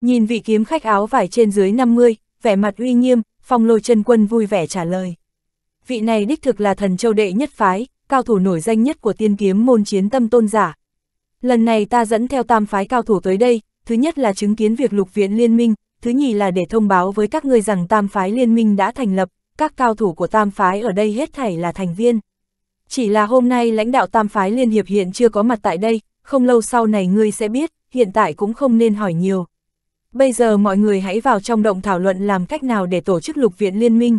Nhìn vị kiếm khách áo vải trên dưới 50, vẻ mặt uy nghiêm, phong lôi chân quân vui vẻ trả lời. Vị này đích thực là thần châu đệ nhất phái, cao thủ nổi danh nhất của tiên kiếm môn chiến tâm tôn giả. Lần này ta dẫn theo tam phái cao thủ tới đây, thứ nhất là chứng kiến việc lục viện liên minh, thứ nhì là để thông báo với các ngươi rằng tam phái liên minh đã thành lập, các cao thủ của tam phái ở đây hết thảy là thành viên. Chỉ là hôm nay lãnh đạo tam phái liên hiệp hiện chưa có mặt tại đây, không lâu sau này ngươi sẽ biết, hiện tại cũng không nên hỏi nhiều. Bây giờ mọi người hãy vào trong động thảo luận làm cách nào để tổ chức lục viện liên minh.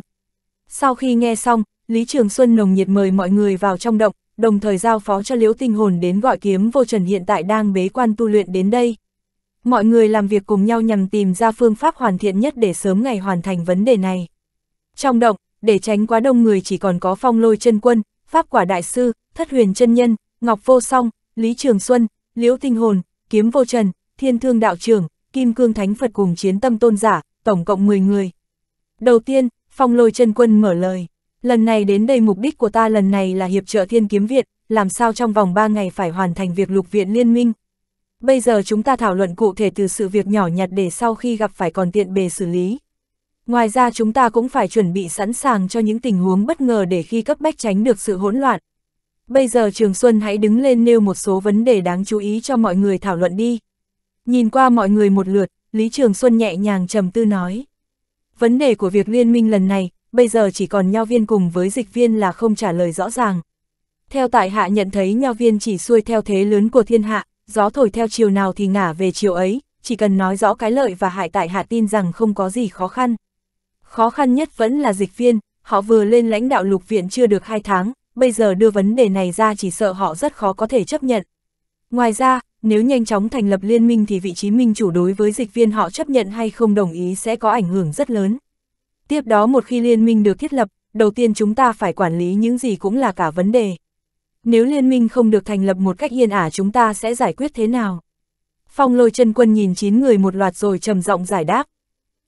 Sau khi nghe xong, Lý Trường Xuân nồng nhiệt mời mọi người vào trong động, đồng thời giao phó cho Liễu Tinh Hồn đến gọi kiếm vô trần hiện tại đang bế quan tu luyện đến đây. Mọi người làm việc cùng nhau nhằm tìm ra phương pháp hoàn thiện nhất để sớm ngày hoàn thành vấn đề này. Trong động, để tránh quá đông người chỉ còn có phong lôi chân quân, pháp quả đại sư, thất huyền chân nhân, ngọc vô song, Lý Trường Xuân, Liễu Tinh Hồn, kiếm vô trần, thiên thương đạo trưởng, Kim Cương Thánh Phật cùng chiến tâm tôn giả, tổng cộng 10 người. Đầu tiên, Phong Lôi chân Quân mở lời, lần này đến đây mục đích của ta lần này là hiệp trợ Thiên Kiếm Viện, làm sao trong vòng 3 ngày phải hoàn thành việc lục viện liên minh. Bây giờ chúng ta thảo luận cụ thể từ sự việc nhỏ nhặt để sau khi gặp phải còn tiện bề xử lý. Ngoài ra chúng ta cũng phải chuẩn bị sẵn sàng cho những tình huống bất ngờ để khi cấp bách tránh được sự hỗn loạn. Bây giờ Trường Xuân hãy đứng lên nêu một số vấn đề đáng chú ý cho mọi người thảo luận đi. Nhìn qua mọi người một lượt, Lý Trường Xuân nhẹ nhàng trầm tư nói. Vấn đề của việc liên minh lần này, bây giờ chỉ còn nho viên cùng với dịch viên là không trả lời rõ ràng. Theo tại hạ nhận thấy nho viên chỉ xuôi theo thế lớn của thiên hạ, gió thổi theo chiều nào thì ngả về chiều ấy, chỉ cần nói rõ cái lợi và hại tại hạ tin rằng không có gì khó khăn. Khó khăn nhất vẫn là dịch viên, họ vừa lên lãnh đạo lục viện chưa được hai tháng, bây giờ đưa vấn đề này ra chỉ sợ họ rất khó có thể chấp nhận. Ngoài ra, nếu nhanh chóng thành lập liên minh thì vị trí minh chủ đối với dịch viên họ chấp nhận hay không đồng ý sẽ có ảnh hưởng rất lớn. Tiếp đó một khi liên minh được thiết lập, đầu tiên chúng ta phải quản lý những gì cũng là cả vấn đề. Nếu liên minh không được thành lập một cách yên ả chúng ta sẽ giải quyết thế nào? Phong lôi chân quân nhìn 9 người một loạt rồi trầm giọng giải đáp.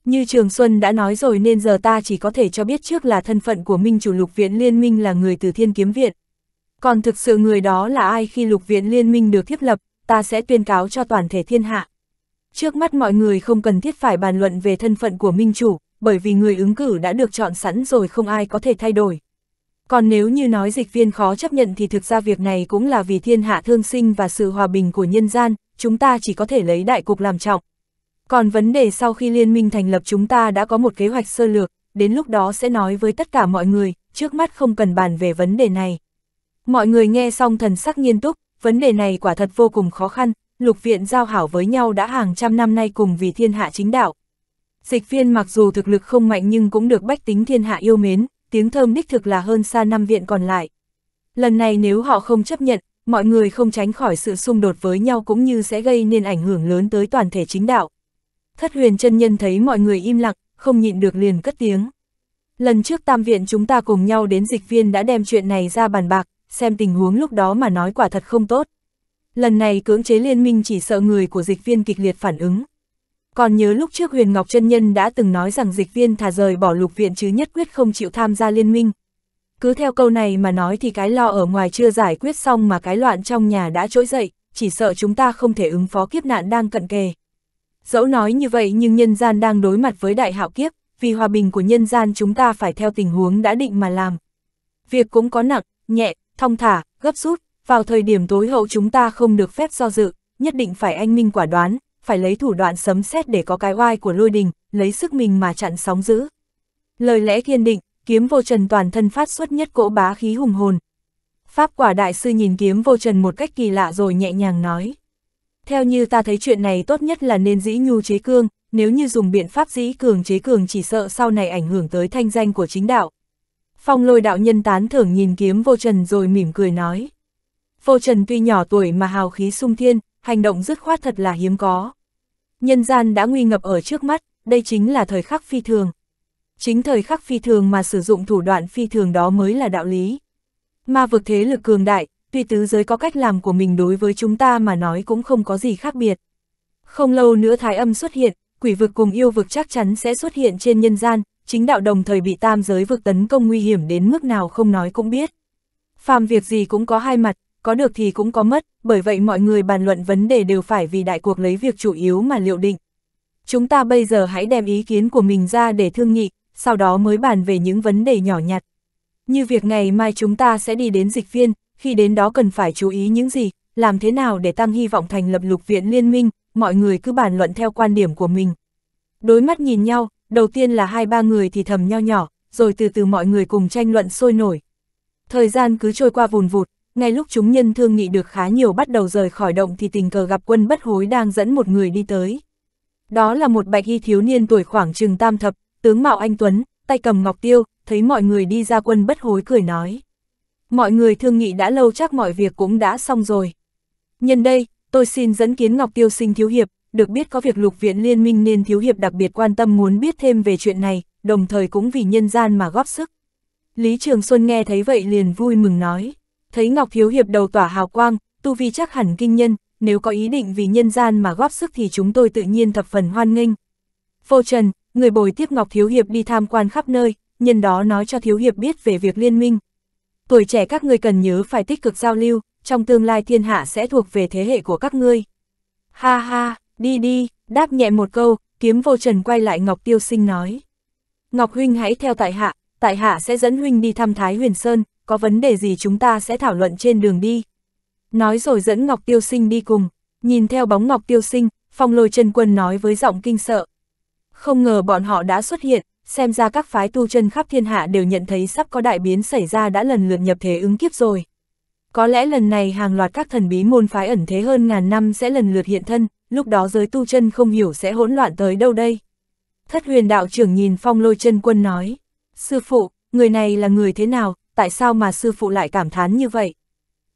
Như Trường Xuân đã nói rồi nên giờ ta chỉ có thể cho biết trước là thân phận của Minh chủ lục viện liên minh là người từ thiên kiếm viện. Còn thực sự người đó là ai khi lục viện liên minh được thiết lập, ta sẽ tuyên cáo cho toàn thể thiên hạ. Trước mắt mọi người không cần thiết phải bàn luận về thân phận của minh chủ, bởi vì người ứng cử đã được chọn sẵn rồi không ai có thể thay đổi. Còn nếu như nói dịch viên khó chấp nhận thì thực ra việc này cũng là vì thiên hạ thương sinh và sự hòa bình của nhân gian, chúng ta chỉ có thể lấy đại cục làm trọng. Còn vấn đề sau khi liên minh thành lập chúng ta đã có một kế hoạch sơ lược, đến lúc đó sẽ nói với tất cả mọi người, trước mắt không cần bàn về vấn đề này. Mọi người nghe xong thần sắc nghiêm túc, vấn đề này quả thật vô cùng khó khăn, lục viện giao hảo với nhau đã hàng trăm năm nay cùng vì thiên hạ chính đạo. Dịch viên mặc dù thực lực không mạnh nhưng cũng được bách tính thiên hạ yêu mến, tiếng thơm đích thực là hơn xa năm viện còn lại. Lần này nếu họ không chấp nhận, mọi người không tránh khỏi sự xung đột với nhau cũng như sẽ gây nên ảnh hưởng lớn tới toàn thể chính đạo. Thất huyền chân nhân thấy mọi người im lặng, không nhịn được liền cất tiếng. Lần trước tam viện chúng ta cùng nhau đến dịch viên đã đem chuyện này ra bàn bạc, xem tình huống lúc đó mà nói quả thật không tốt. Lần này cưỡng chế liên minh chỉ sợ người của dịch viên kịch liệt phản ứng. Còn nhớ lúc trước Huyền Ngọc chân Nhân đã từng nói rằng dịch viên thả rời bỏ lục viện chứ nhất quyết không chịu tham gia liên minh. Cứ theo câu này mà nói thì cái lo ở ngoài chưa giải quyết xong mà cái loạn trong nhà đã trỗi dậy, chỉ sợ chúng ta không thể ứng phó kiếp nạn đang cận kề. Dẫu nói như vậy nhưng nhân gian đang đối mặt với đại hạo kiếp, vì hòa bình của nhân gian chúng ta phải theo tình huống đã định mà làm. Việc cũng có nặng, nhẹ, thong thả, gấp rút, vào thời điểm tối hậu chúng ta không được phép do dự, nhất định phải anh minh quả đoán, phải lấy thủ đoạn sấm xét để có cái oai của lôi đình, lấy sức mình mà chặn sóng giữ. Lời lẽ kiên định, kiếm vô trần toàn thân phát xuất nhất cỗ bá khí hùng hồn. Pháp quả đại sư nhìn kiếm vô trần một cách kỳ lạ rồi nhẹ nhàng nói. Theo như ta thấy chuyện này tốt nhất là nên dĩ nhu chế cương, nếu như dùng biện pháp dĩ cường chế cường chỉ sợ sau này ảnh hưởng tới thanh danh của chính đạo, Phong lôi đạo nhân tán thưởng nhìn kiếm vô trần rồi mỉm cười nói. Vô trần tuy nhỏ tuổi mà hào khí sung thiên, hành động dứt khoát thật là hiếm có. Nhân gian đã nguy ngập ở trước mắt, đây chính là thời khắc phi thường. Chính thời khắc phi thường mà sử dụng thủ đoạn phi thường đó mới là đạo lý. Ma vực thế lực cường đại, tuy tứ giới có cách làm của mình đối với chúng ta mà nói cũng không có gì khác biệt. Không lâu nữa thái âm xuất hiện, quỷ vực cùng yêu vực chắc chắn sẽ xuất hiện trên nhân gian, chính đạo đồng thời bị tam giới vực tấn công nguy hiểm đến mức nào không nói cũng biết. Phàm việc gì cũng có hai mặt, có được thì cũng có mất, bởi vậy mọi người bàn luận vấn đề đều phải vì đại cuộc lấy việc chủ yếu mà liệu định. Chúng ta bây giờ hãy đem ý kiến của mình ra để thương nghị, sau đó mới bàn về những vấn đề nhỏ nhặt. Như việc ngày mai chúng ta sẽ đi đến dịch viên, khi đến đó cần phải chú ý những gì, làm thế nào để tăng hy vọng thành lập lục viện liên minh, mọi người cứ bàn luận theo quan điểm của mình. Đối mắt nhìn nhau, đầu tiên là hai ba người thì thầm nho nhỏ, rồi từ từ mọi người cùng tranh luận sôi nổi. Thời gian cứ trôi qua vùn vụt, ngay lúc chúng nhân thương nghị được khá nhiều bắt đầu rời khỏi động thì tình cờ gặp quân bất hối đang dẫn một người đi tới. Đó là một bạch y thiếu niên tuổi khoảng chừng tam thập, tướng mạo anh Tuấn, tay cầm ngọc tiêu, thấy mọi người đi ra quân bất hối cười nói. Mọi người thương nghị đã lâu chắc mọi việc cũng đã xong rồi. Nhân đây, tôi xin dẫn kiến Ngọc Tiêu Sinh Thiếu Hiệp, được biết có việc lục viện liên minh nên thiếu hiệp đặc biệt quan tâm muốn biết thêm về chuyện này, đồng thời cũng vì nhân gian mà góp sức. Lý Trường Xuân nghe thấy vậy liền vui mừng nói, thấy Ngọc Thiếu Hiệp đầu tỏa hào quang, tu vi chắc hẳn kinh nhân, nếu có ý định vì nhân gian mà góp sức thì chúng tôi tự nhiên thập phần hoan nghênh. Vô Trần, người bồi tiếp Ngọc Thiếu Hiệp đi tham quan khắp nơi, nhân đó nói cho Thiếu Hiệp biết về việc liên minh. Tuổi trẻ các người cần nhớ phải tích cực giao lưu, trong tương lai thiên hạ sẽ thuộc về thế hệ của các ngươi. Ha ha, Đi đi, đáp nhẹ một câu, kiếm vô trần quay lại Ngọc Tiêu Sinh nói. Ngọc Huynh hãy theo tại hạ, tại hạ sẽ dẫn Huynh đi thăm Thái Huyền Sơn, có vấn đề gì chúng ta sẽ thảo luận trên đường đi. Nói rồi dẫn Ngọc Tiêu Sinh đi cùng, nhìn theo bóng Ngọc Tiêu Sinh, phong lôi chân quân nói với giọng kinh sợ. Không ngờ bọn họ đã xuất hiện, xem ra các phái tu chân khắp thiên hạ đều nhận thấy sắp có đại biến xảy ra đã lần lượt nhập thế ứng kiếp rồi. Có lẽ lần này hàng loạt các thần bí môn phái ẩn thế hơn ngàn năm sẽ lần lượt hiện thân, lúc đó giới tu chân không hiểu sẽ hỗn loạn tới đâu đây. Thất huyền đạo trưởng nhìn phong lôi chân quân nói, sư phụ, người này là người thế nào, tại sao mà sư phụ lại cảm thán như vậy?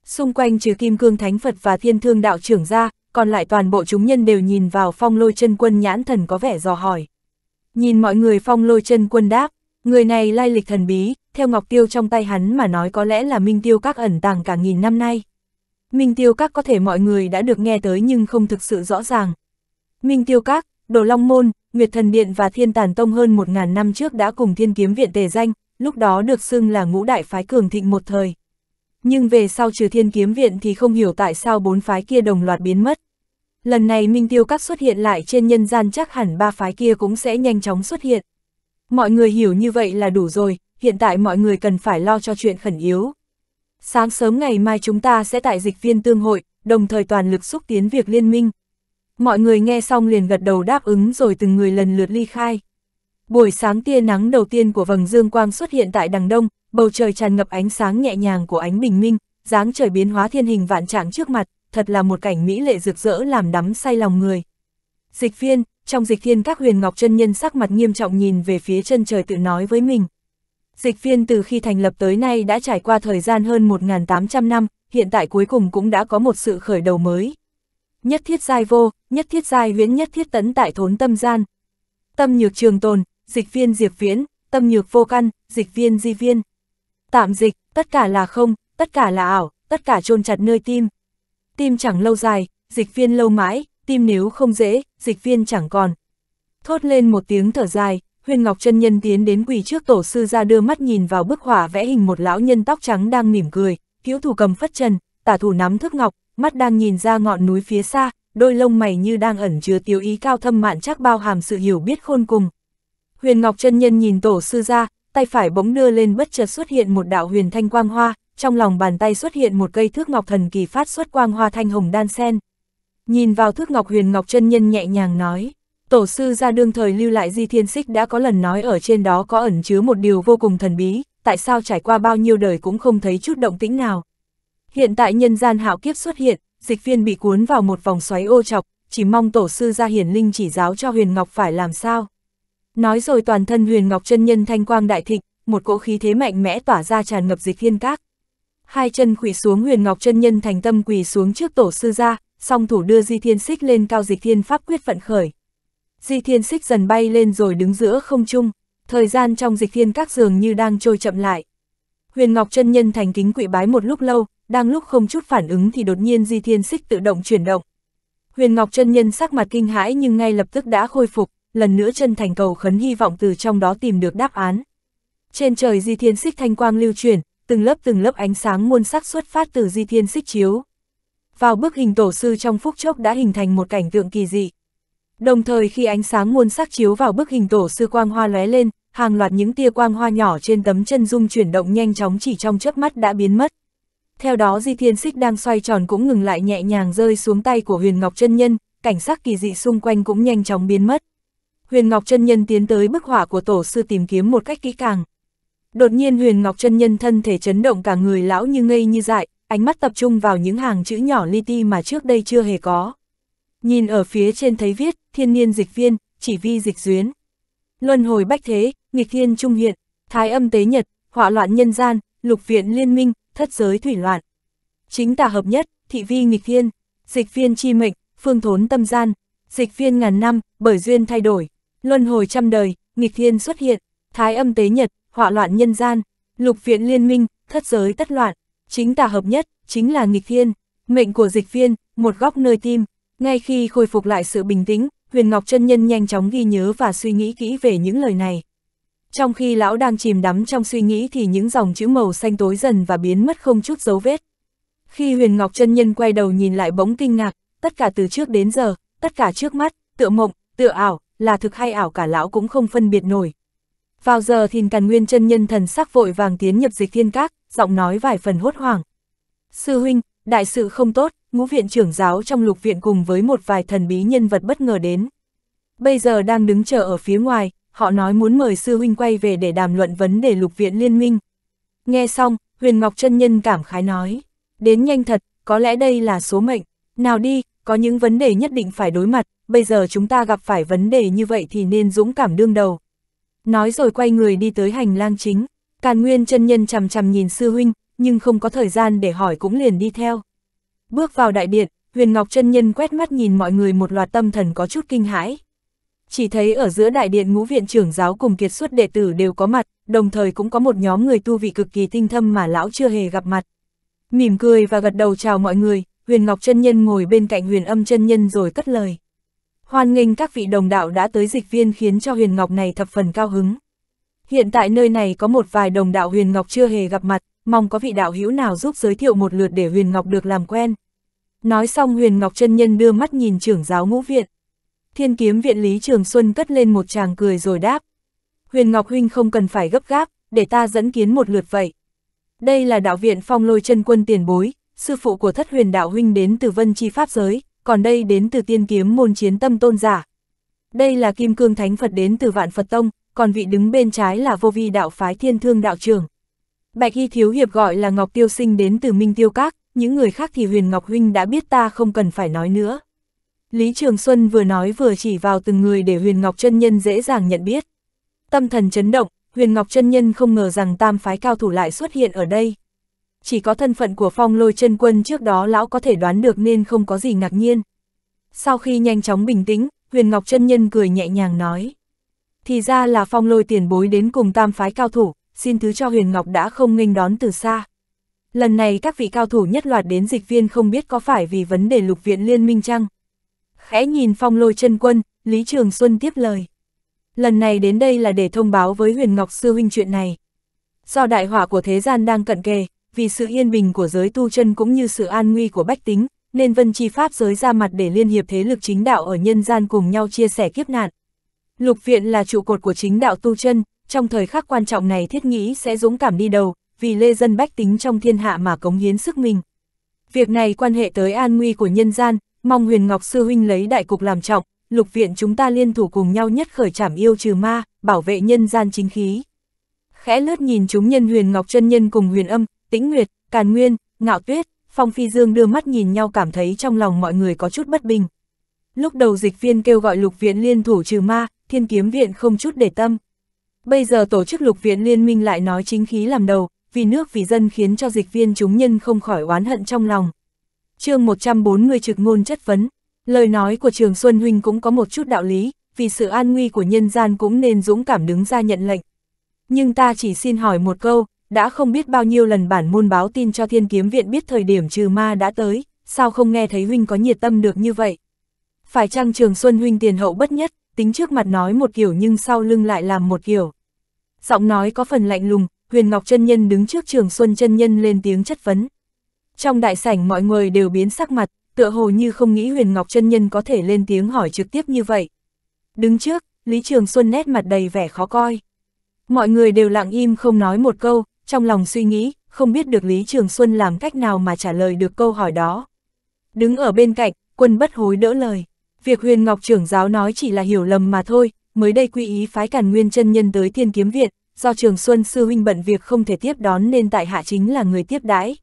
Xung quanh trừ kim cương thánh Phật và thiên thương đạo trưởng ra, còn lại toàn bộ chúng nhân đều nhìn vào phong lôi chân quân nhãn thần có vẻ dò hỏi. Nhìn mọi người phong lôi chân quân đáp, người này lai lịch thần bí, theo ngọc tiêu trong tay hắn mà nói có lẽ là minh tiêu các ẩn tàng cả nghìn năm nay. Minh Tiêu Các có thể mọi người đã được nghe tới nhưng không thực sự rõ ràng. Minh Tiêu Các, Đồ Long Môn, Nguyệt Thần Điện và Thiên Tàn Tông hơn 1.000 năm trước đã cùng Thiên Kiếm Viện tề danh, lúc đó được xưng là ngũ đại phái cường thịnh một thời. Nhưng về sau trừ Thiên Kiếm Viện thì không hiểu tại sao bốn phái kia đồng loạt biến mất. Lần này Minh Tiêu Các xuất hiện lại trên nhân gian chắc hẳn ba phái kia cũng sẽ nhanh chóng xuất hiện. Mọi người hiểu như vậy là đủ rồi, hiện tại mọi người cần phải lo cho chuyện khẩn yếu, Sáng sớm ngày mai chúng ta sẽ tại dịch viên tương hội, đồng thời toàn lực xúc tiến việc liên minh. Mọi người nghe xong liền gật đầu đáp ứng rồi từng người lần lượt ly khai. Buổi sáng tia nắng đầu tiên của vầng dương quang xuất hiện tại đằng đông, bầu trời tràn ngập ánh sáng nhẹ nhàng của ánh bình minh, dáng trời biến hóa thiên hình vạn trạng trước mặt, thật là một cảnh mỹ lệ rực rỡ làm đắm say lòng người. Dịch viên, trong dịch thiên các huyền ngọc chân nhân sắc mặt nghiêm trọng nhìn về phía chân trời tự nói với mình. Dịch viên từ khi thành lập tới nay đã trải qua thời gian hơn 1.800 năm, hiện tại cuối cùng cũng đã có một sự khởi đầu mới. Nhất thiết giai vô, nhất thiết giai huyễn nhất thiết tấn tại thốn tâm gian. Tâm nhược trường tồn, dịch viên diệp viễn, tâm nhược vô căn, dịch viên di viên. Tạm dịch, tất cả là không, tất cả là ảo, tất cả chôn chặt nơi tim. Tim chẳng lâu dài, dịch viên lâu mãi, tim nếu không dễ, dịch viên chẳng còn. Thốt lên một tiếng thở dài, Huyền Ngọc Trân nhân tiến đến quỳ trước tổ sư ra đưa mắt nhìn vào bức họa vẽ hình một lão nhân tóc trắng đang mỉm cười, hữu thủ cầm phất chân, tả thủ nắm thước ngọc, mắt đang nhìn ra ngọn núi phía xa, đôi lông mày như đang ẩn chứa tiêu ý cao thâm mạn chắc bao hàm sự hiểu biết khôn cùng. Huyền Ngọc Trân nhân nhìn tổ sư ra, tay phải bỗng đưa lên bất chợt xuất hiện một đạo huyền thanh quang hoa, trong lòng bàn tay xuất hiện một cây thước ngọc thần kỳ phát xuất quang hoa thanh hồng đan sen. Nhìn vào thước ngọc huyền ngọc Trân nhân nhẹ nhàng nói: Tổ sư ra đương thời lưu lại Di Thiên Xích đã có lần nói ở trên đó có ẩn chứa một điều vô cùng thần bí, tại sao trải qua bao nhiêu đời cũng không thấy chút động tĩnh nào. Hiện tại nhân gian hạo kiếp xuất hiện, dịch viên bị cuốn vào một vòng xoáy ô chọc, chỉ mong tổ sư ra hiển linh chỉ giáo cho Huyền Ngọc phải làm sao. Nói rồi toàn thân Huyền Ngọc chân nhân thanh quang đại thịnh, một cỗ khí thế mạnh mẽ tỏa ra tràn ngập dịch thiên các. Hai chân quỳ xuống Huyền Ngọc chân nhân thành tâm quỳ xuống trước tổ sư ra, song thủ đưa Di Thiên Xích lên cao dịch thiên pháp quyết vận khởi. Di Thiên Xích dần bay lên rồi đứng giữa không trung, thời gian trong dịch thiên các dường như đang trôi chậm lại. Huyền Ngọc chân nhân thành kính quỵ bái một lúc lâu, đang lúc không chút phản ứng thì đột nhiên Di Thiên Xích tự động chuyển động. Huyền Ngọc chân nhân sắc mặt kinh hãi nhưng ngay lập tức đã khôi phục, lần nữa chân thành cầu khấn hy vọng từ trong đó tìm được đáp án. Trên trời Di Thiên Xích thanh quang lưu chuyển, từng lớp từng lớp ánh sáng muôn sắc xuất phát từ Di Thiên Xích chiếu. Vào bức hình tổ sư trong phút chốc đã hình thành một cảnh tượng kỳ dị. Đồng thời khi ánh sáng muôn sắc chiếu vào bức hình tổ sư quang hoa lóe lên, hàng loạt những tia quang hoa nhỏ trên tấm chân dung chuyển động nhanh chóng chỉ trong chớp mắt đã biến mất. Theo đó Di Thiên Xích đang xoay tròn cũng ngừng lại nhẹ nhàng rơi xuống tay của Huyền Ngọc Chân Nhân, cảnh sắc kỳ dị xung quanh cũng nhanh chóng biến mất. Huyền Ngọc Chân Nhân tiến tới bức họa của tổ sư tìm kiếm một cách kỹ càng. Đột nhiên Huyền Ngọc Chân Nhân thân thể chấn động cả người lão như ngây như dại, ánh mắt tập trung vào những hàng chữ nhỏ li ti mà trước đây chưa hề có. Nhìn ở phía trên thấy viết, thiên niên dịch viên, chỉ vi dịch duyến. Luân hồi bách thế, nghịch thiên trung hiện, thái âm tế nhật, họa loạn nhân gian, lục viện liên minh, thất giới thủy loạn. Chính tà hợp nhất, thị vi nghịch thiên, dịch viên chi mệnh, phương thốn tâm gian, dịch viên ngàn năm, bởi duyên thay đổi, luân hồi trăm đời, nghịch thiên xuất hiện, thái âm tế nhật, họa loạn nhân gian, lục viện liên minh, thất giới tất loạn, chính tà hợp nhất, chính là nghịch thiên, mệnh của dịch viên, một góc nơi tim. Ngay khi khôi phục lại sự bình tĩnh, Huyền Ngọc Trân Nhân nhanh chóng ghi nhớ và suy nghĩ kỹ về những lời này. Trong khi lão đang chìm đắm trong suy nghĩ thì những dòng chữ màu xanh tối dần và biến mất không chút dấu vết. Khi Huyền Ngọc Trân Nhân quay đầu nhìn lại bỗng kinh ngạc, tất cả từ trước đến giờ, tất cả trước mắt, tựa mộng, tựa ảo, là thực hay ảo cả lão cũng không phân biệt nổi. Vào giờ thìn càn nguyên chân nhân thần sắc vội vàng tiến nhập dịch thiên các, giọng nói vài phần hốt hoảng. Sư huynh, đại sự không tốt, ngũ viện trưởng giáo trong lục viện cùng với một vài thần bí nhân vật bất ngờ đến. Bây giờ đang đứng chờ ở phía ngoài, họ nói muốn mời sư huynh quay về để đàm luận vấn đề lục viện liên minh. Nghe xong, Huyền Ngọc chân Nhân cảm khái nói, đến nhanh thật, có lẽ đây là số mệnh, nào đi, có những vấn đề nhất định phải đối mặt, bây giờ chúng ta gặp phải vấn đề như vậy thì nên dũng cảm đương đầu. Nói rồi quay người đi tới hành lang chính, Càn Nguyên chân Nhân chằm chằm nhìn sư huynh, nhưng không có thời gian để hỏi cũng liền đi theo. Bước vào đại điện, Huyền Ngọc chân nhân quét mắt nhìn mọi người một loạt tâm thần có chút kinh hãi. Chỉ thấy ở giữa đại điện ngũ viện trưởng giáo cùng kiệt xuất đệ tử đều có mặt, đồng thời cũng có một nhóm người tu vị cực kỳ tinh thâm mà lão chưa hề gặp mặt. Mỉm cười và gật đầu chào mọi người, Huyền Ngọc chân nhân ngồi bên cạnh Huyền Âm chân nhân rồi cất lời. Hoan nghênh các vị đồng đạo đã tới dịch viên khiến cho Huyền Ngọc này thập phần cao hứng. Hiện tại nơi này có một vài đồng đạo Huyền Ngọc chưa hề gặp mặt, mong có vị đạo hữu nào giúp giới thiệu một lượt để Huyền Ngọc được làm quen. Nói xong Huyền Ngọc chân nhân đưa mắt nhìn trưởng giáo ngũ viện. Thiên kiếm viện Lý Trường Xuân cất lên một tràng cười rồi đáp. Huyền Ngọc Huynh không cần phải gấp gáp, để ta dẫn kiến một lượt vậy. Đây là đạo viện phong lôi chân quân tiền bối, sư phụ của thất huyền đạo huynh đến từ vân chi pháp giới, còn đây đến từ tiên kiếm môn chiến tâm tôn giả. Đây là kim cương thánh Phật đến từ vạn Phật Tông, còn vị đứng bên trái là vô vi đạo phái thiên thương đạo trưởng. Bạch Y Thiếu Hiệp gọi là Ngọc Tiêu Sinh đến từ Minh Tiêu Các, những người khác thì Huyền Ngọc Huynh đã biết ta không cần phải nói nữa. Lý Trường Xuân vừa nói vừa chỉ vào từng người để Huyền Ngọc Trân Nhân dễ dàng nhận biết. Tâm thần chấn động, Huyền Ngọc Trân Nhân không ngờ rằng tam phái cao thủ lại xuất hiện ở đây. Chỉ có thân phận của phong lôi chân quân trước đó lão có thể đoán được nên không có gì ngạc nhiên. Sau khi nhanh chóng bình tĩnh, Huyền Ngọc Trân Nhân cười nhẹ nhàng nói. Thì ra là phong lôi tiền bối đến cùng tam phái cao thủ, xin thứ cho Huyền Ngọc đã không nghênh đón từ xa. Lần này các vị cao thủ nhất loạt đến dịch viên không biết có phải vì vấn đề lục viện liên minh chăng? Khẽ nhìn phong lôi chân quân, Lý Trường Xuân tiếp lời. Lần này đến đây là để thông báo với Huyền Ngọc Sư Huynh chuyện này. Do đại họa của thế gian đang cận kề, vì sự yên bình của giới tu chân cũng như sự an nguy của bách tính, nên vân chi pháp giới ra mặt để liên hiệp thế lực chính đạo ở nhân gian cùng nhau chia sẻ kiếp nạn. Lục viện là trụ cột của chính đạo tu chân, trong thời khắc quan trọng này thiết nghĩ sẽ dũng cảm đi đầu, vì lê dân bách tính trong thiên hạ mà cống hiến sức mình. Việc này quan hệ tới an nguy của nhân gian, mong huyền ngọc sư huynh lấy đại cục làm trọng, lục viện chúng ta liên thủ cùng nhau nhất khởi trảm yêu trừ ma, bảo vệ nhân gian chính khí. Khẽ lướt nhìn chúng nhân huyền ngọc chân nhân cùng huyền âm, tĩnh nguyệt, càn nguyên, ngạo tuyết, phong phi dương đưa mắt nhìn nhau cảm thấy trong lòng mọi người có chút bất bình. Lúc đầu dịch viên kêu gọi lục viện liên thủ trừ ma, thiên kiếm viện không chút để tâm. Bây giờ tổ chức lục viện liên minh lại nói chính khí làm đầu, vì nước vì dân khiến cho dịch viên chúng nhân không khỏi oán hận trong lòng. chương 140 trực ngôn chất vấn, lời nói của Trường Xuân Huynh cũng có một chút đạo lý, vì sự an nguy của nhân gian cũng nên dũng cảm đứng ra nhận lệnh. Nhưng ta chỉ xin hỏi một câu, đã không biết bao nhiêu lần bản môn báo tin cho thiên kiếm viện biết thời điểm trừ ma đã tới, sao không nghe thấy Huynh có nhiệt tâm được như vậy? Phải chăng Trường Xuân Huynh tiền hậu bất nhất, tính trước mặt nói một kiểu nhưng sau lưng lại làm một kiểu? Giọng nói có phần lạnh lùng, Huyền Ngọc chân nhân đứng trước Trường Xuân chân nhân lên tiếng chất vấn. Trong đại sảnh mọi người đều biến sắc mặt, tựa hồ như không nghĩ Huyền Ngọc chân nhân có thể lên tiếng hỏi trực tiếp như vậy. Đứng trước, Lý Trường Xuân nét mặt đầy vẻ khó coi. Mọi người đều lặng im không nói một câu, trong lòng suy nghĩ, không biết được Lý Trường Xuân làm cách nào mà trả lời được câu hỏi đó. Đứng ở bên cạnh, quân bất hối đỡ lời. Việc huyền ngọc trưởng giáo nói chỉ là hiểu lầm mà thôi, mới đây quy ý phái Càn Nguyên chân nhân tới Thiên Kiếm Viện, do Trường Xuân sư huynh bận việc không thể tiếp đón nên tại hạ chính là người tiếp đãi.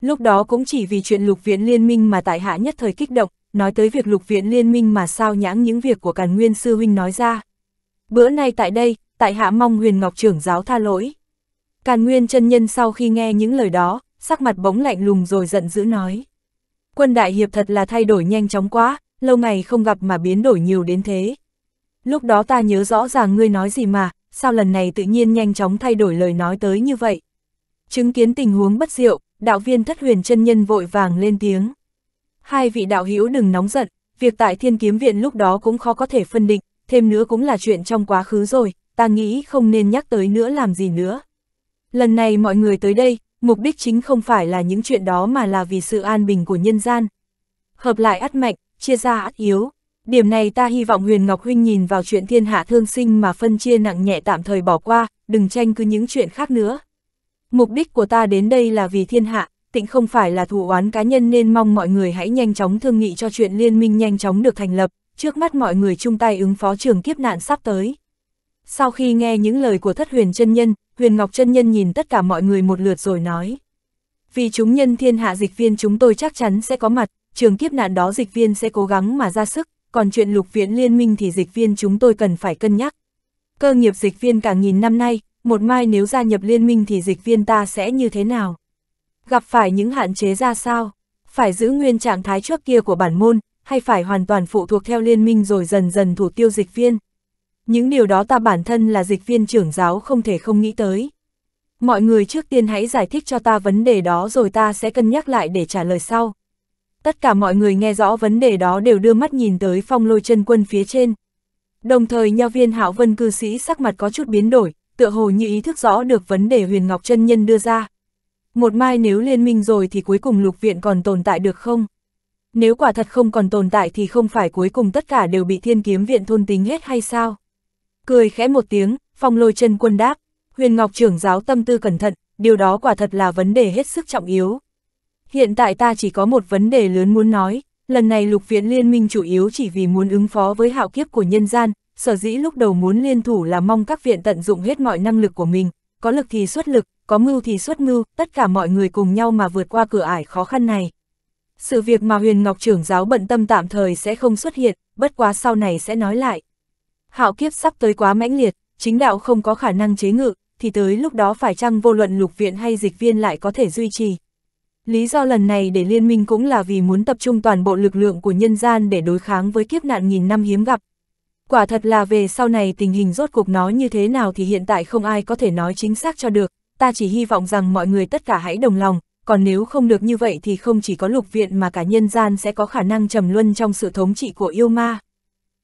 Lúc đó cũng chỉ vì chuyện Lục Viện Liên Minh mà tại hạ nhất thời kích động, nói tới việc Lục Viện Liên Minh mà sao nhãng những việc của Càn Nguyên sư huynh nói ra. Bữa nay tại đây, tại hạ mong Huyền Ngọc trưởng giáo tha lỗi. Càn Nguyên chân nhân sau khi nghe những lời đó, sắc mặt bóng lạnh lùng rồi giận dữ nói. Quân đại hiệp thật là thay đổi nhanh chóng quá, lâu ngày không gặp mà biến đổi nhiều đến thế lúc đó ta nhớ rõ ràng ngươi nói gì mà, sao lần này tự nhiên nhanh chóng thay đổi lời nói tới như vậy. Chứng kiến tình huống bất diệu, đạo viên thất huyền chân nhân vội vàng lên tiếng. Hai vị đạo hữu đừng nóng giận, việc tại thiên kiếm viện lúc đó cũng khó có thể phân định, thêm nữa cũng là chuyện trong quá khứ rồi, ta nghĩ không nên nhắc tới nữa làm gì nữa. Lần này mọi người tới đây, mục đích chính không phải là những chuyện đó mà là vì sự an bình của nhân gian. Hợp lại ắt mạnh, chia ra ắt yếu, Điểm này ta hy vọng Huyền Ngọc Huynh nhìn vào chuyện thiên hạ thương sinh mà phân chia nặng nhẹ tạm thời bỏ qua, đừng tranh cứ những chuyện khác nữa. Mục đích của ta đến đây là vì thiên hạ, tịnh không phải là thù oán cá nhân nên mong mọi người hãy nhanh chóng thương nghị cho chuyện liên minh nhanh chóng được thành lập, trước mắt mọi người chung tay ứng phó trường kiếp nạn sắp tới. Sau khi nghe những lời của thất huyền chân nhân, huyền ngọc chân nhân nhìn tất cả mọi người một lượt rồi nói. Vì chúng nhân thiên hạ dịch viên chúng tôi chắc chắn sẽ có mặt, trường kiếp nạn đó dịch viên sẽ cố gắng mà ra sức, còn chuyện lục viện liên minh thì dịch viên chúng tôi cần phải cân nhắc. Cơ nghiệp dịch viên cả nghìn năm nay, một mai nếu gia nhập liên minh thì dịch viên ta sẽ như thế nào? Gặp phải những hạn chế ra sao? Phải giữ nguyên trạng thái trước kia của bản môn, hay phải hoàn toàn phụ thuộc theo liên minh rồi dần dần thủ tiêu dịch viên? Những điều đó ta bản thân là dịch viên trưởng giáo không thể không nghĩ tới. Mọi người trước tiên hãy giải thích cho ta vấn đề đó rồi ta sẽ cân nhắc lại để trả lời sau tất cả mọi người nghe rõ vấn đề đó đều đưa mắt nhìn tới phong lôi chân quân phía trên. Đồng thời nho viên hạo vân cư sĩ sắc mặt có chút biến đổi, tựa hồ như ý thức rõ được vấn đề huyền ngọc chân nhân đưa ra. Một mai nếu liên minh rồi thì cuối cùng lục viện còn tồn tại được không? Nếu quả thật không còn tồn tại thì không phải cuối cùng tất cả đều bị thiên kiếm viện thôn tính hết hay sao? Cười khẽ một tiếng, phong lôi chân quân đáp, huyền ngọc trưởng giáo tâm tư cẩn thận, điều đó quả thật là vấn đề hết sức trọng yếu hiện tại ta chỉ có một vấn đề lớn muốn nói, lần này lục viện liên minh chủ yếu chỉ vì muốn ứng phó với hạo kiếp của nhân gian, sở dĩ lúc đầu muốn liên thủ là mong các viện tận dụng hết mọi năng lực của mình, có lực thì xuất lực, có mưu thì xuất mưu, tất cả mọi người cùng nhau mà vượt qua cửa ải khó khăn này. Sự việc mà huyền ngọc trưởng giáo bận tâm tạm thời sẽ không xuất hiện, bất quá sau này sẽ nói lại. Hạo kiếp sắp tới quá mãnh liệt, chính đạo không có khả năng chế ngự, thì tới lúc đó phải chăng vô luận lục viện hay dịch viên lại có thể duy trì. Lý do lần này để liên minh cũng là vì muốn tập trung toàn bộ lực lượng của nhân gian để đối kháng với kiếp nạn nghìn năm hiếm gặp. Quả thật là về sau này tình hình rốt cuộc nó như thế nào thì hiện tại không ai có thể nói chính xác cho được, ta chỉ hy vọng rằng mọi người tất cả hãy đồng lòng, còn nếu không được như vậy thì không chỉ có lục viện mà cả nhân gian sẽ có khả năng trầm luân trong sự thống trị của yêu ma.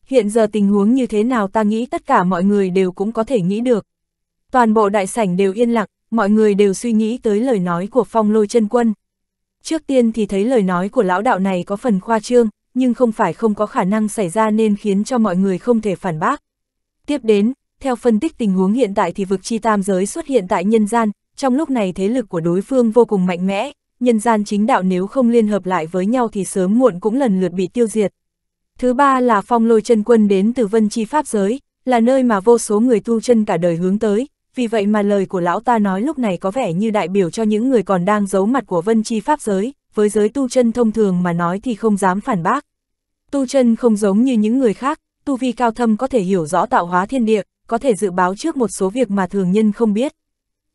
Hiện giờ tình huống như thế nào ta nghĩ tất cả mọi người đều cũng có thể nghĩ được. Toàn bộ đại sảnh đều yên lặng, mọi người đều suy nghĩ tới lời nói của phong lôi chân quân. Trước tiên thì thấy lời nói của lão đạo này có phần khoa trương, nhưng không phải không có khả năng xảy ra nên khiến cho mọi người không thể phản bác. Tiếp đến, theo phân tích tình huống hiện tại thì vực chi tam giới xuất hiện tại nhân gian, trong lúc này thế lực của đối phương vô cùng mạnh mẽ, nhân gian chính đạo nếu không liên hợp lại với nhau thì sớm muộn cũng lần lượt bị tiêu diệt. Thứ ba là phong lôi chân quân đến từ vân chi pháp giới, là nơi mà vô số người tu chân cả đời hướng tới, vì vậy mà lời của lão ta nói lúc này có vẻ như đại biểu cho những người còn đang giấu mặt của vân chi pháp giới, với giới tu chân thông thường mà nói thì không dám phản bác. Tu chân không giống như những người khác, tu vi cao thâm có thể hiểu rõ tạo hóa thiên địa, có thể dự báo trước một số việc mà thường nhân không biết.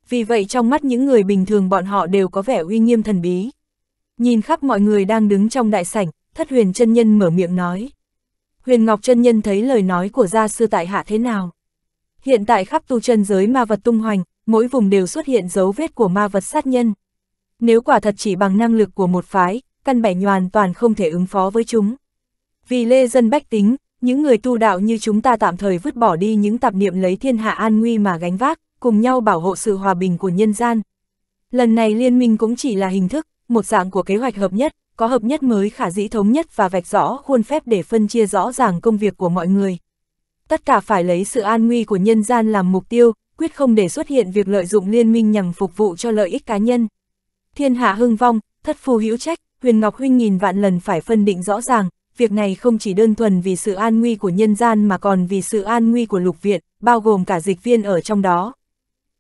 Vì vậy trong mắt những người bình thường bọn họ đều có vẻ uy nghiêm thần bí. Nhìn khắp mọi người đang đứng trong đại sảnh, thất huyền chân nhân mở miệng nói. Huyền Ngọc chân nhân thấy lời nói của gia sư tại hạ thế nào? Hiện tại khắp tu chân giới ma vật tung hoành, mỗi vùng đều xuất hiện dấu vết của ma vật sát nhân. Nếu quả thật chỉ bằng năng lực của một phái, căn bẻ nhoàn toàn không thể ứng phó với chúng. Vì lê dân bách tính, những người tu đạo như chúng ta tạm thời vứt bỏ đi những tạp niệm lấy thiên hạ an nguy mà gánh vác, cùng nhau bảo hộ sự hòa bình của nhân gian. Lần này liên minh cũng chỉ là hình thức, một dạng của kế hoạch hợp nhất, có hợp nhất mới khả dĩ thống nhất và vạch rõ khuôn phép để phân chia rõ ràng công việc của mọi người tất cả phải lấy sự an nguy của nhân gian làm mục tiêu, quyết không để xuất hiện việc lợi dụng liên minh nhằm phục vụ cho lợi ích cá nhân. Thiên hạ hưng vong, thất phù hữu trách, Huyền Ngọc Huynh nghìn vạn lần phải phân định rõ ràng, việc này không chỉ đơn thuần vì sự an nguy của nhân gian mà còn vì sự an nguy của lục viện, bao gồm cả dịch viên ở trong đó.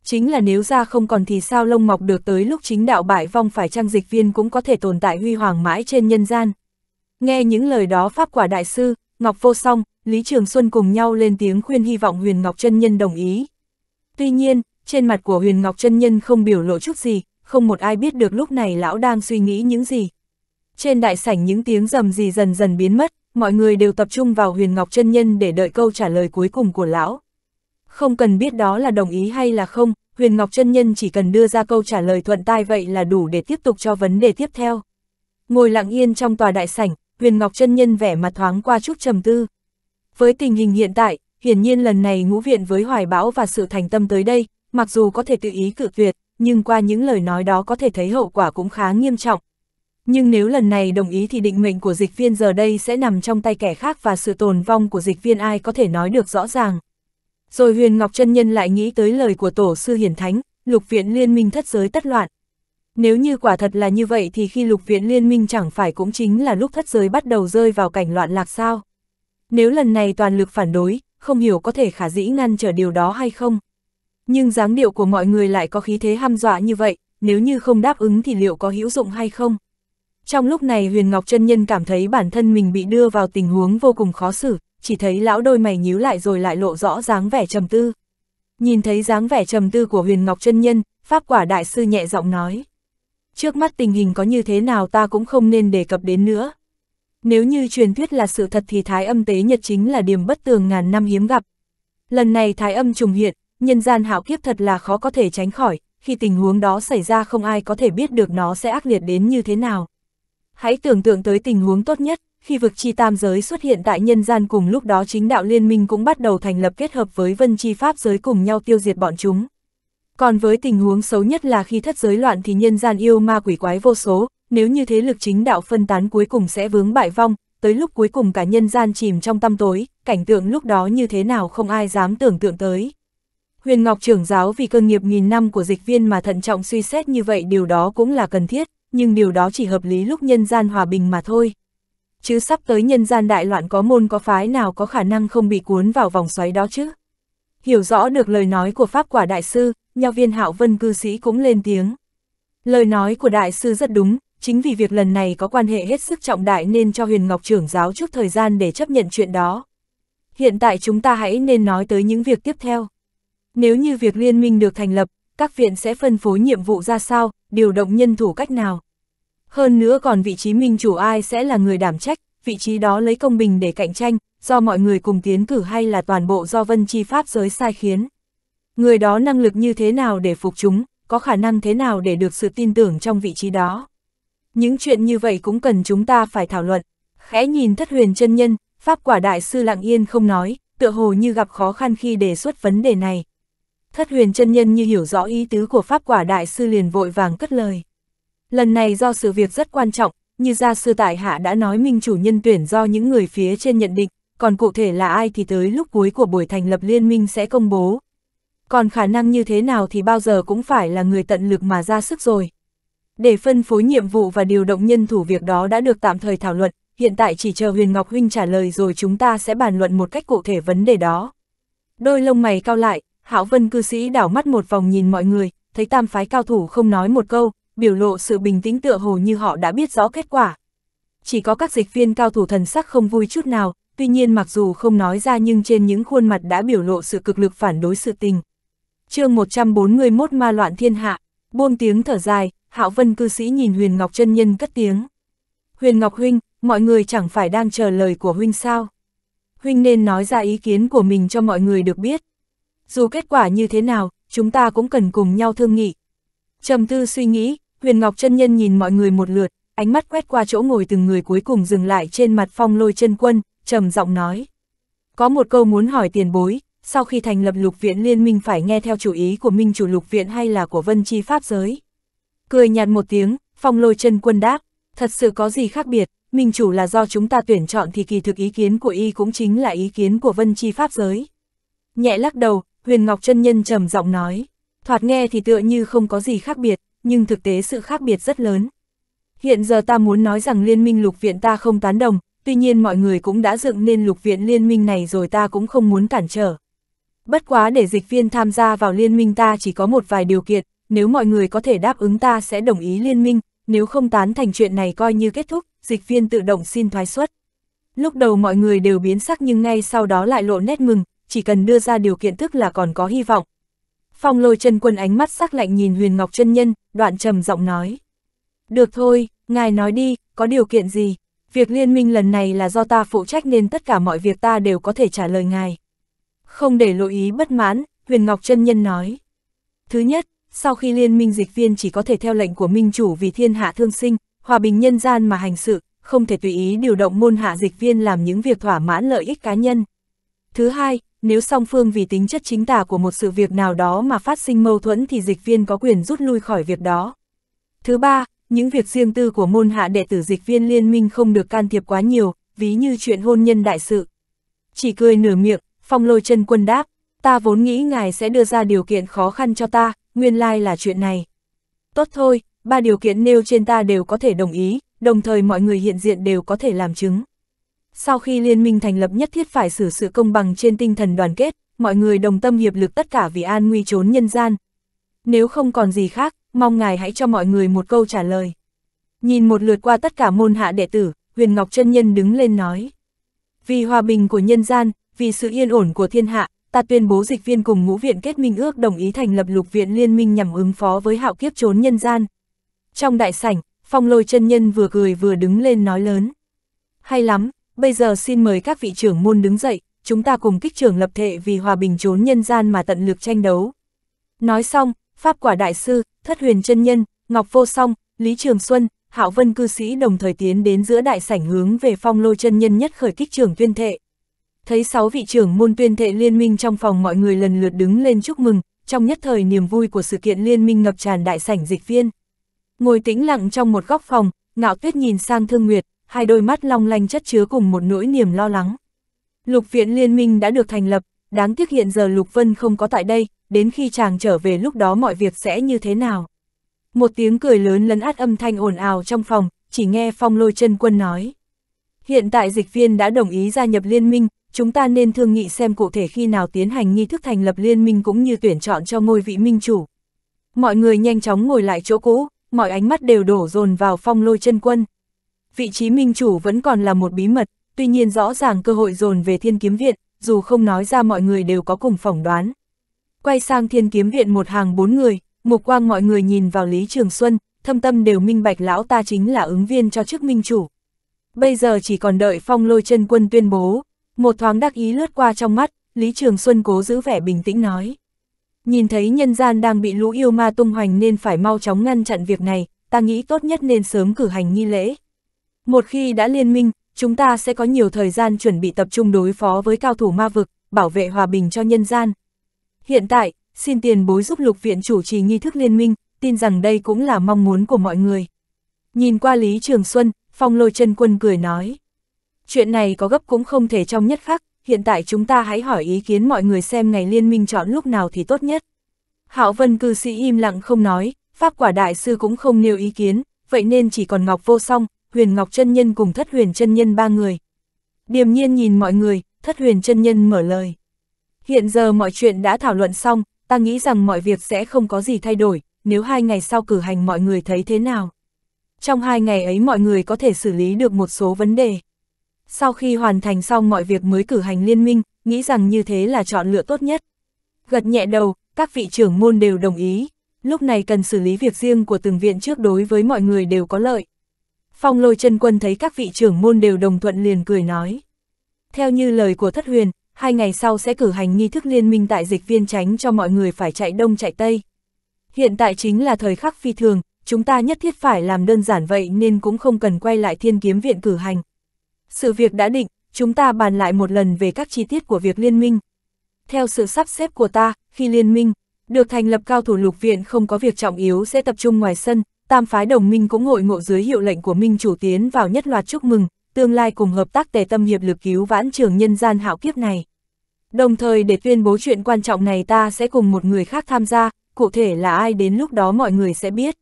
Chính là nếu ra không còn thì sao lông mọc được tới lúc chính đạo bại vong phải trang dịch viên cũng có thể tồn tại huy hoàng mãi trên nhân gian. Nghe những lời đó Pháp quả Đại sư, Ngọc Vô Song, Lý Trường Xuân cùng nhau lên tiếng khuyên hy vọng Huyền Ngọc Trân Nhân đồng ý. Tuy nhiên, trên mặt của Huyền Ngọc Trân Nhân không biểu lộ chút gì, không một ai biết được lúc này lão đang suy nghĩ những gì. Trên đại sảnh những tiếng rầm gì dần dần biến mất, mọi người đều tập trung vào Huyền Ngọc Trân Nhân để đợi câu trả lời cuối cùng của lão. Không cần biết đó là đồng ý hay là không, Huyền Ngọc Trân Nhân chỉ cần đưa ra câu trả lời thuận tai vậy là đủ để tiếp tục cho vấn đề tiếp theo. Ngồi lặng yên trong tòa đại sảnh, Huyền Ngọc Trân Nhân vẻ mặt thoáng qua chút trầm tư. Với tình hình hiện tại, hiển nhiên lần này ngũ viện với hoài bão và sự thành tâm tới đây, mặc dù có thể tự ý cự tuyệt, nhưng qua những lời nói đó có thể thấy hậu quả cũng khá nghiêm trọng. Nhưng nếu lần này đồng ý thì định mệnh của dịch viên giờ đây sẽ nằm trong tay kẻ khác và sự tồn vong của dịch viên ai có thể nói được rõ ràng. Rồi Huyền Ngọc chân Nhân lại nghĩ tới lời của Tổ sư Hiển Thánh, lục viện liên minh thất giới tất loạn. Nếu như quả thật là như vậy thì khi lục viện liên minh chẳng phải cũng chính là lúc thất giới bắt đầu rơi vào cảnh loạn lạc sao? Nếu lần này toàn lực phản đối, không hiểu có thể khả dĩ ngăn trở điều đó hay không. Nhưng dáng điệu của mọi người lại có khí thế ham dọa như vậy, nếu như không đáp ứng thì liệu có hữu dụng hay không? Trong lúc này Huyền Ngọc Trân Nhân cảm thấy bản thân mình bị đưa vào tình huống vô cùng khó xử, chỉ thấy lão đôi mày nhíu lại rồi lại lộ rõ dáng vẻ trầm tư. Nhìn thấy dáng vẻ trầm tư của Huyền Ngọc Trân Nhân, Pháp Quả Đại Sư nhẹ giọng nói. Trước mắt tình hình có như thế nào ta cũng không nên đề cập đến nữa. Nếu như truyền thuyết là sự thật thì thái âm tế nhật chính là điểm bất tường ngàn năm hiếm gặp. Lần này thái âm trùng hiện, nhân gian hạo kiếp thật là khó có thể tránh khỏi, khi tình huống đó xảy ra không ai có thể biết được nó sẽ ác liệt đến như thế nào. Hãy tưởng tượng tới tình huống tốt nhất, khi vực chi tam giới xuất hiện tại nhân gian cùng lúc đó chính đạo liên minh cũng bắt đầu thành lập kết hợp với vân chi pháp giới cùng nhau tiêu diệt bọn chúng. Còn với tình huống xấu nhất là khi thất giới loạn thì nhân gian yêu ma quỷ quái vô số, nếu như thế lực chính đạo phân tán cuối cùng sẽ vướng bại vong, tới lúc cuối cùng cả nhân gian chìm trong tăm tối, cảnh tượng lúc đó như thế nào không ai dám tưởng tượng tới. Huyền Ngọc trưởng giáo vì cơ nghiệp nghìn năm của dịch viên mà thận trọng suy xét như vậy điều đó cũng là cần thiết, nhưng điều đó chỉ hợp lý lúc nhân gian hòa bình mà thôi. Chứ sắp tới nhân gian đại loạn có môn có phái nào có khả năng không bị cuốn vào vòng xoáy đó chứ. Hiểu rõ được lời nói của Pháp quả đại sư, nhà viên hạo vân cư sĩ cũng lên tiếng. Lời nói của đại sư rất đúng, Chính vì việc lần này có quan hệ hết sức trọng đại nên cho Huyền Ngọc trưởng giáo chút thời gian để chấp nhận chuyện đó. Hiện tại chúng ta hãy nên nói tới những việc tiếp theo. Nếu như việc liên minh được thành lập, các viện sẽ phân phối nhiệm vụ ra sao, điều động nhân thủ cách nào. Hơn nữa còn vị trí minh chủ ai sẽ là người đảm trách, vị trí đó lấy công bình để cạnh tranh, do mọi người cùng tiến cử hay là toàn bộ do vân chi pháp giới sai khiến. Người đó năng lực như thế nào để phục chúng, có khả năng thế nào để được sự tin tưởng trong vị trí đó những chuyện như vậy cũng cần chúng ta phải thảo luận. Khẽ nhìn thất huyền chân nhân, Pháp quả đại sư lặng yên không nói, tựa hồ như gặp khó khăn khi đề xuất vấn đề này. Thất huyền chân nhân như hiểu rõ ý tứ của Pháp quả đại sư liền vội vàng cất lời. Lần này do sự việc rất quan trọng, như gia sư tại hạ đã nói minh chủ nhân tuyển do những người phía trên nhận định, còn cụ thể là ai thì tới lúc cuối của buổi thành lập liên minh sẽ công bố. Còn khả năng như thế nào thì bao giờ cũng phải là người tận lực mà ra sức rồi. Để phân phối nhiệm vụ và điều động nhân thủ việc đó đã được tạm thời thảo luận, hiện tại chỉ chờ Huyền Ngọc Huynh trả lời rồi chúng ta sẽ bàn luận một cách cụ thể vấn đề đó. Đôi lông mày cao lại, Hảo Vân cư sĩ đảo mắt một vòng nhìn mọi người, thấy tam phái cao thủ không nói một câu, biểu lộ sự bình tĩnh tựa hồ như họ đã biết rõ kết quả. Chỉ có các dịch viên cao thủ thần sắc không vui chút nào, tuy nhiên mặc dù không nói ra nhưng trên những khuôn mặt đã biểu lộ sự cực lực phản đối sự tình. chương 141 Ma Loạn Thiên Hạ, buông tiếng thở dài, Hạo Vân cư sĩ nhìn Huyền Ngọc chân nhân cất tiếng. Huyền Ngọc huynh, mọi người chẳng phải đang chờ lời của huynh sao? Huynh nên nói ra ý kiến của mình cho mọi người được biết. Dù kết quả như thế nào, chúng ta cũng cần cùng nhau thương nghị. Trầm tư suy nghĩ, Huyền Ngọc chân nhân nhìn mọi người một lượt, ánh mắt quét qua chỗ ngồi từng người cuối cùng dừng lại trên mặt Phong Lôi chân quân, trầm giọng nói: "Có một câu muốn hỏi tiền bối, sau khi thành lập lục viện liên minh phải nghe theo chủ ý của Minh chủ lục viện hay là của Vân Chi pháp giới?" Cười nhạt một tiếng, phong lôi chân quân đáp, thật sự có gì khác biệt, minh chủ là do chúng ta tuyển chọn thì kỳ thực ý kiến của y cũng chính là ý kiến của vân chi pháp giới. Nhẹ lắc đầu, huyền ngọc chân nhân trầm giọng nói, thoạt nghe thì tựa như không có gì khác biệt, nhưng thực tế sự khác biệt rất lớn. Hiện giờ ta muốn nói rằng liên minh lục viện ta không tán đồng, tuy nhiên mọi người cũng đã dựng nên lục viện liên minh này rồi ta cũng không muốn cản trở. Bất quá để dịch viên tham gia vào liên minh ta chỉ có một vài điều kiện, nếu mọi người có thể đáp ứng ta sẽ đồng ý liên minh, nếu không tán thành chuyện này coi như kết thúc, dịch viên tự động xin thoái xuất. Lúc đầu mọi người đều biến sắc nhưng ngay sau đó lại lộ nét mừng, chỉ cần đưa ra điều kiện tức là còn có hy vọng. Phong lôi chân quân ánh mắt sắc lạnh nhìn Huyền Ngọc chân Nhân, đoạn trầm giọng nói. Được thôi, ngài nói đi, có điều kiện gì? Việc liên minh lần này là do ta phụ trách nên tất cả mọi việc ta đều có thể trả lời ngài. Không để lộ ý bất mãn, Huyền Ngọc chân Nhân nói. Thứ nhất, sau khi liên minh dịch viên chỉ có thể theo lệnh của minh chủ vì thiên hạ thương sinh, hòa bình nhân gian mà hành sự, không thể tùy ý điều động môn hạ dịch viên làm những việc thỏa mãn lợi ích cá nhân. Thứ hai, nếu song phương vì tính chất chính tả của một sự việc nào đó mà phát sinh mâu thuẫn thì dịch viên có quyền rút lui khỏi việc đó. Thứ ba, những việc riêng tư của môn hạ đệ tử dịch viên liên minh không được can thiệp quá nhiều, ví như chuyện hôn nhân đại sự. Chỉ cười nửa miệng, phong lôi chân quân đáp, ta vốn nghĩ ngài sẽ đưa ra điều kiện khó khăn cho ta, nguyên lai like là chuyện này. Tốt thôi, ba điều kiện nêu trên ta đều có thể đồng ý, đồng thời mọi người hiện diện đều có thể làm chứng. Sau khi liên minh thành lập nhất thiết phải xử sự công bằng trên tinh thần đoàn kết, mọi người đồng tâm hiệp lực tất cả vì an nguy trốn nhân gian. Nếu không còn gì khác, mong ngài hãy cho mọi người một câu trả lời. Nhìn một lượt qua tất cả môn hạ đệ tử, Huyền Ngọc chân Nhân đứng lên nói. Vì hòa bình của nhân gian, vì sự yên ổn của thiên hạ, ta tuyên bố dịch viên cùng ngũ viện kết minh ước đồng ý thành lập lục viện liên minh nhằm ứng phó với hạo kiếp trốn nhân gian. Trong đại sảnh, phong lôi chân nhân vừa cười vừa đứng lên nói lớn. Hay lắm, bây giờ xin mời các vị trưởng môn đứng dậy, chúng ta cùng kích trưởng lập thệ vì hòa bình trốn nhân gian mà tận lực tranh đấu. Nói xong, Pháp quả đại sư, Thất huyền chân nhân, Ngọc vô song, Lý Trường Xuân, Hạo Vân cư sĩ đồng thời tiến đến giữa đại sảnh hướng về phong lôi chân nhân nhất khởi kích trường tuyên thệ thấy sáu vị trưởng môn tuyên thệ liên minh trong phòng mọi người lần lượt đứng lên chúc mừng, trong nhất thời niềm vui của sự kiện liên minh ngập tràn đại sảnh dịch viên. Ngồi tĩnh lặng trong một góc phòng, ngạo tuyết nhìn sang thương nguyệt, hai đôi mắt long lanh chất chứa cùng một nỗi niềm lo lắng. Lục viện liên minh đã được thành lập, đáng tiếc hiện giờ Lục Vân không có tại đây, đến khi chàng trở về lúc đó mọi việc sẽ như thế nào. Một tiếng cười lớn lấn át âm thanh ồn ào trong phòng, chỉ nghe phong lôi chân quân nói. Hiện tại dịch viên đã đồng ý gia nhập liên minh, chúng ta nên thương nghị xem cụ thể khi nào tiến hành nghi thức thành lập liên minh cũng như tuyển chọn cho ngôi vị minh chủ. Mọi người nhanh chóng ngồi lại chỗ cũ, mọi ánh mắt đều đổ dồn vào phong lôi chân quân. Vị trí minh chủ vẫn còn là một bí mật, tuy nhiên rõ ràng cơ hội dồn về thiên kiếm viện, dù không nói ra mọi người đều có cùng phỏng đoán. Quay sang thiên kiếm viện một hàng bốn người, mục quang mọi người nhìn vào Lý Trường Xuân, thâm tâm đều minh bạch lão ta chính là ứng viên cho chức minh chủ. Bây giờ chỉ còn đợi phong lôi chân quân tuyên bố, một thoáng đắc ý lướt qua trong mắt, Lý Trường Xuân cố giữ vẻ bình tĩnh nói. Nhìn thấy nhân gian đang bị lũ yêu ma tung hoành nên phải mau chóng ngăn chặn việc này, ta nghĩ tốt nhất nên sớm cử hành nghi lễ. Một khi đã liên minh, chúng ta sẽ có nhiều thời gian chuẩn bị tập trung đối phó với cao thủ ma vực, bảo vệ hòa bình cho nhân gian. Hiện tại, xin tiền bối giúp lục viện chủ trì nghi thức liên minh, tin rằng đây cũng là mong muốn của mọi người. Nhìn qua Lý Trường Xuân, Phong lôi chân quân cười nói chuyện này có gấp cũng không thể trong nhất khắc, hiện tại chúng ta hãy hỏi ý kiến mọi người xem ngày liên minh chọn lúc nào thì tốt nhất. Hạo Vân cư sĩ im lặng không nói, Pháp quả đại sư cũng không nêu ý kiến, vậy nên chỉ còn Ngọc Vô Song, Huyền Ngọc chân Nhân cùng Thất Huyền chân Nhân ba người. Điềm nhiên nhìn mọi người, Thất Huyền chân Nhân mở lời. Hiện giờ mọi chuyện đã thảo luận xong, ta nghĩ rằng mọi việc sẽ không có gì thay đổi, nếu hai ngày sau cử hành mọi người thấy thế nào. Trong hai ngày ấy mọi người có thể xử lý được một số vấn đề sau khi hoàn thành xong mọi việc mới cử hành liên minh, nghĩ rằng như thế là chọn lựa tốt nhất. Gật nhẹ đầu, các vị trưởng môn đều đồng ý, lúc này cần xử lý việc riêng của từng viện trước đối với mọi người đều có lợi. Phong lôi chân quân thấy các vị trưởng môn đều đồng thuận liền cười nói. Theo như lời của Thất Huyền, hai ngày sau sẽ cử hành nghi thức liên minh tại dịch viên tránh cho mọi người phải chạy đông chạy tây. Hiện tại chính là thời khắc phi thường, chúng ta nhất thiết phải làm đơn giản vậy nên cũng không cần quay lại thiên kiếm viện cử hành. Sự việc đã định, chúng ta bàn lại một lần về các chi tiết của việc liên minh. Theo sự sắp xếp của ta, khi liên minh, được thành lập cao thủ lục viện không có việc trọng yếu sẽ tập trung ngoài sân, tam phái đồng minh cũng hội ngộ dưới hiệu lệnh của minh chủ tiến vào nhất loạt chúc mừng, tương lai cùng hợp tác tề tâm hiệp lực cứu vãn trường nhân gian hạo kiếp này. Đồng thời để tuyên bố chuyện quan trọng này ta sẽ cùng một người khác tham gia, cụ thể là ai đến lúc đó mọi người sẽ biết.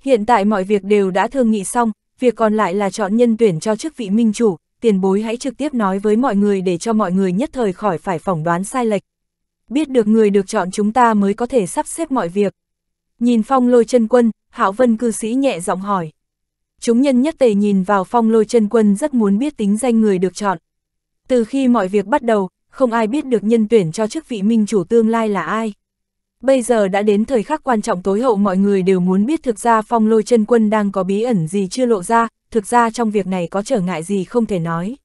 Hiện tại mọi việc đều đã thương nghị xong, việc còn lại là chọn nhân tuyển cho chức vị minh chủ, tiền bối hãy trực tiếp nói với mọi người để cho mọi người nhất thời khỏi phải phỏng đoán sai lệch. Biết được người được chọn chúng ta mới có thể sắp xếp mọi việc. Nhìn phong lôi chân quân, Hạo Vân cư sĩ nhẹ giọng hỏi. Chúng nhân nhất tề nhìn vào phong lôi chân quân rất muốn biết tính danh người được chọn. Từ khi mọi việc bắt đầu, không ai biết được nhân tuyển cho chức vị minh chủ tương lai là ai. Bây giờ đã đến thời khắc quan trọng tối hậu mọi người đều muốn biết thực ra phong lôi chân quân đang có bí ẩn gì chưa lộ ra, thực ra trong việc này có trở ngại gì không thể nói.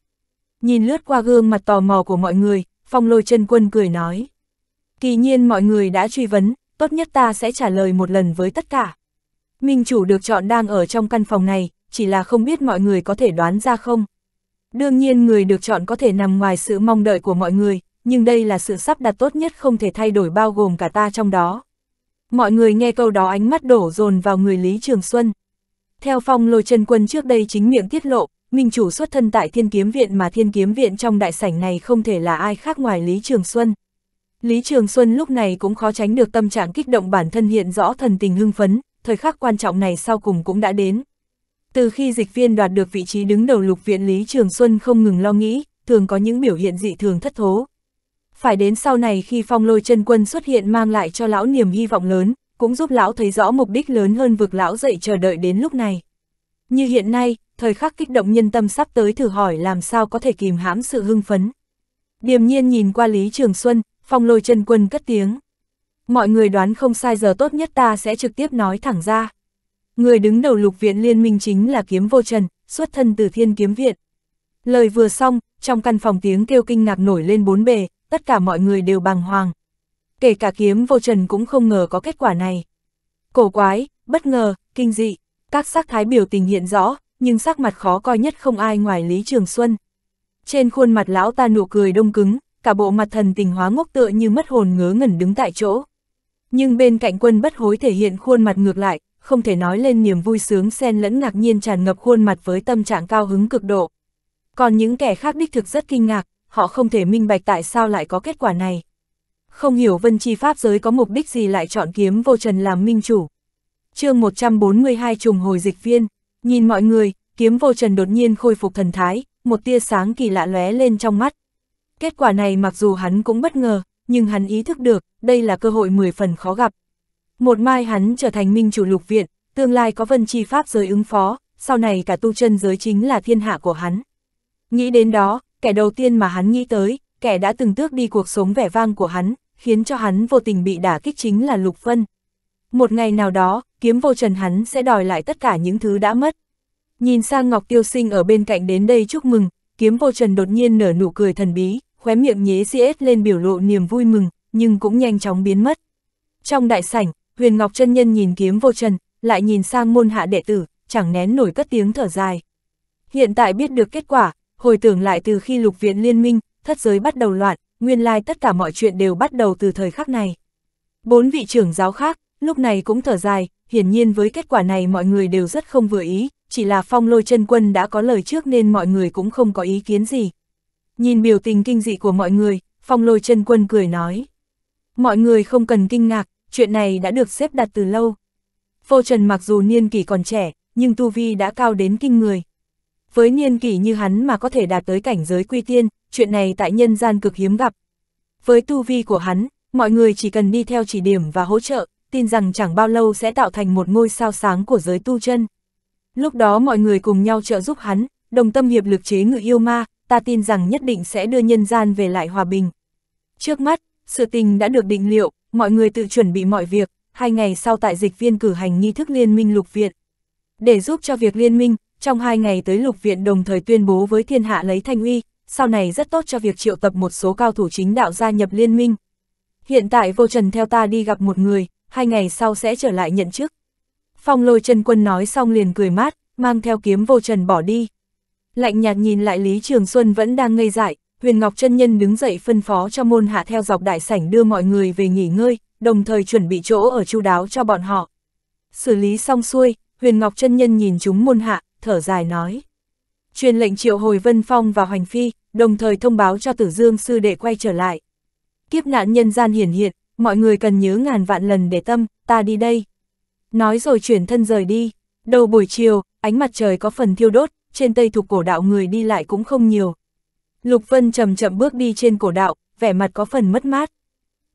Nhìn lướt qua gương mặt tò mò của mọi người, phong lôi chân quân cười nói. Kỳ nhiên mọi người đã truy vấn, tốt nhất ta sẽ trả lời một lần với tất cả. Minh chủ được chọn đang ở trong căn phòng này, chỉ là không biết mọi người có thể đoán ra không. Đương nhiên người được chọn có thể nằm ngoài sự mong đợi của mọi người, nhưng đây là sự sắp đặt tốt nhất không thể thay đổi bao gồm cả ta trong đó. Mọi người nghe câu đó ánh mắt đổ dồn vào người Lý Trường Xuân. Theo phong lôi chân quân trước đây chính miệng tiết lộ, minh chủ xuất thân tại thiên kiếm viện mà thiên kiếm viện trong đại sảnh này không thể là ai khác ngoài Lý Trường Xuân. Lý Trường Xuân lúc này cũng khó tránh được tâm trạng kích động bản thân hiện rõ thần tình hưng phấn, thời khắc quan trọng này sau cùng cũng đã đến. Từ khi dịch viên đoạt được vị trí đứng đầu lục viện Lý Trường Xuân không ngừng lo nghĩ, thường có những biểu hiện dị thường thất thố phải đến sau này khi phong lôi chân quân xuất hiện mang lại cho lão niềm hy vọng lớn, cũng giúp lão thấy rõ mục đích lớn hơn vực lão dậy chờ đợi đến lúc này. Như hiện nay, thời khắc kích động nhân tâm sắp tới thử hỏi làm sao có thể kìm hãm sự hưng phấn. Điềm nhiên nhìn qua Lý Trường Xuân, phong lôi chân quân cất tiếng. Mọi người đoán không sai giờ tốt nhất ta sẽ trực tiếp nói thẳng ra. Người đứng đầu lục viện liên minh chính là kiếm vô trần, xuất thân từ thiên kiếm viện. Lời vừa xong, trong căn phòng tiếng kêu kinh ngạc nổi lên bốn bề, tất cả mọi người đều bàng hoàng. Kể cả kiếm vô trần cũng không ngờ có kết quả này. Cổ quái, bất ngờ, kinh dị, các sắc thái biểu tình hiện rõ, nhưng sắc mặt khó coi nhất không ai ngoài Lý Trường Xuân. Trên khuôn mặt lão ta nụ cười đông cứng, cả bộ mặt thần tình hóa ngốc tựa như mất hồn ngớ ngẩn đứng tại chỗ. Nhưng bên cạnh quân bất hối thể hiện khuôn mặt ngược lại, không thể nói lên niềm vui sướng xen lẫn ngạc nhiên tràn ngập khuôn mặt với tâm trạng cao hứng cực độ. Còn những kẻ khác đích thực rất kinh ngạc, họ không thể minh bạch tại sao lại có kết quả này. Không hiểu vân chi pháp giới có mục đích gì lại chọn kiếm vô trần làm minh chủ. chương 142 trùng hồi dịch viên, nhìn mọi người, kiếm vô trần đột nhiên khôi phục thần thái, một tia sáng kỳ lạ lóe lên trong mắt. Kết quả này mặc dù hắn cũng bất ngờ, nhưng hắn ý thức được, đây là cơ hội mười phần khó gặp. Một mai hắn trở thành minh chủ lục viện, tương lai có vân chi pháp giới ứng phó, sau này cả tu chân giới chính là thiên hạ của hắn. Nghĩ đến đó, kẻ đầu tiên mà hắn nghĩ tới, kẻ đã từng tước đi cuộc sống vẻ vang của hắn, khiến cho hắn vô tình bị đả kích chính là Lục Vân. Một ngày nào đó, kiếm vô trần hắn sẽ đòi lại tất cả những thứ đã mất. Nhìn sang Ngọc Tiêu Sinh ở bên cạnh đến đây chúc mừng, kiếm vô trần đột nhiên nở nụ cười thần bí, khóe miệng nhế siết lên biểu lộ niềm vui mừng, nhưng cũng nhanh chóng biến mất. Trong đại sảnh, Huyền Ngọc chân Nhân nhìn kiếm vô trần, lại nhìn sang môn hạ đệ tử, chẳng nén nổi cất tiếng thở dài. Hiện tại biết được kết quả, hồi tưởng lại từ khi lục viện liên minh, thất giới bắt đầu loạn, nguyên lai tất cả mọi chuyện đều bắt đầu từ thời khắc này. Bốn vị trưởng giáo khác, lúc này cũng thở dài, hiển nhiên với kết quả này mọi người đều rất không vừa ý, chỉ là phong lôi chân quân đã có lời trước nên mọi người cũng không có ý kiến gì. Nhìn biểu tình kinh dị của mọi người, phong lôi chân quân cười nói. Mọi người không cần kinh ngạc, chuyện này đã được xếp đặt từ lâu. phô Trần mặc dù niên kỷ còn trẻ, nhưng tu vi đã cao đến kinh người, với niên kỷ như hắn mà có thể đạt tới cảnh giới quy tiên, chuyện này tại nhân gian cực hiếm gặp. Với tu vi của hắn, mọi người chỉ cần đi theo chỉ điểm và hỗ trợ, tin rằng chẳng bao lâu sẽ tạo thành một ngôi sao sáng của giới tu chân. Lúc đó mọi người cùng nhau trợ giúp hắn, đồng tâm hiệp lực chế ngự yêu ma, ta tin rằng nhất định sẽ đưa nhân gian về lại hòa bình. Trước mắt, sự tình đã được định liệu, mọi người tự chuẩn bị mọi việc, hai ngày sau tại dịch viên cử hành nghi thức liên minh lục viện. Để giúp cho việc liên minh, trong hai ngày tới lục viện đồng thời tuyên bố với thiên hạ lấy thanh uy, sau này rất tốt cho việc triệu tập một số cao thủ chính đạo gia nhập liên minh. Hiện tại vô trần theo ta đi gặp một người, hai ngày sau sẽ trở lại nhận chức. Phong lôi chân quân nói xong liền cười mát, mang theo kiếm vô trần bỏ đi. Lạnh nhạt nhìn lại Lý Trường Xuân vẫn đang ngây dại, Huyền Ngọc chân Nhân đứng dậy phân phó cho môn hạ theo dọc đại sảnh đưa mọi người về nghỉ ngơi, đồng thời chuẩn bị chỗ ở chu đáo cho bọn họ. Xử lý xong xuôi, Huyền Ngọc chân Nhân nhìn chúng môn hạ, thở dài nói. Truyền lệnh triệu hồi Vân Phong và Hoành Phi, đồng thời thông báo cho Tử Dương sư đệ quay trở lại. Kiếp nạn nhân gian hiển hiện, mọi người cần nhớ ngàn vạn lần để tâm, ta đi đây. Nói rồi chuyển thân rời đi, đầu buổi chiều, ánh mặt trời có phần thiêu đốt, trên tây thuộc cổ đạo người đi lại cũng không nhiều. Lục Vân chậm chậm bước đi trên cổ đạo, vẻ mặt có phần mất mát.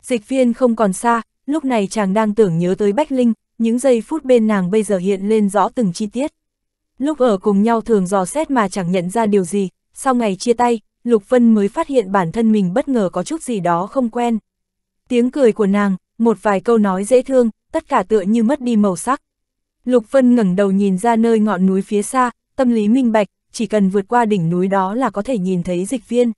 Dịch viên không còn xa, lúc này chàng đang tưởng nhớ tới Bách Linh, những giây phút bên nàng bây giờ hiện lên rõ từng chi tiết. Lúc ở cùng nhau thường dò xét mà chẳng nhận ra điều gì, sau ngày chia tay, Lục Vân mới phát hiện bản thân mình bất ngờ có chút gì đó không quen. Tiếng cười của nàng, một vài câu nói dễ thương, tất cả tựa như mất đi màu sắc. Lục Vân ngẩng đầu nhìn ra nơi ngọn núi phía xa, tâm lý minh bạch, chỉ cần vượt qua đỉnh núi đó là có thể nhìn thấy dịch viên.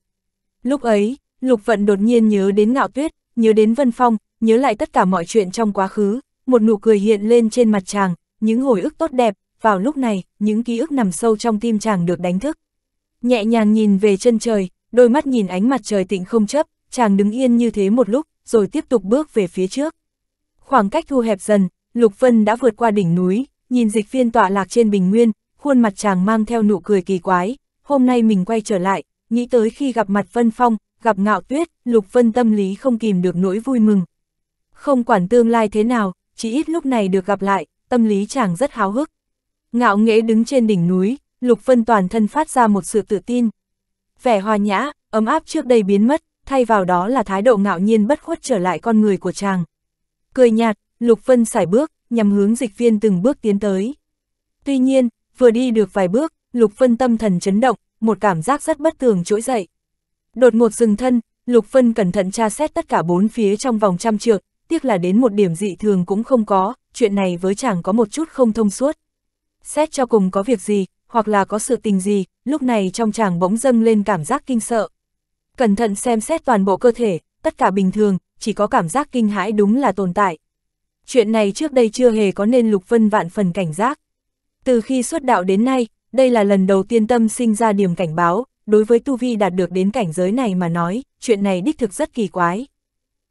Lúc ấy, Lục Vận đột nhiên nhớ đến ngạo tuyết, nhớ đến Vân Phong, nhớ lại tất cả mọi chuyện trong quá khứ, một nụ cười hiện lên trên mặt chàng, những hồi ức tốt đẹp, vào lúc này, những ký ức nằm sâu trong tim chàng được đánh thức. Nhẹ nhàng nhìn về chân trời, đôi mắt nhìn ánh mặt trời tịnh không chấp, chàng đứng yên như thế một lúc, rồi tiếp tục bước về phía trước. Khoảng cách thu hẹp dần, Lục Vân đã vượt qua đỉnh núi, nhìn dịch phiên tọa lạc trên bình nguyên, khuôn mặt chàng mang theo nụ cười kỳ quái, hôm nay mình quay trở lại, nghĩ tới khi gặp mặt Vân Phong, gặp ngạo tuyết, Lục Vân tâm lý không kìm được nỗi vui mừng. Không quản tương lai thế nào, chỉ ít lúc này được gặp lại, tâm lý chàng rất háo hức. Ngạo nghễ đứng trên đỉnh núi, Lục Vân toàn thân phát ra một sự tự tin. Vẻ hòa nhã, ấm áp trước đây biến mất, thay vào đó là thái độ ngạo nhiên bất khuất trở lại con người của chàng. Cười nhạt, Lục Vân sải bước, nhằm hướng dịch viên từng bước tiến tới. Tuy nhiên, vừa đi được vài bước, Lục Vân tâm thần chấn động, một cảm giác rất bất thường trỗi dậy. Đột ngột dừng thân, Lục Vân cẩn thận tra xét tất cả bốn phía trong vòng trăm trượng, tiếc là đến một điểm dị thường cũng không có, chuyện này với chàng có một chút không thông suốt xét cho cùng có việc gì, hoặc là có sự tình gì, lúc này trong chàng bỗng dâng lên cảm giác kinh sợ. Cẩn thận xem xét toàn bộ cơ thể, tất cả bình thường, chỉ có cảm giác kinh hãi đúng là tồn tại. Chuyện này trước đây chưa hề có nên Lục Vân vạn phần cảnh giác. Từ khi xuất đạo đến nay, đây là lần đầu tiên tâm sinh ra điểm cảnh báo, đối với Tu Vi đạt được đến cảnh giới này mà nói, chuyện này đích thực rất kỳ quái.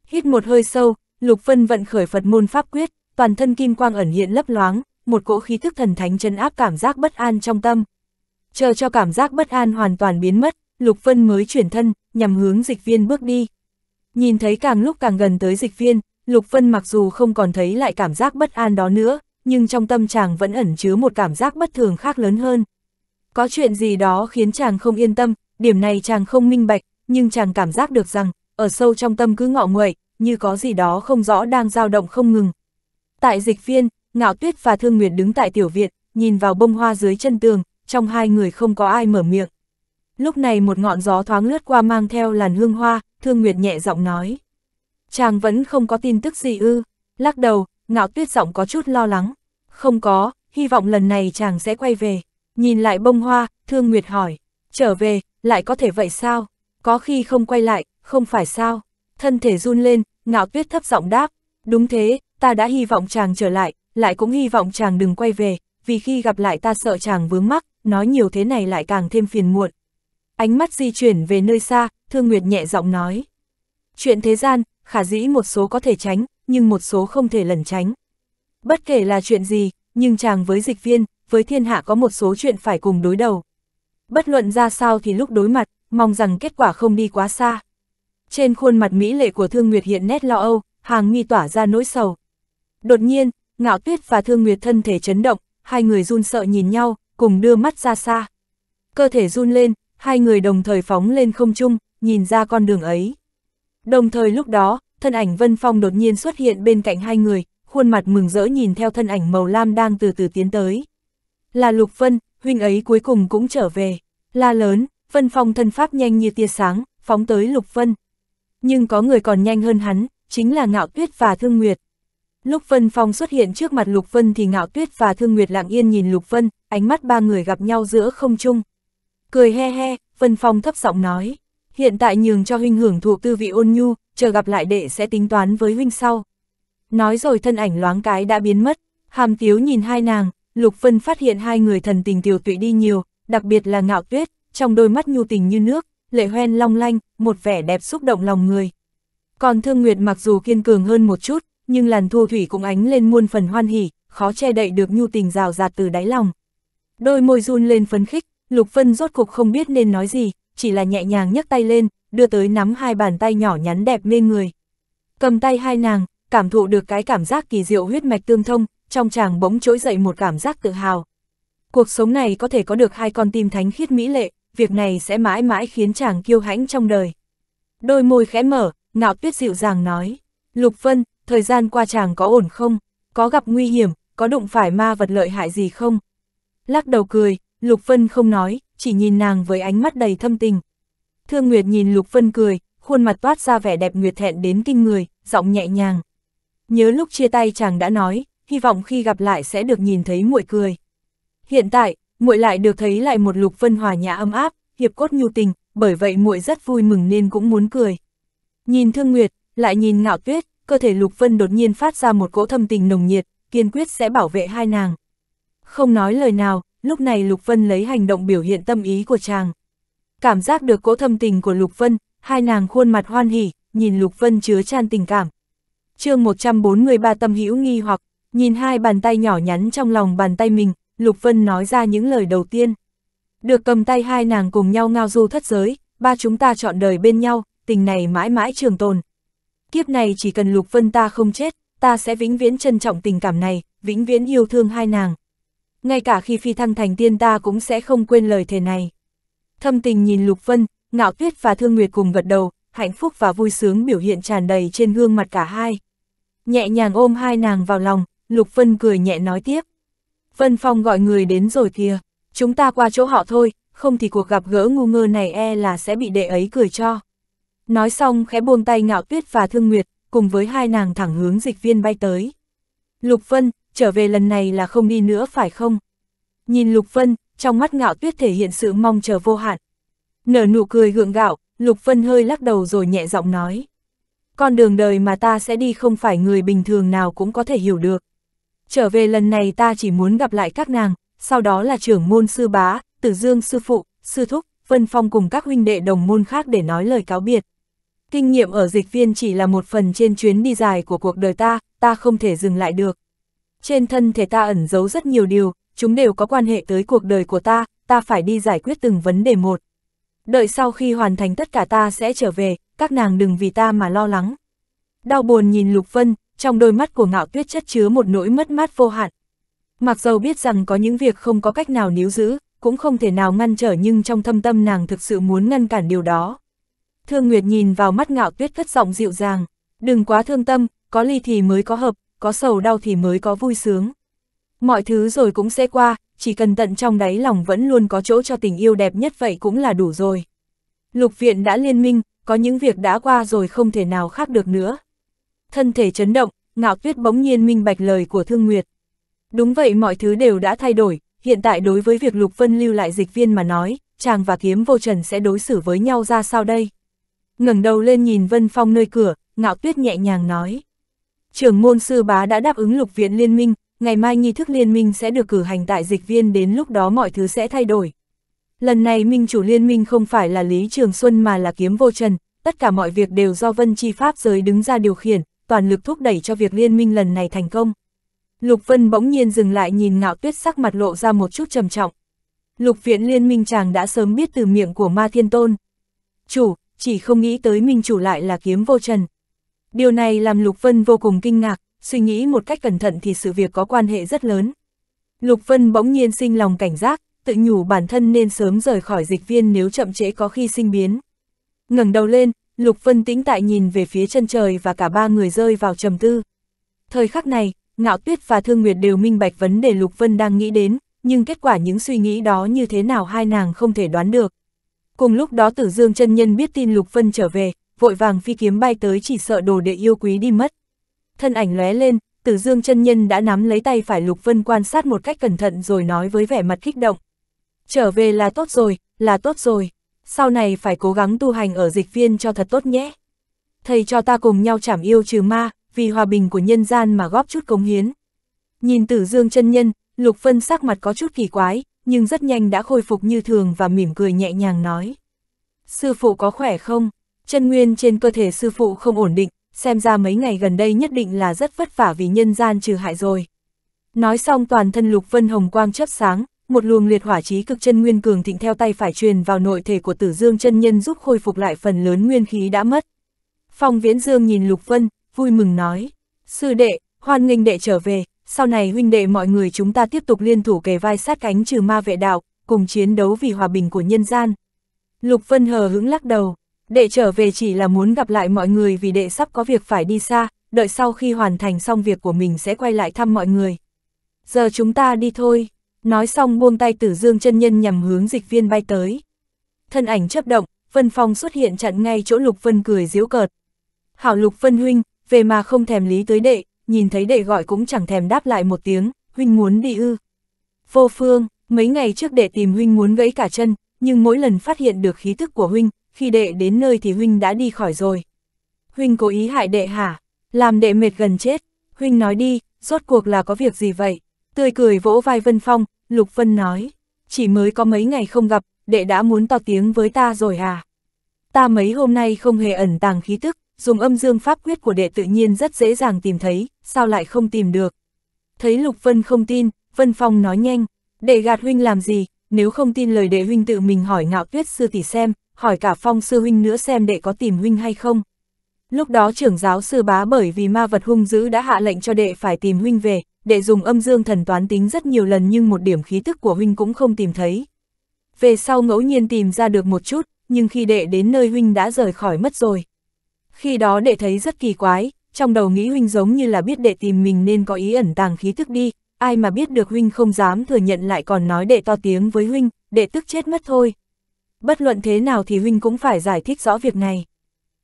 Hít một hơi sâu, Lục Vân vận khởi Phật môn pháp quyết, toàn thân kim quang ẩn hiện lấp loáng, một cỗ khí thức thần thánh chân áp cảm giác bất an trong tâm. Chờ cho cảm giác bất an hoàn toàn biến mất, Lục Vân mới chuyển thân, nhằm hướng dịch viên bước đi. Nhìn thấy càng lúc càng gần tới dịch viên, Lục Vân mặc dù không còn thấy lại cảm giác bất an đó nữa, nhưng trong tâm chàng vẫn ẩn chứa một cảm giác bất thường khác lớn hơn. Có chuyện gì đó khiến chàng không yên tâm, điểm này chàng không minh bạch, nhưng chàng cảm giác được rằng, ở sâu trong tâm cứ ngọ nguậy, như có gì đó không rõ đang dao động không ngừng. Tại dịch viên, Ngạo Tuyết và Thương Nguyệt đứng tại tiểu viện, nhìn vào bông hoa dưới chân tường, trong hai người không có ai mở miệng. Lúc này một ngọn gió thoáng lướt qua mang theo làn hương hoa, Thương Nguyệt nhẹ giọng nói. Chàng vẫn không có tin tức gì ư, lắc đầu, Ngạo Tuyết giọng có chút lo lắng. Không có, hy vọng lần này chàng sẽ quay về. Nhìn lại bông hoa, Thương Nguyệt hỏi, trở về, lại có thể vậy sao? Có khi không quay lại, không phải sao? Thân thể run lên, Ngạo Tuyết thấp giọng đáp, đúng thế, ta đã hy vọng chàng trở lại, lại cũng hy vọng chàng đừng quay về, vì khi gặp lại ta sợ chàng vướng mắc, nói nhiều thế này lại càng thêm phiền muộn. Ánh mắt di chuyển về nơi xa, Thương Nguyệt nhẹ giọng nói. Chuyện thế gian, khả dĩ một số có thể tránh, nhưng một số không thể lẩn tránh. Bất kể là chuyện gì, nhưng chàng với dịch viên, với thiên hạ có một số chuyện phải cùng đối đầu. Bất luận ra sao thì lúc đối mặt, mong rằng kết quả không đi quá xa. Trên khuôn mặt mỹ lệ của Thương Nguyệt hiện nét lo âu, hàng mi tỏa ra nỗi sầu. Đột nhiên, Ngạo Tuyết và Thương Nguyệt thân thể chấn động, hai người run sợ nhìn nhau, cùng đưa mắt ra xa. Cơ thể run lên, hai người đồng thời phóng lên không trung, nhìn ra con đường ấy. Đồng thời lúc đó, thân ảnh Vân Phong đột nhiên xuất hiện bên cạnh hai người, khuôn mặt mừng rỡ nhìn theo thân ảnh màu lam đang từ từ tiến tới. Là Lục Vân, huynh ấy cuối cùng cũng trở về. La lớn, Vân Phong thân pháp nhanh như tia sáng, phóng tới Lục Vân. Nhưng có người còn nhanh hơn hắn, chính là Ngạo Tuyết và Thương Nguyệt. Lúc Vân Phong xuất hiện trước mặt Lục Vân thì Ngạo Tuyết và Thương Nguyệt lặng yên nhìn Lục Vân, ánh mắt ba người gặp nhau giữa không trung. Cười he he, Vân Phong thấp giọng nói, hiện tại nhường cho huynh hưởng thụ tư vị ôn nhu, chờ gặp lại đệ sẽ tính toán với huynh sau. Nói rồi thân ảnh loáng cái đã biến mất, hàm tiếu nhìn hai nàng, Lục Vân phát hiện hai người thần tình tiểu tụy đi nhiều, đặc biệt là Ngạo Tuyết, trong đôi mắt nhu tình như nước, lệ hoen long lanh, một vẻ đẹp xúc động lòng người. Còn Thương Nguyệt mặc dù kiên cường hơn một chút, nhưng làn thu thủy cũng ánh lên muôn phần hoan hỉ, khó che đậy được nhu tình rào rạt từ đáy lòng. Đôi môi run lên phấn khích, Lục Vân rốt cục không biết nên nói gì, chỉ là nhẹ nhàng nhấc tay lên, đưa tới nắm hai bàn tay nhỏ nhắn đẹp mê người. Cầm tay hai nàng, cảm thụ được cái cảm giác kỳ diệu huyết mạch tương thông, trong chàng bỗng trỗi dậy một cảm giác tự hào. Cuộc sống này có thể có được hai con tim thánh khiết mỹ lệ, việc này sẽ mãi mãi khiến chàng kiêu hãnh trong đời. Đôi môi khẽ mở, ngạo tuyết dịu dàng nói, Lục Vân, thời gian qua chàng có ổn không, có gặp nguy hiểm, có đụng phải ma vật lợi hại gì không. Lắc đầu cười, Lục Vân không nói, chỉ nhìn nàng với ánh mắt đầy thâm tình. Thương Nguyệt nhìn Lục Vân cười, khuôn mặt toát ra vẻ đẹp nguyệt thẹn đến kinh người, giọng nhẹ nhàng. Nhớ lúc chia tay chàng đã nói, hy vọng khi gặp lại sẽ được nhìn thấy muội cười. Hiện tại, muội lại được thấy lại một Lục Vân hòa nhã ấm áp, hiệp cốt nhu tình, bởi vậy muội rất vui mừng nên cũng muốn cười. Nhìn Thương Nguyệt, lại nhìn Ngạo Tuyết, cơ thể Lục Vân đột nhiên phát ra một cỗ thâm tình nồng nhiệt, kiên quyết sẽ bảo vệ hai nàng. Không nói lời nào, lúc này Lục Vân lấy hành động biểu hiện tâm ý của chàng. Cảm giác được cỗ thâm tình của Lục Vân, hai nàng khuôn mặt hoan hỉ, nhìn Lục Vân chứa chan tình cảm. chương 143 tâm hữu nghi hoặc, nhìn hai bàn tay nhỏ nhắn trong lòng bàn tay mình, Lục Vân nói ra những lời đầu tiên. Được cầm tay hai nàng cùng nhau ngao du thất giới, ba chúng ta chọn đời bên nhau, tình này mãi mãi trường tồn, kiếp này chỉ cần Lục Vân ta không chết, ta sẽ vĩnh viễn trân trọng tình cảm này, vĩnh viễn yêu thương hai nàng. Ngay cả khi phi thăng thành tiên ta cũng sẽ không quên lời thề này. Thâm tình nhìn Lục Vân, Ngạo Tuyết và Thương Nguyệt cùng gật đầu, hạnh phúc và vui sướng biểu hiện tràn đầy trên gương mặt cả hai. Nhẹ nhàng ôm hai nàng vào lòng, Lục Vân cười nhẹ nói tiếp. Vân Phong gọi người đến rồi kìa, chúng ta qua chỗ họ thôi, không thì cuộc gặp gỡ ngu ngơ này e là sẽ bị đệ ấy cười cho. Nói xong khẽ buông tay ngạo tuyết và thương nguyệt, cùng với hai nàng thẳng hướng dịch viên bay tới. Lục Vân, trở về lần này là không đi nữa phải không? Nhìn Lục Vân, trong mắt ngạo tuyết thể hiện sự mong chờ vô hạn. Nở nụ cười gượng gạo, Lục Vân hơi lắc đầu rồi nhẹ giọng nói. Con đường đời mà ta sẽ đi không phải người bình thường nào cũng có thể hiểu được. Trở về lần này ta chỉ muốn gặp lại các nàng, sau đó là trưởng môn sư bá, tử dương sư phụ, sư thúc, Vân Phong cùng các huynh đệ đồng môn khác để nói lời cáo biệt kinh nghiệm ở dịch viên chỉ là một phần trên chuyến đi dài của cuộc đời ta, ta không thể dừng lại được. Trên thân thể ta ẩn giấu rất nhiều điều, chúng đều có quan hệ tới cuộc đời của ta, ta phải đi giải quyết từng vấn đề một. Đợi sau khi hoàn thành tất cả ta sẽ trở về, các nàng đừng vì ta mà lo lắng. Đau buồn nhìn Lục Vân, trong đôi mắt của ngạo tuyết chất chứa một nỗi mất mát vô hạn. Mặc dầu biết rằng có những việc không có cách nào níu giữ, cũng không thể nào ngăn trở nhưng trong thâm tâm nàng thực sự muốn ngăn cản điều đó. Thương Nguyệt nhìn vào mắt ngạo tuyết cất giọng dịu dàng, đừng quá thương tâm, có ly thì mới có hợp, có sầu đau thì mới có vui sướng. Mọi thứ rồi cũng sẽ qua, chỉ cần tận trong đáy lòng vẫn luôn có chỗ cho tình yêu đẹp nhất vậy cũng là đủ rồi. Lục viện đã liên minh, có những việc đã qua rồi không thể nào khác được nữa. Thân thể chấn động, ngạo tuyết bỗng nhiên minh bạch lời của Thương Nguyệt. Đúng vậy mọi thứ đều đã thay đổi, hiện tại đối với việc Lục Vân lưu lại dịch viên mà nói, chàng và kiếm vô trần sẽ đối xử với nhau ra sao đây? ngẩng đầu lên nhìn Vân Phong nơi cửa, ngạo tuyết nhẹ nhàng nói. Trưởng môn sư bá đã đáp ứng lục viện liên minh, ngày mai nghi thức liên minh sẽ được cử hành tại dịch viên đến lúc đó mọi thứ sẽ thay đổi. Lần này minh chủ liên minh không phải là Lý Trường Xuân mà là kiếm vô trần, tất cả mọi việc đều do vân chi pháp giới đứng ra điều khiển, toàn lực thúc đẩy cho việc liên minh lần này thành công. Lục Vân bỗng nhiên dừng lại nhìn ngạo tuyết sắc mặt lộ ra một chút trầm trọng. Lục viện liên minh chàng đã sớm biết từ miệng của ma thiên tôn. Chủ, chỉ không nghĩ tới minh chủ lại là kiếm vô trần. Điều này làm Lục Vân vô cùng kinh ngạc, suy nghĩ một cách cẩn thận thì sự việc có quan hệ rất lớn. Lục Vân bỗng nhiên sinh lòng cảnh giác, tự nhủ bản thân nên sớm rời khỏi dịch viên nếu chậm trễ có khi sinh biến. ngẩng đầu lên, Lục Vân tĩnh tại nhìn về phía chân trời và cả ba người rơi vào trầm tư. Thời khắc này, Ngạo Tuyết và Thương Nguyệt đều minh bạch vấn đề Lục Vân đang nghĩ đến, nhưng kết quả những suy nghĩ đó như thế nào hai nàng không thể đoán được. Cùng lúc đó tử dương chân nhân biết tin Lục Vân trở về, vội vàng phi kiếm bay tới chỉ sợ đồ đệ yêu quý đi mất. Thân ảnh lóe lên, tử dương chân nhân đã nắm lấy tay phải Lục Vân quan sát một cách cẩn thận rồi nói với vẻ mặt kích động. Trở về là tốt rồi, là tốt rồi. Sau này phải cố gắng tu hành ở dịch viên cho thật tốt nhé. Thầy cho ta cùng nhau chảm yêu trừ ma, vì hòa bình của nhân gian mà góp chút cống hiến. Nhìn tử dương chân nhân, Lục Vân sắc mặt có chút kỳ quái, nhưng rất nhanh đã khôi phục như thường và mỉm cười nhẹ nhàng nói. Sư phụ có khỏe không? Chân nguyên trên cơ thể sư phụ không ổn định, xem ra mấy ngày gần đây nhất định là rất vất vả vì nhân gian trừ hại rồi. Nói xong toàn thân Lục Vân Hồng quang chấp sáng, một luồng liệt hỏa trí cực chân nguyên cường thịnh theo tay phải truyền vào nội thể của Tử Dương chân nhân giúp khôi phục lại phần lớn nguyên khí đã mất. Phong Viễn Dương nhìn Lục Vân, vui mừng nói: "Sư đệ, hoan nghênh đệ trở về, sau này huynh đệ mọi người chúng ta tiếp tục liên thủ kề vai sát cánh trừ ma vệ đạo, cùng chiến đấu vì hòa bình của nhân gian. Lục Vân hờ hững lắc đầu, đệ trở về chỉ là muốn gặp lại mọi người vì đệ sắp có việc phải đi xa, đợi sau khi hoàn thành xong việc của mình sẽ quay lại thăm mọi người. Giờ chúng ta đi thôi, nói xong buông tay tử dương chân nhân nhằm hướng dịch viên bay tới. Thân ảnh chấp động, Vân Phong xuất hiện chặn ngay chỗ Lục Vân cười diễu cợt. Hảo Lục Vân huynh, về mà không thèm lý tới đệ, nhìn thấy đệ gọi cũng chẳng thèm đáp lại một tiếng, huynh muốn đi ư. Vô phương, mấy ngày trước đệ tìm huynh muốn gãy cả chân, nhưng mỗi lần phát hiện được khí thức của huynh, khi đệ đến nơi thì huynh đã đi khỏi rồi. Huynh cố ý hại đệ hả? Làm đệ mệt gần chết. Huynh nói đi, rốt cuộc là có việc gì vậy? Tươi cười vỗ vai Vân Phong, Lục Vân nói. Chỉ mới có mấy ngày không gặp, đệ đã muốn to tiếng với ta rồi à? Ta mấy hôm nay không hề ẩn tàng khí tức, dùng âm dương pháp quyết của đệ tự nhiên rất dễ dàng tìm thấy, sao lại không tìm được. Thấy Lục Vân không tin, Vân Phong nói nhanh, đệ gạt huynh làm gì, nếu không tin lời đệ huynh tự mình hỏi ngạo tuyết sư tỷ xem, hỏi cả phong sư huynh nữa xem đệ có tìm huynh hay không. Lúc đó trưởng giáo sư bá bởi vì ma vật hung dữ đã hạ lệnh cho đệ phải tìm huynh về, đệ dùng âm dương thần toán tính rất nhiều lần nhưng một điểm khí tức của huynh cũng không tìm thấy. Về sau ngẫu nhiên tìm ra được một chút, nhưng khi đệ đến nơi huynh đã rời khỏi mất rồi. Khi đó đệ thấy rất kỳ quái, trong đầu nghĩ huynh giống như là biết đệ tìm mình nên có ý ẩn tàng khí thức đi, ai mà biết được huynh không dám thừa nhận lại còn nói đệ to tiếng với huynh, đệ tức chết mất thôi. Bất luận thế nào thì huynh cũng phải giải thích rõ việc này.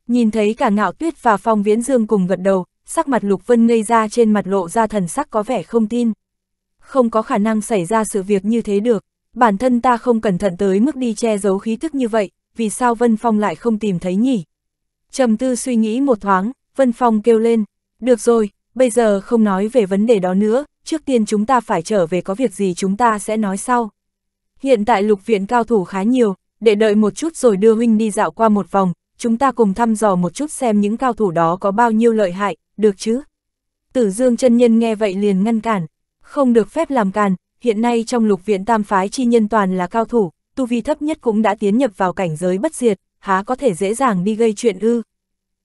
Nhìn thấy cả ngạo tuyết và phong viễn dương cùng gật đầu, sắc mặt Lục Vân ngây ra trên mặt lộ ra thần sắc có vẻ không tin. Không có khả năng xảy ra sự việc như thế được, bản thân ta không cẩn thận tới mức đi che giấu khí thức như vậy, vì sao Vân Phong lại không tìm thấy nhỉ? Trầm tư suy nghĩ một thoáng, Vân Phong kêu lên, được rồi, bây giờ không nói về vấn đề đó nữa, trước tiên chúng ta phải trở về có việc gì chúng ta sẽ nói sau. Hiện tại lục viện cao thủ khá nhiều, để đợi một chút rồi đưa huynh đi dạo qua một vòng, chúng ta cùng thăm dò một chút xem những cao thủ đó có bao nhiêu lợi hại, được chứ? Tử Dương chân nhân nghe vậy liền ngăn cản, không được phép làm càn, hiện nay trong lục viện tam phái chi nhân toàn là cao thủ, tu vi thấp nhất cũng đã tiến nhập vào cảnh giới bất diệt, há có thể dễ dàng đi gây chuyện ư.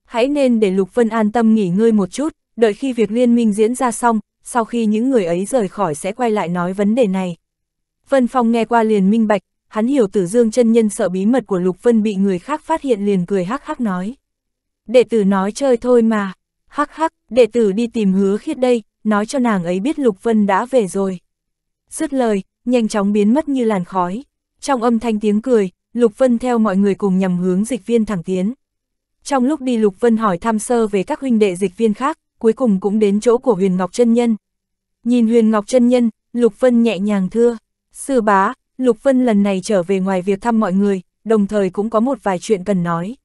Hãy nên để Lục Vân an tâm nghỉ ngơi một chút, đợi khi việc liên minh diễn ra xong, sau khi những người ấy rời khỏi sẽ quay lại nói vấn đề này. Vân Phong nghe qua liền minh bạch, hắn hiểu tử dương chân nhân sợ bí mật của Lục Vân bị người khác phát hiện liền cười hắc hắc nói. Đệ tử nói chơi thôi mà, hắc hắc, đệ tử đi tìm hứa khiết đây, nói cho nàng ấy biết Lục Vân đã về rồi. Dứt lời, nhanh chóng biến mất như làn khói. Trong âm thanh tiếng cười, Lục Vân theo mọi người cùng nhằm hướng dịch viên thẳng tiến. Trong lúc đi Lục Vân hỏi thăm sơ về các huynh đệ dịch viên khác, cuối cùng cũng đến chỗ của Huyền Ngọc Trân Nhân. Nhìn Huyền Ngọc Trân Nhân, Lục Vân nhẹ nhàng thưa, sư bá, Lục Vân lần này trở về ngoài việc thăm mọi người, đồng thời cũng có một vài chuyện cần nói.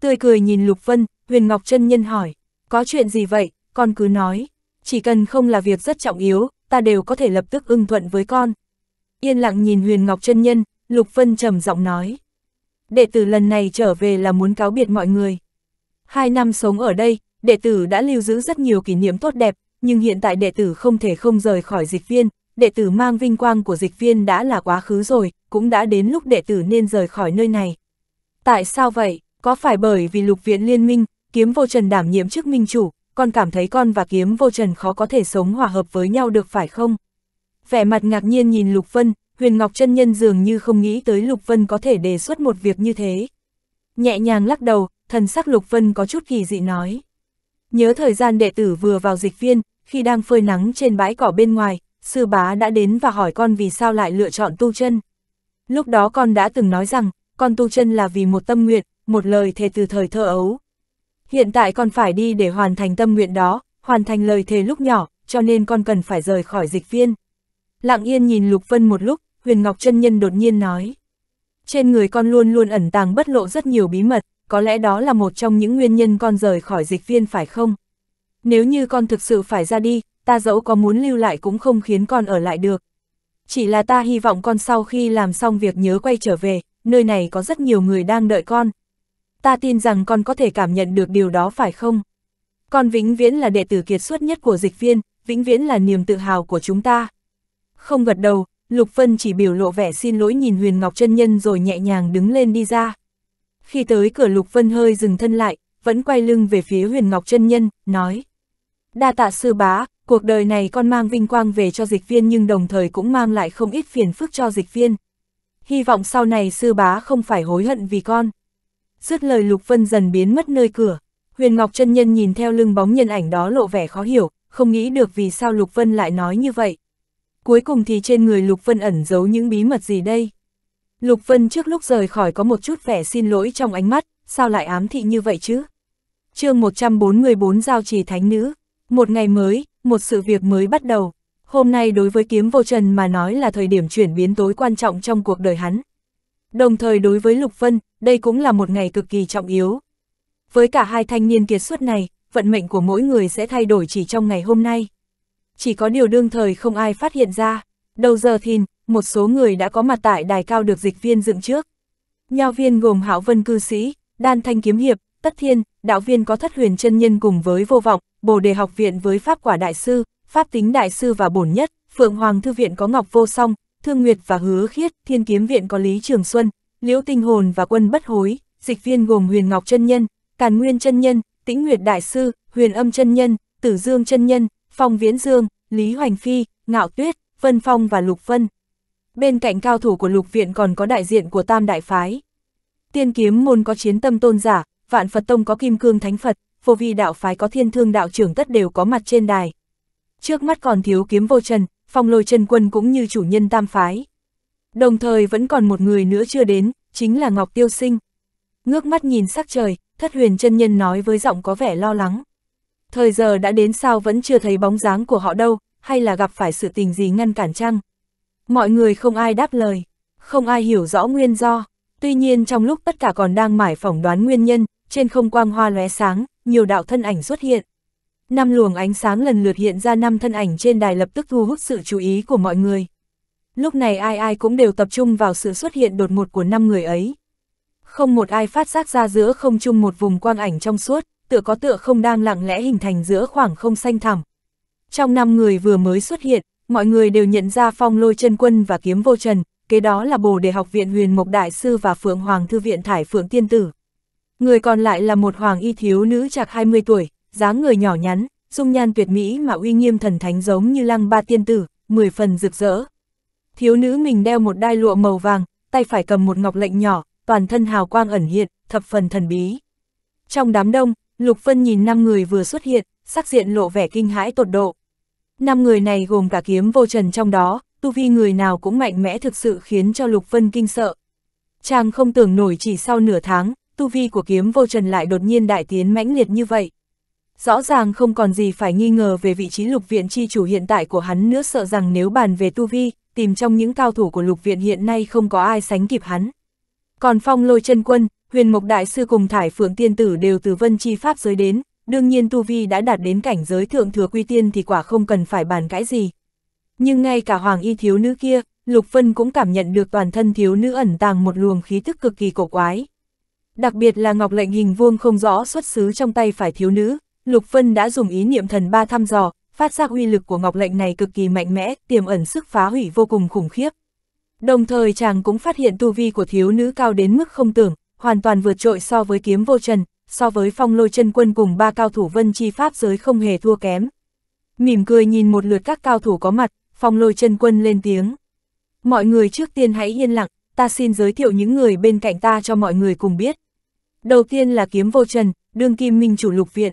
Tươi cười nhìn Lục Vân, Huyền Ngọc Trân Nhân hỏi, có chuyện gì vậy, con cứ nói, chỉ cần không là việc rất trọng yếu, ta đều có thể lập tức ưng thuận với con. Yên lặng nhìn Huyền Ngọc Trân Nhân, Lục Vân trầm giọng nói. Đệ tử lần này trở về là muốn cáo biệt mọi người. Hai năm sống ở đây, đệ tử đã lưu giữ rất nhiều kỷ niệm tốt đẹp, nhưng hiện tại đệ tử không thể không rời khỏi dịch viên, đệ tử mang vinh quang của dịch viên đã là quá khứ rồi, cũng đã đến lúc đệ tử nên rời khỏi nơi này. Tại sao vậy? Có phải bởi vì lục viện liên minh, kiếm vô trần đảm nhiệm chức minh chủ, con cảm thấy con và kiếm vô trần khó có thể sống hòa hợp với nhau được phải không? Vẻ mặt ngạc nhiên nhìn Lục Vân, Huyền Ngọc chân Nhân dường như không nghĩ tới Lục Vân có thể đề xuất một việc như thế. Nhẹ nhàng lắc đầu, thần sắc Lục Vân có chút kỳ dị nói. Nhớ thời gian đệ tử vừa vào dịch viên, khi đang phơi nắng trên bãi cỏ bên ngoài, sư bá đã đến và hỏi con vì sao lại lựa chọn tu chân. Lúc đó con đã từng nói rằng, con tu chân là vì một tâm nguyện, một lời thề từ thời thơ ấu. Hiện tại con phải đi để hoàn thành tâm nguyện đó, hoàn thành lời thề lúc nhỏ, cho nên con cần phải rời khỏi dịch viên. Lặng yên nhìn Lục Vân một lúc, Huyền Ngọc chân Nhân đột nhiên nói. Trên người con luôn luôn ẩn tàng bất lộ rất nhiều bí mật, có lẽ đó là một trong những nguyên nhân con rời khỏi dịch viên phải không? Nếu như con thực sự phải ra đi, ta dẫu có muốn lưu lại cũng không khiến con ở lại được. Chỉ là ta hy vọng con sau khi làm xong việc nhớ quay trở về, nơi này có rất nhiều người đang đợi con. Ta tin rằng con có thể cảm nhận được điều đó phải không? Con vĩnh viễn là đệ tử kiệt xuất nhất của dịch viên, vĩnh viễn là niềm tự hào của chúng ta. Không gật đầu, Lục Vân chỉ biểu lộ vẻ xin lỗi nhìn Huyền Ngọc Trân nhân rồi nhẹ nhàng đứng lên đi ra. Khi tới cửa Lục Vân hơi dừng thân lại, vẫn quay lưng về phía Huyền Ngọc Trân nhân, nói: "Đa tạ sư bá, cuộc đời này con mang vinh quang về cho dịch viên nhưng đồng thời cũng mang lại không ít phiền phức cho dịch viên. Hy vọng sau này sư bá không phải hối hận vì con." Dứt lời Lục Vân dần biến mất nơi cửa. Huyền Ngọc Trân nhân nhìn theo lưng bóng nhân ảnh đó lộ vẻ khó hiểu, không nghĩ được vì sao Lục Vân lại nói như vậy cuối cùng thì trên người Lục Vân ẩn giấu những bí mật gì đây? Lục Vân trước lúc rời khỏi có một chút vẻ xin lỗi trong ánh mắt, sao lại ám thị như vậy chứ? chương 144 Giao trì Thánh Nữ, một ngày mới, một sự việc mới bắt đầu. Hôm nay đối với kiếm vô trần mà nói là thời điểm chuyển biến tối quan trọng trong cuộc đời hắn. Đồng thời đối với Lục Vân, đây cũng là một ngày cực kỳ trọng yếu. Với cả hai thanh niên kiệt xuất này, vận mệnh của mỗi người sẽ thay đổi chỉ trong ngày hôm nay chỉ có điều đương thời không ai phát hiện ra. Đầu giờ thìn, một số người đã có mặt tại đài cao được dịch viên dựng trước. Nhao viên gồm Hảo Vân Cư Sĩ, Đan Thanh Kiếm Hiệp, Tất Thiên, đạo viên có Thất Huyền chân Nhân cùng với Vô Vọng, Bồ Đề Học Viện với Pháp Quả Đại Sư, Pháp Tính Đại Sư và Bổn Nhất, Phượng Hoàng Thư Viện có Ngọc Vô Song, Thương Nguyệt và Hứa Khiết, Thiên Kiếm Viện có Lý Trường Xuân, Liễu Tinh Hồn và Quân Bất Hối, dịch viên gồm Huyền Ngọc chân Nhân, Càn Nguyên chân Nhân, Tĩnh Nguyệt Đại Sư, Huyền Âm chân Nhân, Tử Dương chân Nhân, Phong Viễn Dương, Lý Hoành Phi, Ngạo Tuyết, Vân Phong và Lục Vân. Bên cạnh cao thủ của Lục Viện còn có đại diện của Tam Đại Phái. Tiên kiếm môn có chiến tâm tôn giả, Vạn Phật Tông có Kim Cương Thánh Phật, Phổ vi đạo phái có thiên thương đạo trưởng tất đều có mặt trên đài. Trước mắt còn thiếu kiếm vô trần, phong lôi chân quân cũng như chủ nhân tam phái. Đồng thời vẫn còn một người nữa chưa đến, chính là Ngọc Tiêu Sinh. Ngước mắt nhìn sắc trời, thất huyền chân nhân nói với giọng có vẻ lo lắng. Thời giờ đã đến sao vẫn chưa thấy bóng dáng của họ đâu, hay là gặp phải sự tình gì ngăn cản chăng? Mọi người không ai đáp lời, không ai hiểu rõ nguyên do. Tuy nhiên trong lúc tất cả còn đang mải phỏng đoán nguyên nhân, trên không quang hoa lóe sáng, nhiều đạo thân ảnh xuất hiện. Năm luồng ánh sáng lần lượt hiện ra năm thân ảnh trên đài lập tức thu hút sự chú ý của mọi người. Lúc này ai ai cũng đều tập trung vào sự xuất hiện đột ngột của năm người ấy. Không một ai phát giác ra giữa không chung một vùng quang ảnh trong suốt tựa có tựa không đang lặng lẽ hình thành giữa khoảng không xanh thẳm. Trong năm người vừa mới xuất hiện, mọi người đều nhận ra phong lôi chân quân và kiếm vô trần, kế đó là bồ đề học viện huyền mộc đại sư và phượng hoàng thư viện thải phượng tiên tử. Người còn lại là một hoàng y thiếu nữ chạc 20 tuổi, dáng người nhỏ nhắn, dung nhan tuyệt mỹ mà uy nghiêm thần thánh giống như lăng ba tiên tử, mười phần rực rỡ. Thiếu nữ mình đeo một đai lụa màu vàng, tay phải cầm một ngọc lệnh nhỏ, toàn thân hào quang ẩn hiện, thập phần thần bí. Trong đám đông, Lục Vân nhìn năm người vừa xuất hiện, sắc diện lộ vẻ kinh hãi tột độ. Năm người này gồm cả kiếm vô trần trong đó, tu vi người nào cũng mạnh mẽ thực sự khiến cho Lục Vân kinh sợ. Chàng không tưởng nổi chỉ sau nửa tháng, tu vi của kiếm vô trần lại đột nhiên đại tiến mãnh liệt như vậy. Rõ ràng không còn gì phải nghi ngờ về vị trí lục viện chi chủ hiện tại của hắn nữa sợ rằng nếu bàn về tu vi, tìm trong những cao thủ của lục viện hiện nay không có ai sánh kịp hắn. Còn phong lôi chân quân, huyền mục đại sư cùng thải phượng tiên tử đều từ vân chi pháp giới đến, đương nhiên Tu Vi đã đạt đến cảnh giới thượng thừa quy tiên thì quả không cần phải bàn cãi gì. Nhưng ngay cả hoàng y thiếu nữ kia, Lục Vân cũng cảm nhận được toàn thân thiếu nữ ẩn tàng một luồng khí thức cực kỳ cổ quái. Đặc biệt là ngọc lệnh hình vuông không rõ xuất xứ trong tay phải thiếu nữ, Lục Vân đã dùng ý niệm thần ba thăm dò, phát giác uy lực của ngọc lệnh này cực kỳ mạnh mẽ, tiềm ẩn sức phá hủy vô cùng khủng khiếp. Đồng thời chàng cũng phát hiện tu vi của thiếu nữ cao đến mức không tưởng, hoàn toàn vượt trội so với kiếm vô trần, so với phong lôi chân quân cùng ba cao thủ vân chi pháp giới không hề thua kém. Mỉm cười nhìn một lượt các cao thủ có mặt, phong lôi chân quân lên tiếng. Mọi người trước tiên hãy yên lặng, ta xin giới thiệu những người bên cạnh ta cho mọi người cùng biết. Đầu tiên là kiếm vô trần, đương kim minh chủ lục viện.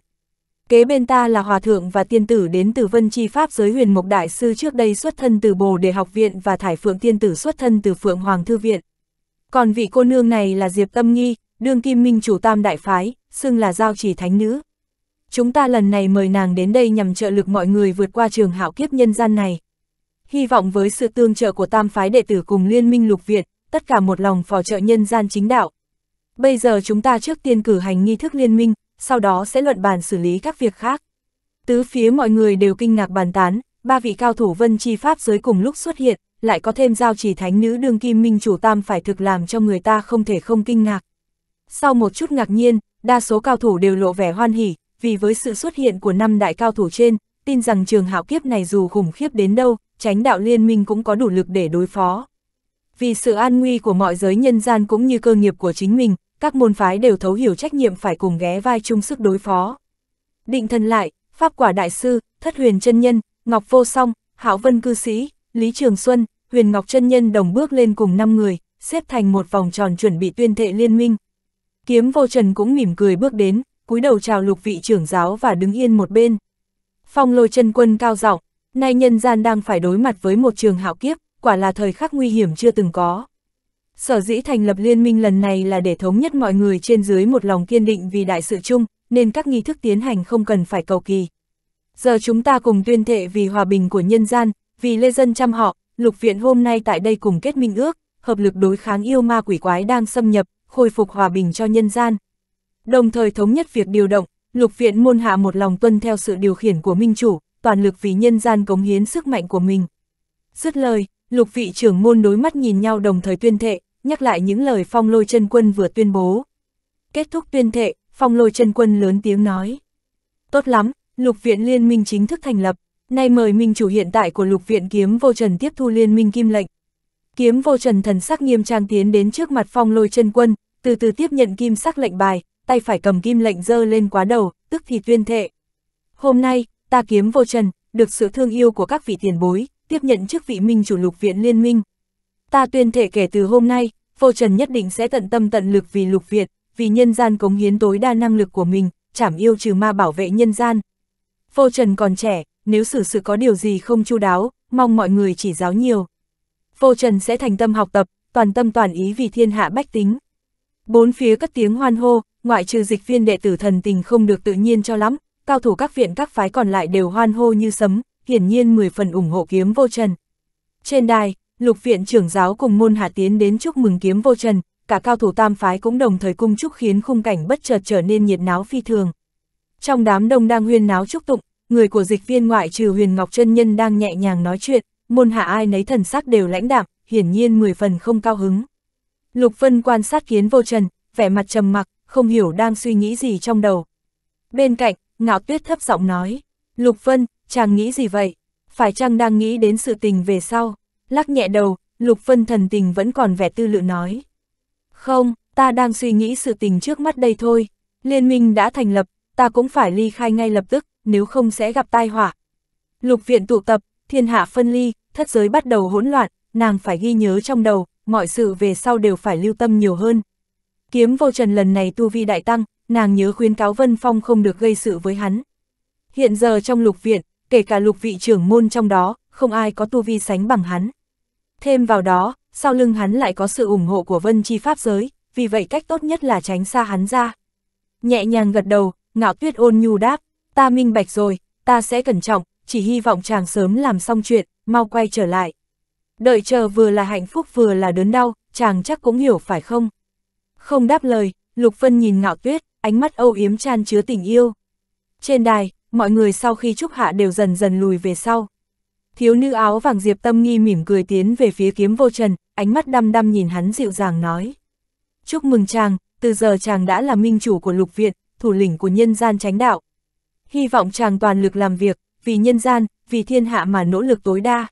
Kế bên ta là hòa thượng và tiên tử đến từ vân chi pháp giới huyền mộc đại sư trước đây xuất thân từ bồ đề học viện và thải phượng tiên tử xuất thân từ phượng hoàng thư viện. Còn vị cô nương này là Diệp Tâm Nghi, đương kim minh chủ tam đại phái, xưng là giao chỉ thánh nữ. Chúng ta lần này mời nàng đến đây nhằm trợ lực mọi người vượt qua trường Hảo kiếp nhân gian này. Hy vọng với sự tương trợ của tam phái đệ tử cùng liên minh lục Việt, tất cả một lòng phò trợ nhân gian chính đạo. Bây giờ chúng ta trước tiên cử hành nghi thức liên minh, sau đó sẽ luận bàn xử lý các việc khác. Tứ phía mọi người đều kinh ngạc bàn tán, ba vị cao thủ vân chi pháp giới cùng lúc xuất hiện, lại có thêm giao chỉ thánh nữ đương kim minh chủ tam phải thực làm cho người ta không thể không kinh ngạc. Sau một chút ngạc nhiên, đa số cao thủ đều lộ vẻ hoan hỉ, vì với sự xuất hiện của năm đại cao thủ trên, tin rằng trường hạo kiếp này dù khủng khiếp đến đâu, tránh đạo liên minh cũng có đủ lực để đối phó. Vì sự an nguy của mọi giới nhân gian cũng như cơ nghiệp của chính mình, các môn phái đều thấu hiểu trách nhiệm phải cùng ghé vai chung sức đối phó. Định thân lại, Pháp quả đại sư, Thất huyền chân nhân, Ngọc vô song, Hảo vân cư sĩ, Lý Trường Xuân, Huyền Ngọc chân nhân đồng bước lên cùng 5 người, xếp thành một vòng tròn chuẩn bị tuyên thệ liên minh. Kiếm vô trần cũng mỉm cười bước đến, cúi đầu chào lục vị trưởng giáo và đứng yên một bên. Phong lôi chân quân cao giọng nay nhân gian đang phải đối mặt với một trường hạo kiếp, quả là thời khắc nguy hiểm chưa từng có. Sở dĩ thành lập liên minh lần này là để thống nhất mọi người trên dưới một lòng kiên định vì đại sự chung, nên các nghi thức tiến hành không cần phải cầu kỳ. Giờ chúng ta cùng tuyên thệ vì hòa bình của nhân gian, vì lê dân chăm họ, lục viện hôm nay tại đây cùng kết minh ước, hợp lực đối kháng yêu ma quỷ quái đang xâm nhập, khôi phục hòa bình cho nhân gian. Đồng thời thống nhất việc điều động, lục viện môn hạ một lòng tuân theo sự điều khiển của minh chủ, toàn lực vì nhân gian cống hiến sức mạnh của mình. Dứt lời, lục vị trưởng môn đối mắt nhìn nhau đồng thời tuyên thệ, nhắc lại những lời phong lôi chân quân vừa tuyên bố. Kết thúc tuyên thệ, phong lôi chân quân lớn tiếng nói. Tốt lắm, lục viện liên minh chính thức thành lập, Nay mời minh chủ hiện tại của lục viện kiếm vô trần tiếp thu liên minh kim lệnh. Kiếm vô trần thần sắc nghiêm trang tiến đến trước mặt phong lôi chân quân, từ từ tiếp nhận kim sắc lệnh bài, tay phải cầm kim lệnh dơ lên quá đầu, tức thì tuyên thệ. Hôm nay, ta kiếm vô trần, được sự thương yêu của các vị tiền bối, tiếp nhận chức vị minh chủ lục viện liên minh. Ta tuyên thệ kể từ hôm nay, vô trần nhất định sẽ tận tâm tận lực vì lục viện, vì nhân gian cống hiến tối đa năng lực của mình, chảm yêu trừ ma bảo vệ nhân gian. Vô trần còn trẻ, nếu xử sự, có điều gì không chu đáo, mong mọi người chỉ giáo nhiều. Vô Trần sẽ thành tâm học tập, toàn tâm toàn ý vì thiên hạ bách tính. Bốn phía cất tiếng hoan hô, ngoại trừ dịch viên đệ tử thần tình không được tự nhiên cho lắm, cao thủ các viện các phái còn lại đều hoan hô như sấm, hiển nhiên 10 phần ủng hộ kiếm Vô Trần. Trên đài, lục viện trưởng giáo cùng môn hạ tiến đến chúc mừng kiếm Vô Trần, cả cao thủ tam phái cũng đồng thời cung chúc khiến khung cảnh bất chợt trở nên nhiệt náo phi thường. Trong đám đông đang huyên náo chúc tụng, người của dịch viên ngoại trừ Huyền Ngọc chân Nhân đang nhẹ nhàng nói chuyện, môn hạ ai nấy thần sắc đều lãnh đạm, hiển nhiên mười phần không cao hứng. Lục Vân quan sát kiến vô trần, vẻ mặt trầm mặc, không hiểu đang suy nghĩ gì trong đầu. Bên cạnh, Ngạo Tuyết thấp giọng nói, Lục Vân, chàng nghĩ gì vậy? Phải chăng đang nghĩ đến sự tình về sau? Lắc nhẹ đầu, Lục Vân thần tình vẫn còn vẻ tư lự nói. Không, ta đang suy nghĩ sự tình trước mắt đây thôi. Liên minh đã thành lập, ta cũng phải ly khai ngay lập tức, nếu không sẽ gặp tai họa. Lục viện tụ tập, thiên hạ phân ly, thất giới bắt đầu hỗn loạn, nàng phải ghi nhớ trong đầu, mọi sự về sau đều phải lưu tâm nhiều hơn. Kiếm vô trần lần này tu vi đại tăng, nàng nhớ khuyến cáo Vân Phong không được gây sự với hắn. Hiện giờ trong lục viện, kể cả lục vị trưởng môn trong đó, không ai có tu vi sánh bằng hắn. Thêm vào đó, sau lưng hắn lại có sự ủng hộ của Vân Chi Pháp giới, vì vậy cách tốt nhất là tránh xa hắn ra. Nhẹ nhàng gật đầu, ngạo tuyết ôn nhu đáp, ta minh bạch rồi, ta sẽ cẩn trọng, chỉ hy vọng chàng sớm làm xong chuyện, mau quay trở lại. Đợi chờ vừa là hạnh phúc vừa là đớn đau, chàng chắc cũng hiểu phải không? Không đáp lời, Lục Vân nhìn ngạo tuyết, ánh mắt âu yếm chan chứa tình yêu. Trên đài, mọi người sau khi chúc hạ đều dần dần lùi về sau. Thiếu nữ áo vàng Diệp Tâm Nghi mỉm cười tiến về phía kiếm vô trần, ánh mắt đăm đăm nhìn hắn dịu dàng nói. Chúc mừng chàng, từ giờ chàng đã là minh chủ của lục viện, thủ lĩnh của nhân gian tránh đạo, hy vọng chàng toàn lực làm việc, vì nhân gian, vì thiên hạ mà nỗ lực tối đa.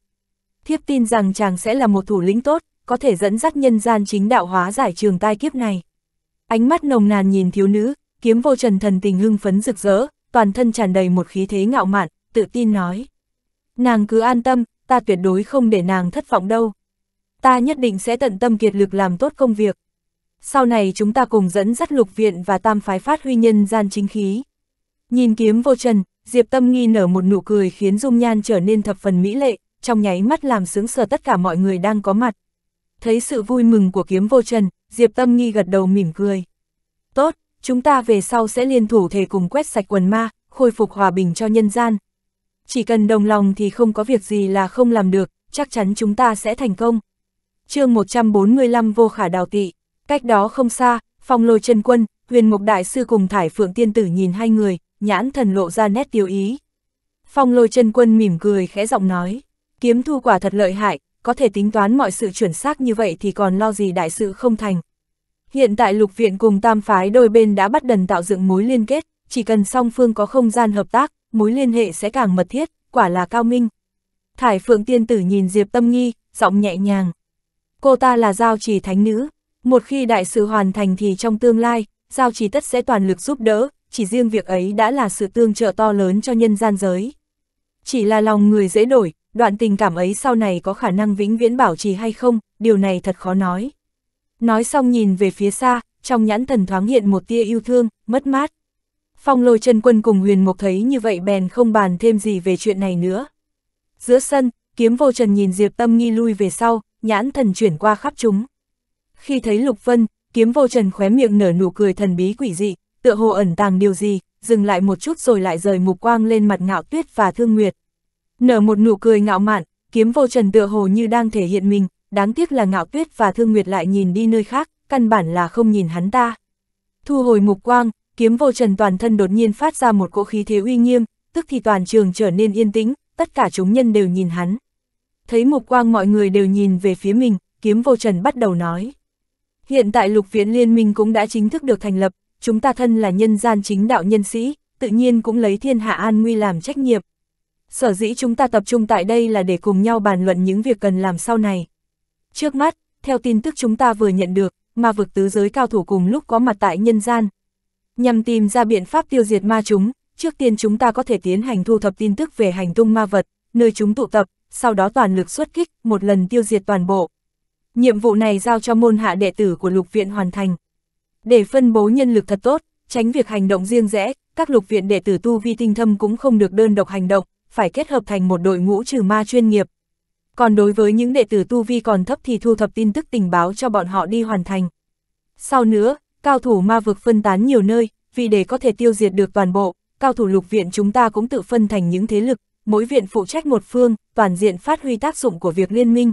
Thiếp tin rằng chàng sẽ là một thủ lĩnh tốt, có thể dẫn dắt nhân gian chính đạo hóa giải trường tai kiếp này. Ánh mắt nồng nàn nhìn thiếu nữ, kiếm vô trần thần tình hưng phấn rực rỡ, toàn thân tràn đầy một khí thế ngạo mạn, tự tin nói. Nàng cứ an tâm, ta tuyệt đối không để nàng thất vọng đâu. Ta nhất định sẽ tận tâm kiệt lực làm tốt công việc. Sau này chúng ta cùng dẫn dắt lục viện và tam phái phát huy nhân gian chính khí. Nhìn kiếm vô trần, Diệp Tâm nghi nở một nụ cười khiến dung nhan trở nên thập phần mỹ lệ, trong nháy mắt làm sướng sờ tất cả mọi người đang có mặt. Thấy sự vui mừng của kiếm vô trần, Diệp Tâm nghi gật đầu mỉm cười. Tốt, chúng ta về sau sẽ liên thủ thể cùng quét sạch quần ma, khôi phục hòa bình cho nhân gian. Chỉ cần đồng lòng thì không có việc gì là không làm được, chắc chắn chúng ta sẽ thành công. chương 145 vô khả đào tị, cách đó không xa, phong lôi chân quân, huyền mục đại sư cùng thải phượng tiên tử nhìn hai người, nhãn thần lộ ra nét tiêu ý. Phong lôi chân quân mỉm cười khẽ giọng nói, kiếm thu quả thật lợi hại, có thể tính toán mọi sự chuẩn xác như vậy thì còn lo gì đại sự không thành. Hiện tại lục viện cùng tam phái đôi bên đã bắt đần tạo dựng mối liên kết, chỉ cần song phương có không gian hợp tác, mối liên hệ sẽ càng mật thiết, quả là cao minh. Thải phượng tiên tử nhìn Diệp Tâm Nghi, giọng nhẹ nhàng. Cô ta là giao trì thánh nữ, một khi đại sự hoàn thành thì trong tương lai, Giao Trí Tất sẽ toàn lực giúp đỡ, chỉ riêng việc ấy đã là sự tương trợ to lớn cho nhân gian giới. Chỉ là lòng người dễ đổi, đoạn tình cảm ấy sau này có khả năng vĩnh viễn bảo trì hay không, điều này thật khó nói. Nói xong nhìn về phía xa, trong nhãn thần thoáng hiện một tia yêu thương, mất mát. Phong lôi chân quân cùng huyền mục thấy như vậy bèn không bàn thêm gì về chuyện này nữa. Giữa sân, kiếm vô trần nhìn Diệp Tâm Nghi lui về sau, nhãn thần chuyển qua khắp chúng. Khi thấy Lục Vân, kiếm vô trần khóe miệng nở nụ cười thần bí quỷ dị, tựa hồ ẩn tàng điều gì, dừng lại một chút rồi lại rời mục quang lên mặt ngạo tuyết và thương nguyệt. Nở một nụ cười ngạo mạn, kiếm vô trần tựa hồ như đang thể hiện mình, đáng tiếc là ngạo tuyết và thương nguyệt lại nhìn đi nơi khác, căn bản là không nhìn hắn ta. Thu hồi mục quang, kiếm vô trần toàn thân đột nhiên phát ra một cỗ khí thế uy nghiêm, tức thì toàn trường trở nên yên tĩnh, tất cả chúng nhân đều nhìn hắn. Thấy mục quang mọi người đều nhìn về phía mình, kiếm vô trần bắt đầu nói. Hiện tại lục viễn liên minh cũng đã chính thức được thành lập, chúng ta thân là nhân gian chính đạo nhân sĩ, tự nhiên cũng lấy thiên hạ an nguy làm trách nhiệm. Sở dĩ chúng ta tập trung tại đây là để cùng nhau bàn luận những việc cần làm sau này. Trước mắt, theo tin tức chúng ta vừa nhận được, ma vực tứ giới cao thủ cùng lúc có mặt tại nhân gian. Nhằm tìm ra biện pháp tiêu diệt ma chúng, trước tiên chúng ta có thể tiến hành thu thập tin tức về hành tung ma vật, nơi chúng tụ tập, sau đó toàn lực xuất kích, một lần tiêu diệt toàn bộ. Nhiệm vụ này giao cho môn hạ đệ tử của lục viện hoàn thành. Để phân bố nhân lực thật tốt, tránh việc hành động riêng rẽ, các lục viện đệ tử tu vi tinh thâm cũng không được đơn độc hành động, phải kết hợp thành một đội ngũ trừ ma chuyên nghiệp. Còn đối với những đệ tử tu vi còn thấp thì thu thập tin tức tình báo cho bọn họ đi hoàn thành. Sau nữa, cao thủ ma vực phân tán nhiều nơi, vì để có thể tiêu diệt được toàn bộ, cao thủ lục viện chúng ta cũng tự phân thành những thế lực, mỗi viện phụ trách một phương, toàn diện phát huy tác dụng của việc liên minh.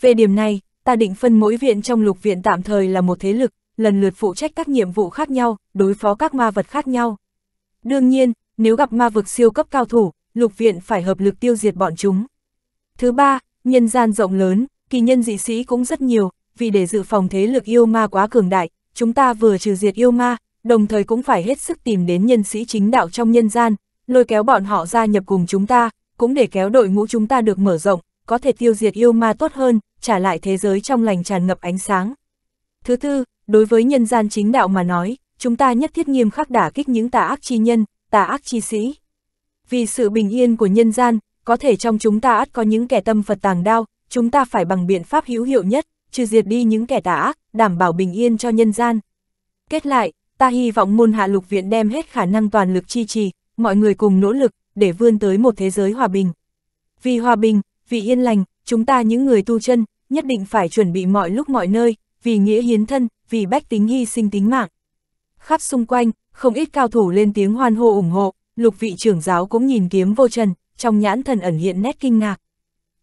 Về điểm này, ta định phân mỗi viện trong lục viện tạm thời là một thế lực, lần lượt phụ trách các nhiệm vụ khác nhau, đối phó các ma vật khác nhau. Đương nhiên, nếu gặp ma vực siêu cấp cao thủ, lục viện phải hợp lực tiêu diệt bọn chúng. Thứ ba, nhân gian rộng lớn, kỳ nhân dị sĩ cũng rất nhiều, vì để dự phòng thế lực yêu ma quá cường đại, chúng ta vừa trừ diệt yêu ma, đồng thời cũng phải hết sức tìm đến nhân sĩ chính đạo trong nhân gian, lôi kéo bọn họ gia nhập cùng chúng ta, cũng để kéo đội ngũ chúng ta được mở rộng, có thể tiêu diệt yêu ma tốt hơn, trả lại thế giới trong lành tràn ngập ánh sáng. Thứ tư, đối với nhân gian chính đạo mà nói, chúng ta nhất thiết nghiêm khắc đả kích những tà ác chi nhân, tà ác chi sĩ. Vì sự bình yên của nhân gian, có thể trong chúng ta ắt có những kẻ tâm Phật tàng đao, chúng ta phải bằng biện pháp hữu hiệu nhất, trừ diệt đi những kẻ tà ác, đảm bảo bình yên cho nhân gian. Kết lại, ta hy vọng môn hạ lục viện đem hết khả năng toàn lực chi trì, mọi người cùng nỗ lực, để vươn tới một thế giới hòa bình. Vì hòa bình, vì yên lành, chúng ta những người tu chân, nhất định phải chuẩn bị mọi lúc mọi nơi, vì nghĩa hiến thân, vì bách tính hy sinh tính mạng. Khắp xung quanh, không ít cao thủ lên tiếng hoan hô ủng hộ, lục vị trưởng giáo cũng nhìn kiếm vô trần, trong nhãn thần ẩn hiện nét kinh ngạc.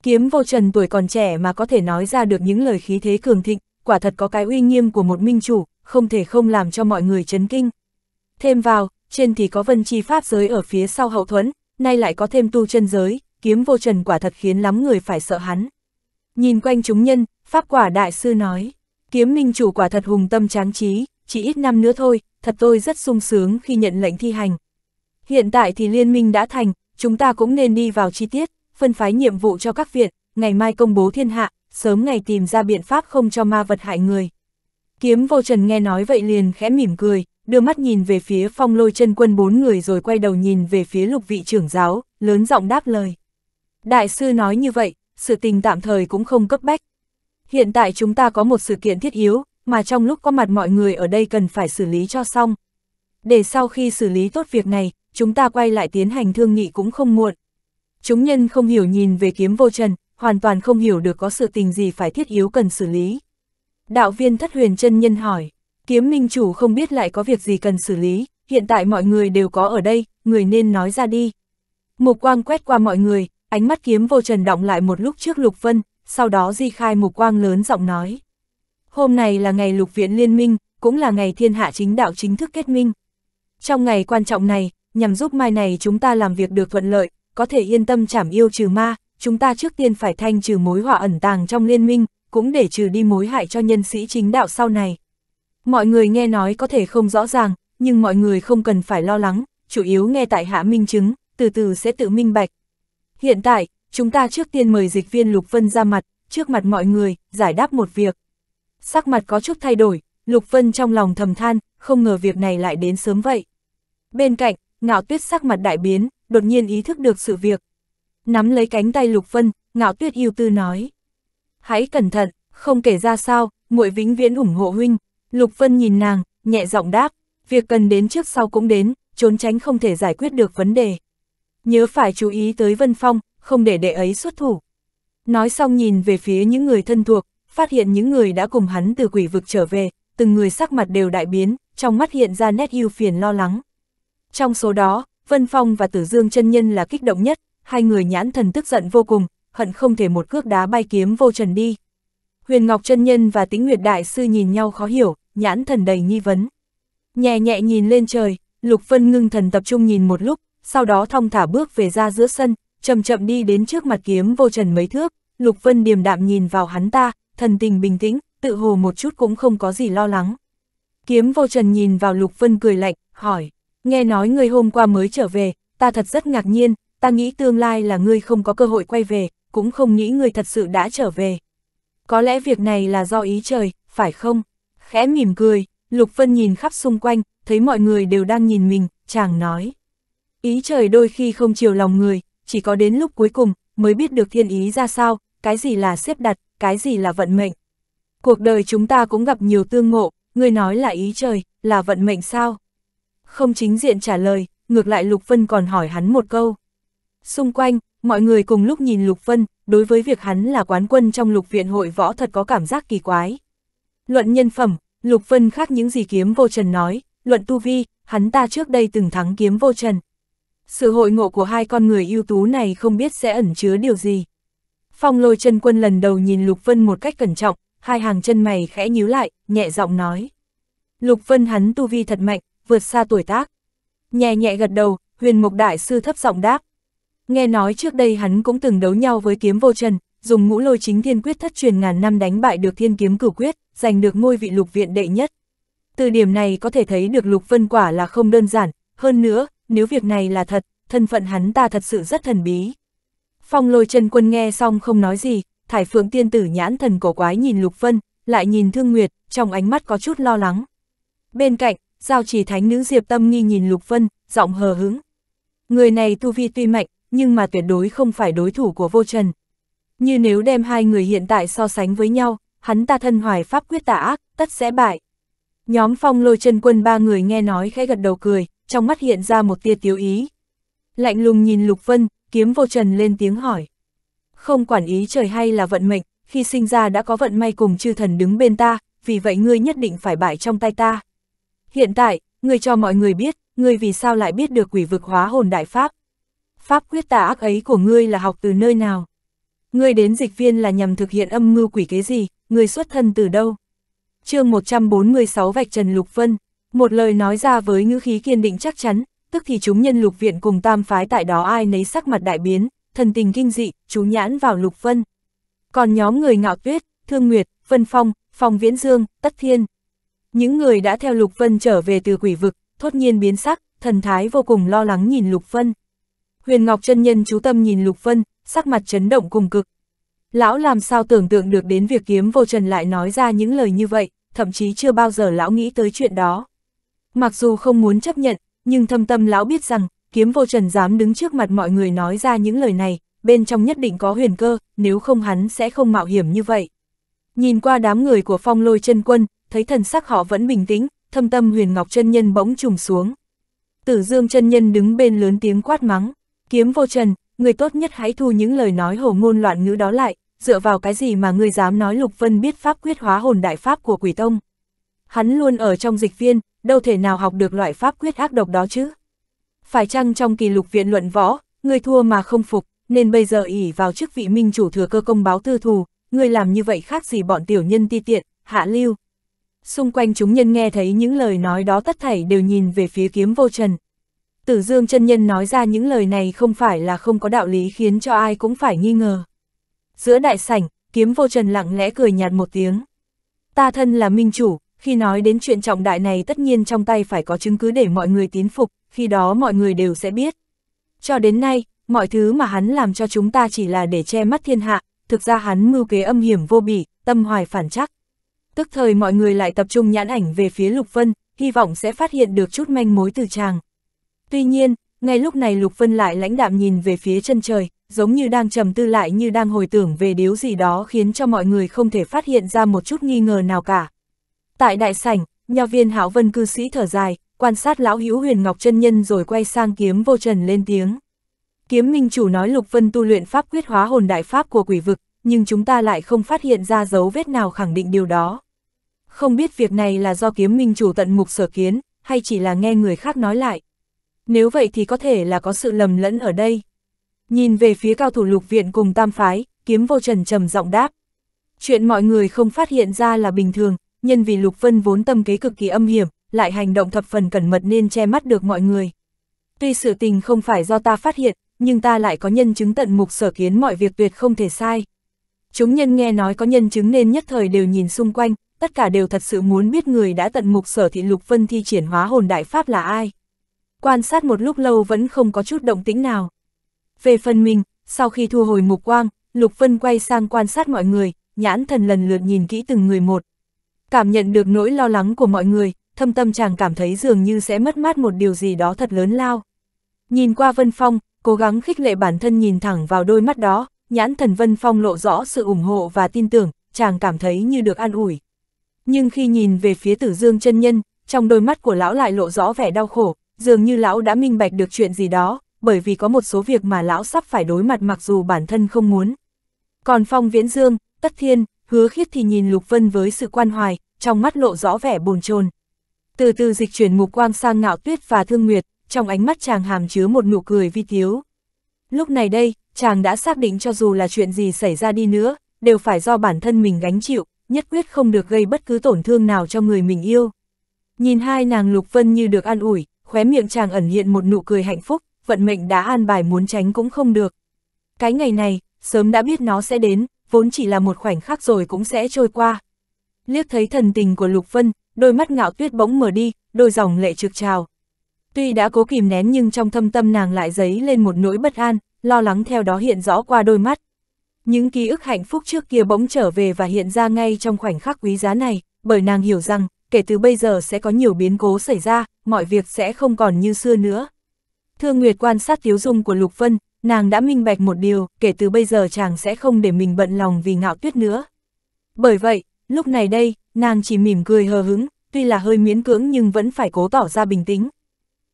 Kiếm vô trần tuổi còn trẻ mà có thể nói ra được những lời khí thế cường thịnh, quả thật có cái uy nghiêm của một minh chủ, không thể không làm cho mọi người chấn kinh. Thêm vào, trên thì có vân chi pháp giới ở phía sau hậu thuẫn, nay lại có thêm tu chân giới, kiếm vô trần quả thật khiến lắm người phải sợ hắn. Nhìn quanh chúng nhân, Pháp quả đại sư nói, kiếm minh chủ quả thật hùng tâm tráng trí, chỉ ít năm nữa thôi, thật tôi rất sung sướng khi nhận lệnh thi hành. Hiện tại thì liên minh đã thành, chúng ta cũng nên đi vào chi tiết, phân phái nhiệm vụ cho các viện, ngày mai công bố thiên hạ, sớm ngày tìm ra biện pháp không cho ma vật hại người. Kiếm vô trần nghe nói vậy liền khẽ mỉm cười, đưa mắt nhìn về phía phong lôi chân quân bốn người rồi quay đầu nhìn về phía lục vị trưởng giáo, lớn giọng đáp lời. Đại sư nói như vậy, sự tình tạm thời cũng không cấp bách. Hiện tại chúng ta có một sự kiện thiết yếu, mà trong lúc có mặt mọi người ở đây cần phải xử lý cho xong. Để sau khi xử lý tốt việc này, chúng ta quay lại tiến hành thương nghị cũng không muộn. Chúng nhân không hiểu nhìn về kiếm vô trần, hoàn toàn không hiểu được có sự tình gì phải thiết yếu cần xử lý. Đạo viên thất huyền chân nhân hỏi, kiếm minh chủ không biết lại có việc gì cần xử lý, hiện tại mọi người đều có ở đây, người nên nói ra đi. Mục quang quét qua mọi người, ánh mắt kiếm vô trần động lại một lúc trước Lục Vân, sau đó di khai mục quang lớn giọng nói. Hôm nay là ngày lục viện liên minh, cũng là ngày thiên hạ chính đạo chính thức kết minh. Trong ngày quan trọng này, nhằm giúp mai này chúng ta làm việc được thuận lợi, có thể yên tâm chảm yêu trừ ma, chúng ta trước tiên phải thanh trừ mối họa ẩn tàng trong liên minh, cũng để trừ đi mối hại cho nhân sĩ chính đạo sau này. Mọi người nghe nói có thể không rõ ràng, nhưng mọi người không cần phải lo lắng, chủ yếu nghe tại hạ minh chứng, từ từ sẽ tự minh bạch, Hiện tại, chúng ta trước tiên mời dịch viên Lục Vân ra mặt, trước mặt mọi người, giải đáp một việc. Sắc mặt có chút thay đổi, Lục Vân trong lòng thầm than, không ngờ việc này lại đến sớm vậy. Bên cạnh, ngạo tuyết sắc mặt đại biến, đột nhiên ý thức được sự việc. Nắm lấy cánh tay Lục Vân, ngạo tuyết yêu tư nói. Hãy cẩn thận, không kể ra sao, muội vĩnh viễn ủng hộ huynh. Lục Vân nhìn nàng, nhẹ giọng đáp, việc cần đến trước sau cũng đến, trốn tránh không thể giải quyết được vấn đề nhớ phải chú ý tới Vân Phong, không để đệ ấy xuất thủ. Nói xong nhìn về phía những người thân thuộc, phát hiện những người đã cùng hắn từ quỷ vực trở về, từng người sắc mặt đều đại biến, trong mắt hiện ra nét ưu phiền lo lắng. Trong số đó, Vân Phong và Tử Dương chân nhân là kích động nhất, hai người nhãn thần tức giận vô cùng, hận không thể một cước đá bay kiếm vô trần đi. Huyền Ngọc chân nhân và Tĩnh Nguyệt đại sư nhìn nhau khó hiểu, nhãn thần đầy nghi vấn. Nhẹ nhẹ nhìn lên trời, Lục Vân ngưng thần tập trung nhìn một lúc, sau đó thong thả bước về ra giữa sân, chậm chậm đi đến trước mặt kiếm vô trần mấy thước, Lục Vân điềm đạm nhìn vào hắn ta, thần tình bình tĩnh, tự hồ một chút cũng không có gì lo lắng. Kiếm vô trần nhìn vào Lục Vân cười lạnh, hỏi, nghe nói người hôm qua mới trở về, ta thật rất ngạc nhiên, ta nghĩ tương lai là ngươi không có cơ hội quay về, cũng không nghĩ người thật sự đã trở về. Có lẽ việc này là do ý trời, phải không? Khẽ mỉm cười, Lục Vân nhìn khắp xung quanh, thấy mọi người đều đang nhìn mình, chàng nói. Ý trời đôi khi không chiều lòng người, chỉ có đến lúc cuối cùng mới biết được thiên ý ra sao, cái gì là xếp đặt, cái gì là vận mệnh. Cuộc đời chúng ta cũng gặp nhiều tương ngộ, người nói là ý trời, là vận mệnh sao? Không chính diện trả lời, ngược lại Lục Vân còn hỏi hắn một câu. Xung quanh, mọi người cùng lúc nhìn Lục Vân, đối với việc hắn là quán quân trong lục viện hội võ thật có cảm giác kỳ quái. Luận nhân phẩm, Lục Vân khác những gì kiếm vô trần nói, luận tu vi, hắn ta trước đây từng thắng kiếm vô trần, sự hội ngộ của hai con người ưu tú này không biết sẽ ẩn chứa điều gì. Phong lôi chân quân lần đầu nhìn Lục Vân một cách cẩn trọng, hai hàng chân mày khẽ nhíu lại, nhẹ giọng nói. Lục Vân hắn tu vi thật mạnh, vượt xa tuổi tác. Nhẹ nhẹ gật đầu, huyền mục đại sư thấp giọng đáp. Nghe nói trước đây hắn cũng từng đấu nhau với kiếm vô trần, dùng ngũ lôi chính thiên quyết thất truyền ngàn năm đánh bại được thiên kiếm cửu quyết, giành được ngôi vị lục viện đệ nhất. Từ điểm này có thể thấy được Lục Vân quả là không đơn giản, hơn nữa, nếu việc này là thật, thân phận hắn ta thật sự rất thần bí. Phong lôi chân quân nghe xong không nói gì, thải phượng tiên tử nhãn thần cổ quái nhìn Lục Vân, lại nhìn Thương Nguyệt, trong ánh mắt có chút lo lắng. Bên cạnh, giao chỉ thánh nữ Diệp Tâm nghi nhìn Lục Vân, giọng hờ hứng. Người này tu vi tuy mạnh, nhưng mà tuyệt đối không phải đối thủ của vô trần. Như nếu đem hai người hiện tại so sánh với nhau, hắn ta thân hoài pháp quyết tả ác, tất sẽ bại. Nhóm phong lôi chân quân ba người nghe nói khẽ gật đầu cười, trong mắt hiện ra một tia tiếu ý. Lạnh lùng nhìn Lục Vân, kiếm vô trần lên tiếng hỏi. Không quản ý trời hay là vận mệnh, khi sinh ra đã có vận may cùng chư thần đứng bên ta, vì vậy ngươi nhất định phải bại trong tay ta. Hiện tại, ngươi cho mọi người biết, ngươi vì sao lại biết được quỷ vực hóa hồn đại pháp. Pháp quyết tà ác ấy của ngươi là học từ nơi nào? Ngươi đến dịch viên là nhằm thực hiện âm mưu quỷ kế gì, ngươi xuất thân từ đâu? chương 146 Vạch Trần Lục Vân một lời nói ra với ngữ khí kiên định chắc chắn, tức thì chúng nhân lục viện cùng tam phái tại đó ai nấy sắc mặt đại biến, thần tình kinh dị, chú nhãn vào lục vân. Còn nhóm người ngạo tuyết, thương nguyệt, vân phong, phong viễn dương, tất thiên. Những người đã theo lục vân trở về từ quỷ vực, thốt nhiên biến sắc, thần thái vô cùng lo lắng nhìn lục vân. Huyền Ngọc chân nhân chú tâm nhìn lục vân, sắc mặt chấn động cùng cực. Lão làm sao tưởng tượng được đến việc kiếm vô trần lại nói ra những lời như vậy, thậm chí chưa bao giờ lão nghĩ tới chuyện đó. Mặc dù không muốn chấp nhận, nhưng thâm tâm lão biết rằng, kiếm vô trần dám đứng trước mặt mọi người nói ra những lời này, bên trong nhất định có huyền cơ, nếu không hắn sẽ không mạo hiểm như vậy. Nhìn qua đám người của phong lôi chân quân, thấy thần sắc họ vẫn bình tĩnh, thâm tâm huyền ngọc chân nhân bỗng trùng xuống. Tử dương chân nhân đứng bên lớn tiếng quát mắng, kiếm vô trần, người tốt nhất hãy thu những lời nói hồ ngôn loạn ngữ đó lại, dựa vào cái gì mà người dám nói Lục Vân biết pháp quyết hóa hồn đại pháp của quỷ tông. Hắn luôn ở trong dịch viên, đâu thể nào học được loại pháp quyết ác độc đó chứ. Phải chăng trong kỳ lục viện luận võ, người thua mà không phục, nên bây giờ ỉ vào chức vị minh chủ thừa cơ công báo tư thù, người làm như vậy khác gì bọn tiểu nhân ti tiện, hạ lưu. Xung quanh chúng nhân nghe thấy những lời nói đó tất thảy đều nhìn về phía kiếm vô trần. Tử Dương chân nhân nói ra những lời này không phải là không có đạo lý khiến cho ai cũng phải nghi ngờ. Giữa đại sảnh, kiếm vô trần lặng lẽ cười nhạt một tiếng. Ta thân là minh chủ, khi nói đến chuyện trọng đại này tất nhiên trong tay phải có chứng cứ để mọi người tín phục, khi đó mọi người đều sẽ biết. Cho đến nay, mọi thứ mà hắn làm cho chúng ta chỉ là để che mắt thiên hạ, thực ra hắn mưu kế âm hiểm vô bỉ, tâm hoài phản chắc. Tức thời mọi người lại tập trung nhãn ảnh về phía Lục Vân, hy vọng sẽ phát hiện được chút manh mối từ chàng. Tuy nhiên, ngay lúc này Lục Vân lại lãnh đạm nhìn về phía chân trời, giống như đang trầm tư lại như đang hồi tưởng về điếu gì đó khiến cho mọi người không thể phát hiện ra một chút nghi ngờ nào cả. Tại đại sảnh, nhà viên Hảo Vân cư sĩ thở dài, quan sát lão hữu huyền ngọc chân nhân rồi quay sang kiếm vô trần lên tiếng. Kiếm minh chủ nói Lục Vân tu luyện pháp quyết hóa hồn đại pháp của quỷ vực, nhưng chúng ta lại không phát hiện ra dấu vết nào khẳng định điều đó. Không biết việc này là do kiếm minh chủ tận mục sở kiến, hay chỉ là nghe người khác nói lại. Nếu vậy thì có thể là có sự lầm lẫn ở đây. Nhìn về phía cao thủ lục viện cùng tam phái, kiếm vô trần trầm giọng đáp. Chuyện mọi người không phát hiện ra là bình thường, nhân vì Lục Vân vốn tâm kế cực kỳ âm hiểm, lại hành động thập phần cẩn mật nên che mắt được mọi người. Tuy sự tình không phải do ta phát hiện, nhưng ta lại có nhân chứng tận mục sở kiến mọi việc tuyệt không thể sai. Chúng nhân nghe nói có nhân chứng nên nhất thời đều nhìn xung quanh, tất cả đều thật sự muốn biết người đã tận mục sở thị Lục Vân thi triển hóa hồn đại pháp là ai. Quan sát một lúc lâu vẫn không có chút động tĩnh nào. Về phần mình, sau khi thu hồi mục quang, Lục Vân quay sang quan sát mọi người, nhãn thần lần lượt nhìn kỹ từng người một. Cảm nhận được nỗi lo lắng của mọi người, thâm tâm chàng cảm thấy dường như sẽ mất mát một điều gì đó thật lớn lao. Nhìn qua Vân Phong, cố gắng khích lệ bản thân nhìn thẳng vào đôi mắt đó, nhãn thần Vân Phong lộ rõ sự ủng hộ và tin tưởng, chàng cảm thấy như được an ủi. Nhưng khi nhìn về phía tử dương chân nhân, trong đôi mắt của lão lại lộ rõ vẻ đau khổ, dường như lão đã minh bạch được chuyện gì đó, bởi vì có một số việc mà lão sắp phải đối mặt mặc dù bản thân không muốn. Còn Phong Viễn Dương, Tất Thiên, hứa khiết thì nhìn Lục Vân với sự quan hoài, trong mắt lộ rõ vẻ bồn chồn Từ từ dịch chuyển mục quang sang ngạo tuyết và thương nguyệt, trong ánh mắt chàng hàm chứa một nụ cười vi thiếu. Lúc này đây, chàng đã xác định cho dù là chuyện gì xảy ra đi nữa, đều phải do bản thân mình gánh chịu, nhất quyết không được gây bất cứ tổn thương nào cho người mình yêu. Nhìn hai nàng Lục Vân như được an ủi, khóe miệng chàng ẩn hiện một nụ cười hạnh phúc, vận mệnh đã an bài muốn tránh cũng không được. Cái ngày này, sớm đã biết nó sẽ đến, vốn chỉ là một khoảnh khắc rồi cũng sẽ trôi qua. Liếc thấy thần tình của Lục Vân, đôi mắt ngạo tuyết bỗng mở đi, đôi dòng lệ trực trào. Tuy đã cố kìm nén nhưng trong thâm tâm nàng lại dấy lên một nỗi bất an, lo lắng theo đó hiện rõ qua đôi mắt. Những ký ức hạnh phúc trước kia bỗng trở về và hiện ra ngay trong khoảnh khắc quý giá này, bởi nàng hiểu rằng, kể từ bây giờ sẽ có nhiều biến cố xảy ra, mọi việc sẽ không còn như xưa nữa. Thương Nguyệt quan sát tiếu dung của Lục Vân, Nàng đã minh bạch một điều, kể từ bây giờ chàng sẽ không để mình bận lòng vì ngạo tuyết nữa. Bởi vậy, lúc này đây, nàng chỉ mỉm cười hờ hứng, tuy là hơi miễn cưỡng nhưng vẫn phải cố tỏ ra bình tĩnh.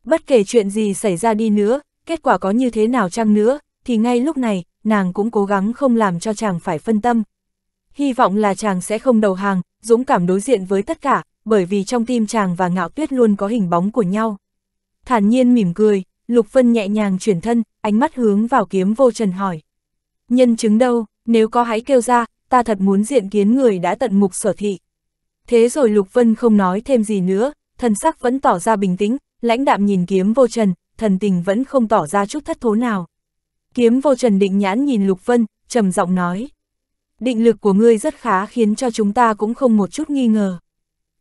Bất kể chuyện gì xảy ra đi nữa, kết quả có như thế nào chăng nữa, thì ngay lúc này, nàng cũng cố gắng không làm cho chàng phải phân tâm. Hy vọng là chàng sẽ không đầu hàng, dũng cảm đối diện với tất cả, bởi vì trong tim chàng và ngạo tuyết luôn có hình bóng của nhau. Thản nhiên mỉm cười, Lục Phân nhẹ nhàng chuyển thân, ánh mắt hướng vào kiếm vô trần hỏi. Nhân chứng đâu, nếu có hãy kêu ra, ta thật muốn diện kiến người đã tận mục sở thị. Thế rồi Lục Vân không nói thêm gì nữa, thần sắc vẫn tỏ ra bình tĩnh, lãnh đạm nhìn kiếm vô trần, thần tình vẫn không tỏ ra chút thất thố nào. Kiếm vô trần định nhãn nhìn Lục Vân, trầm giọng nói. Định lực của ngươi rất khá khiến cho chúng ta cũng không một chút nghi ngờ.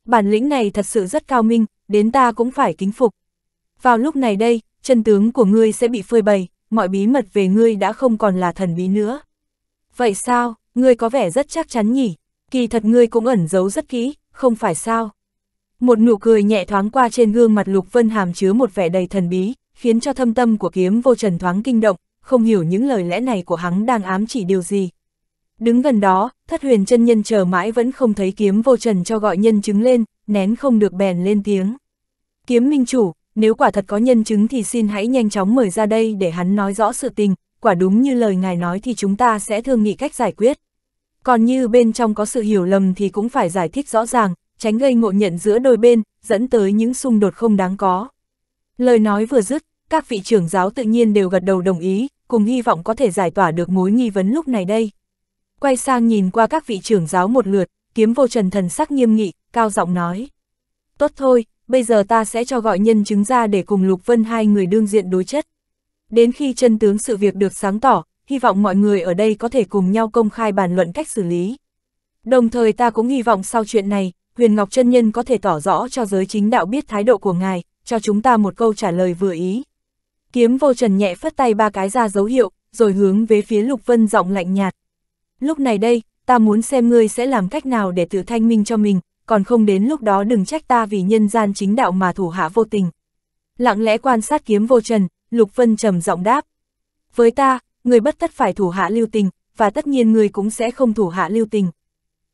Bản lĩnh này thật sự rất cao minh, đến ta cũng phải kính phục. Vào lúc này đây, chân tướng của ngươi sẽ bị phơi bày, mọi bí mật về ngươi đã không còn là thần bí nữa. Vậy sao, ngươi có vẻ rất chắc chắn nhỉ, kỳ thật ngươi cũng ẩn giấu rất kỹ, không phải sao? Một nụ cười nhẹ thoáng qua trên gương mặt Lục Vân Hàm chứa một vẻ đầy thần bí, khiến cho thâm tâm của kiếm vô trần thoáng kinh động, không hiểu những lời lẽ này của hắn đang ám chỉ điều gì. Đứng gần đó, thất huyền chân nhân chờ mãi vẫn không thấy kiếm vô trần cho gọi nhân chứng lên, nén không được bèn lên tiếng. Kiếm minh chủ, nếu quả thật có nhân chứng thì xin hãy nhanh chóng mời ra đây để hắn nói rõ sự tình, quả đúng như lời ngài nói thì chúng ta sẽ thương nghị cách giải quyết. Còn như bên trong có sự hiểu lầm thì cũng phải giải thích rõ ràng, tránh gây ngộ nhận giữa đôi bên, dẫn tới những xung đột không đáng có. Lời nói vừa dứt, các vị trưởng giáo tự nhiên đều gật đầu đồng ý, cùng hy vọng có thể giải tỏa được mối nghi vấn lúc này đây. Quay sang nhìn qua các vị trưởng giáo một lượt, kiếm vô trần thần sắc nghiêm nghị, cao giọng nói. Tốt thôi, bây giờ ta sẽ cho gọi nhân chứng ra để cùng Lục Vân hai người đương diện đối chất. Đến khi chân tướng sự việc được sáng tỏ, hy vọng mọi người ở đây có thể cùng nhau công khai bàn luận cách xử lý. Đồng thời ta cũng hy vọng sau chuyện này, Huyền Ngọc chân Nhân có thể tỏ rõ cho giới chính đạo biết thái độ của ngài, cho chúng ta một câu trả lời vừa ý. Kiếm vô trần nhẹ phất tay ba cái ra dấu hiệu, rồi hướng về phía Lục Vân giọng lạnh nhạt. Lúc này đây, ta muốn xem ngươi sẽ làm cách nào để tự thanh minh cho mình, còn không đến lúc đó đừng trách ta vì nhân gian chính đạo mà thủ hạ vô tình. Lặng lẽ quan sát kiếm vô trần, Lục Vân trầm giọng đáp. Với ta, người bất tất phải thủ hạ lưu tình, và tất nhiên người cũng sẽ không thủ hạ lưu tình.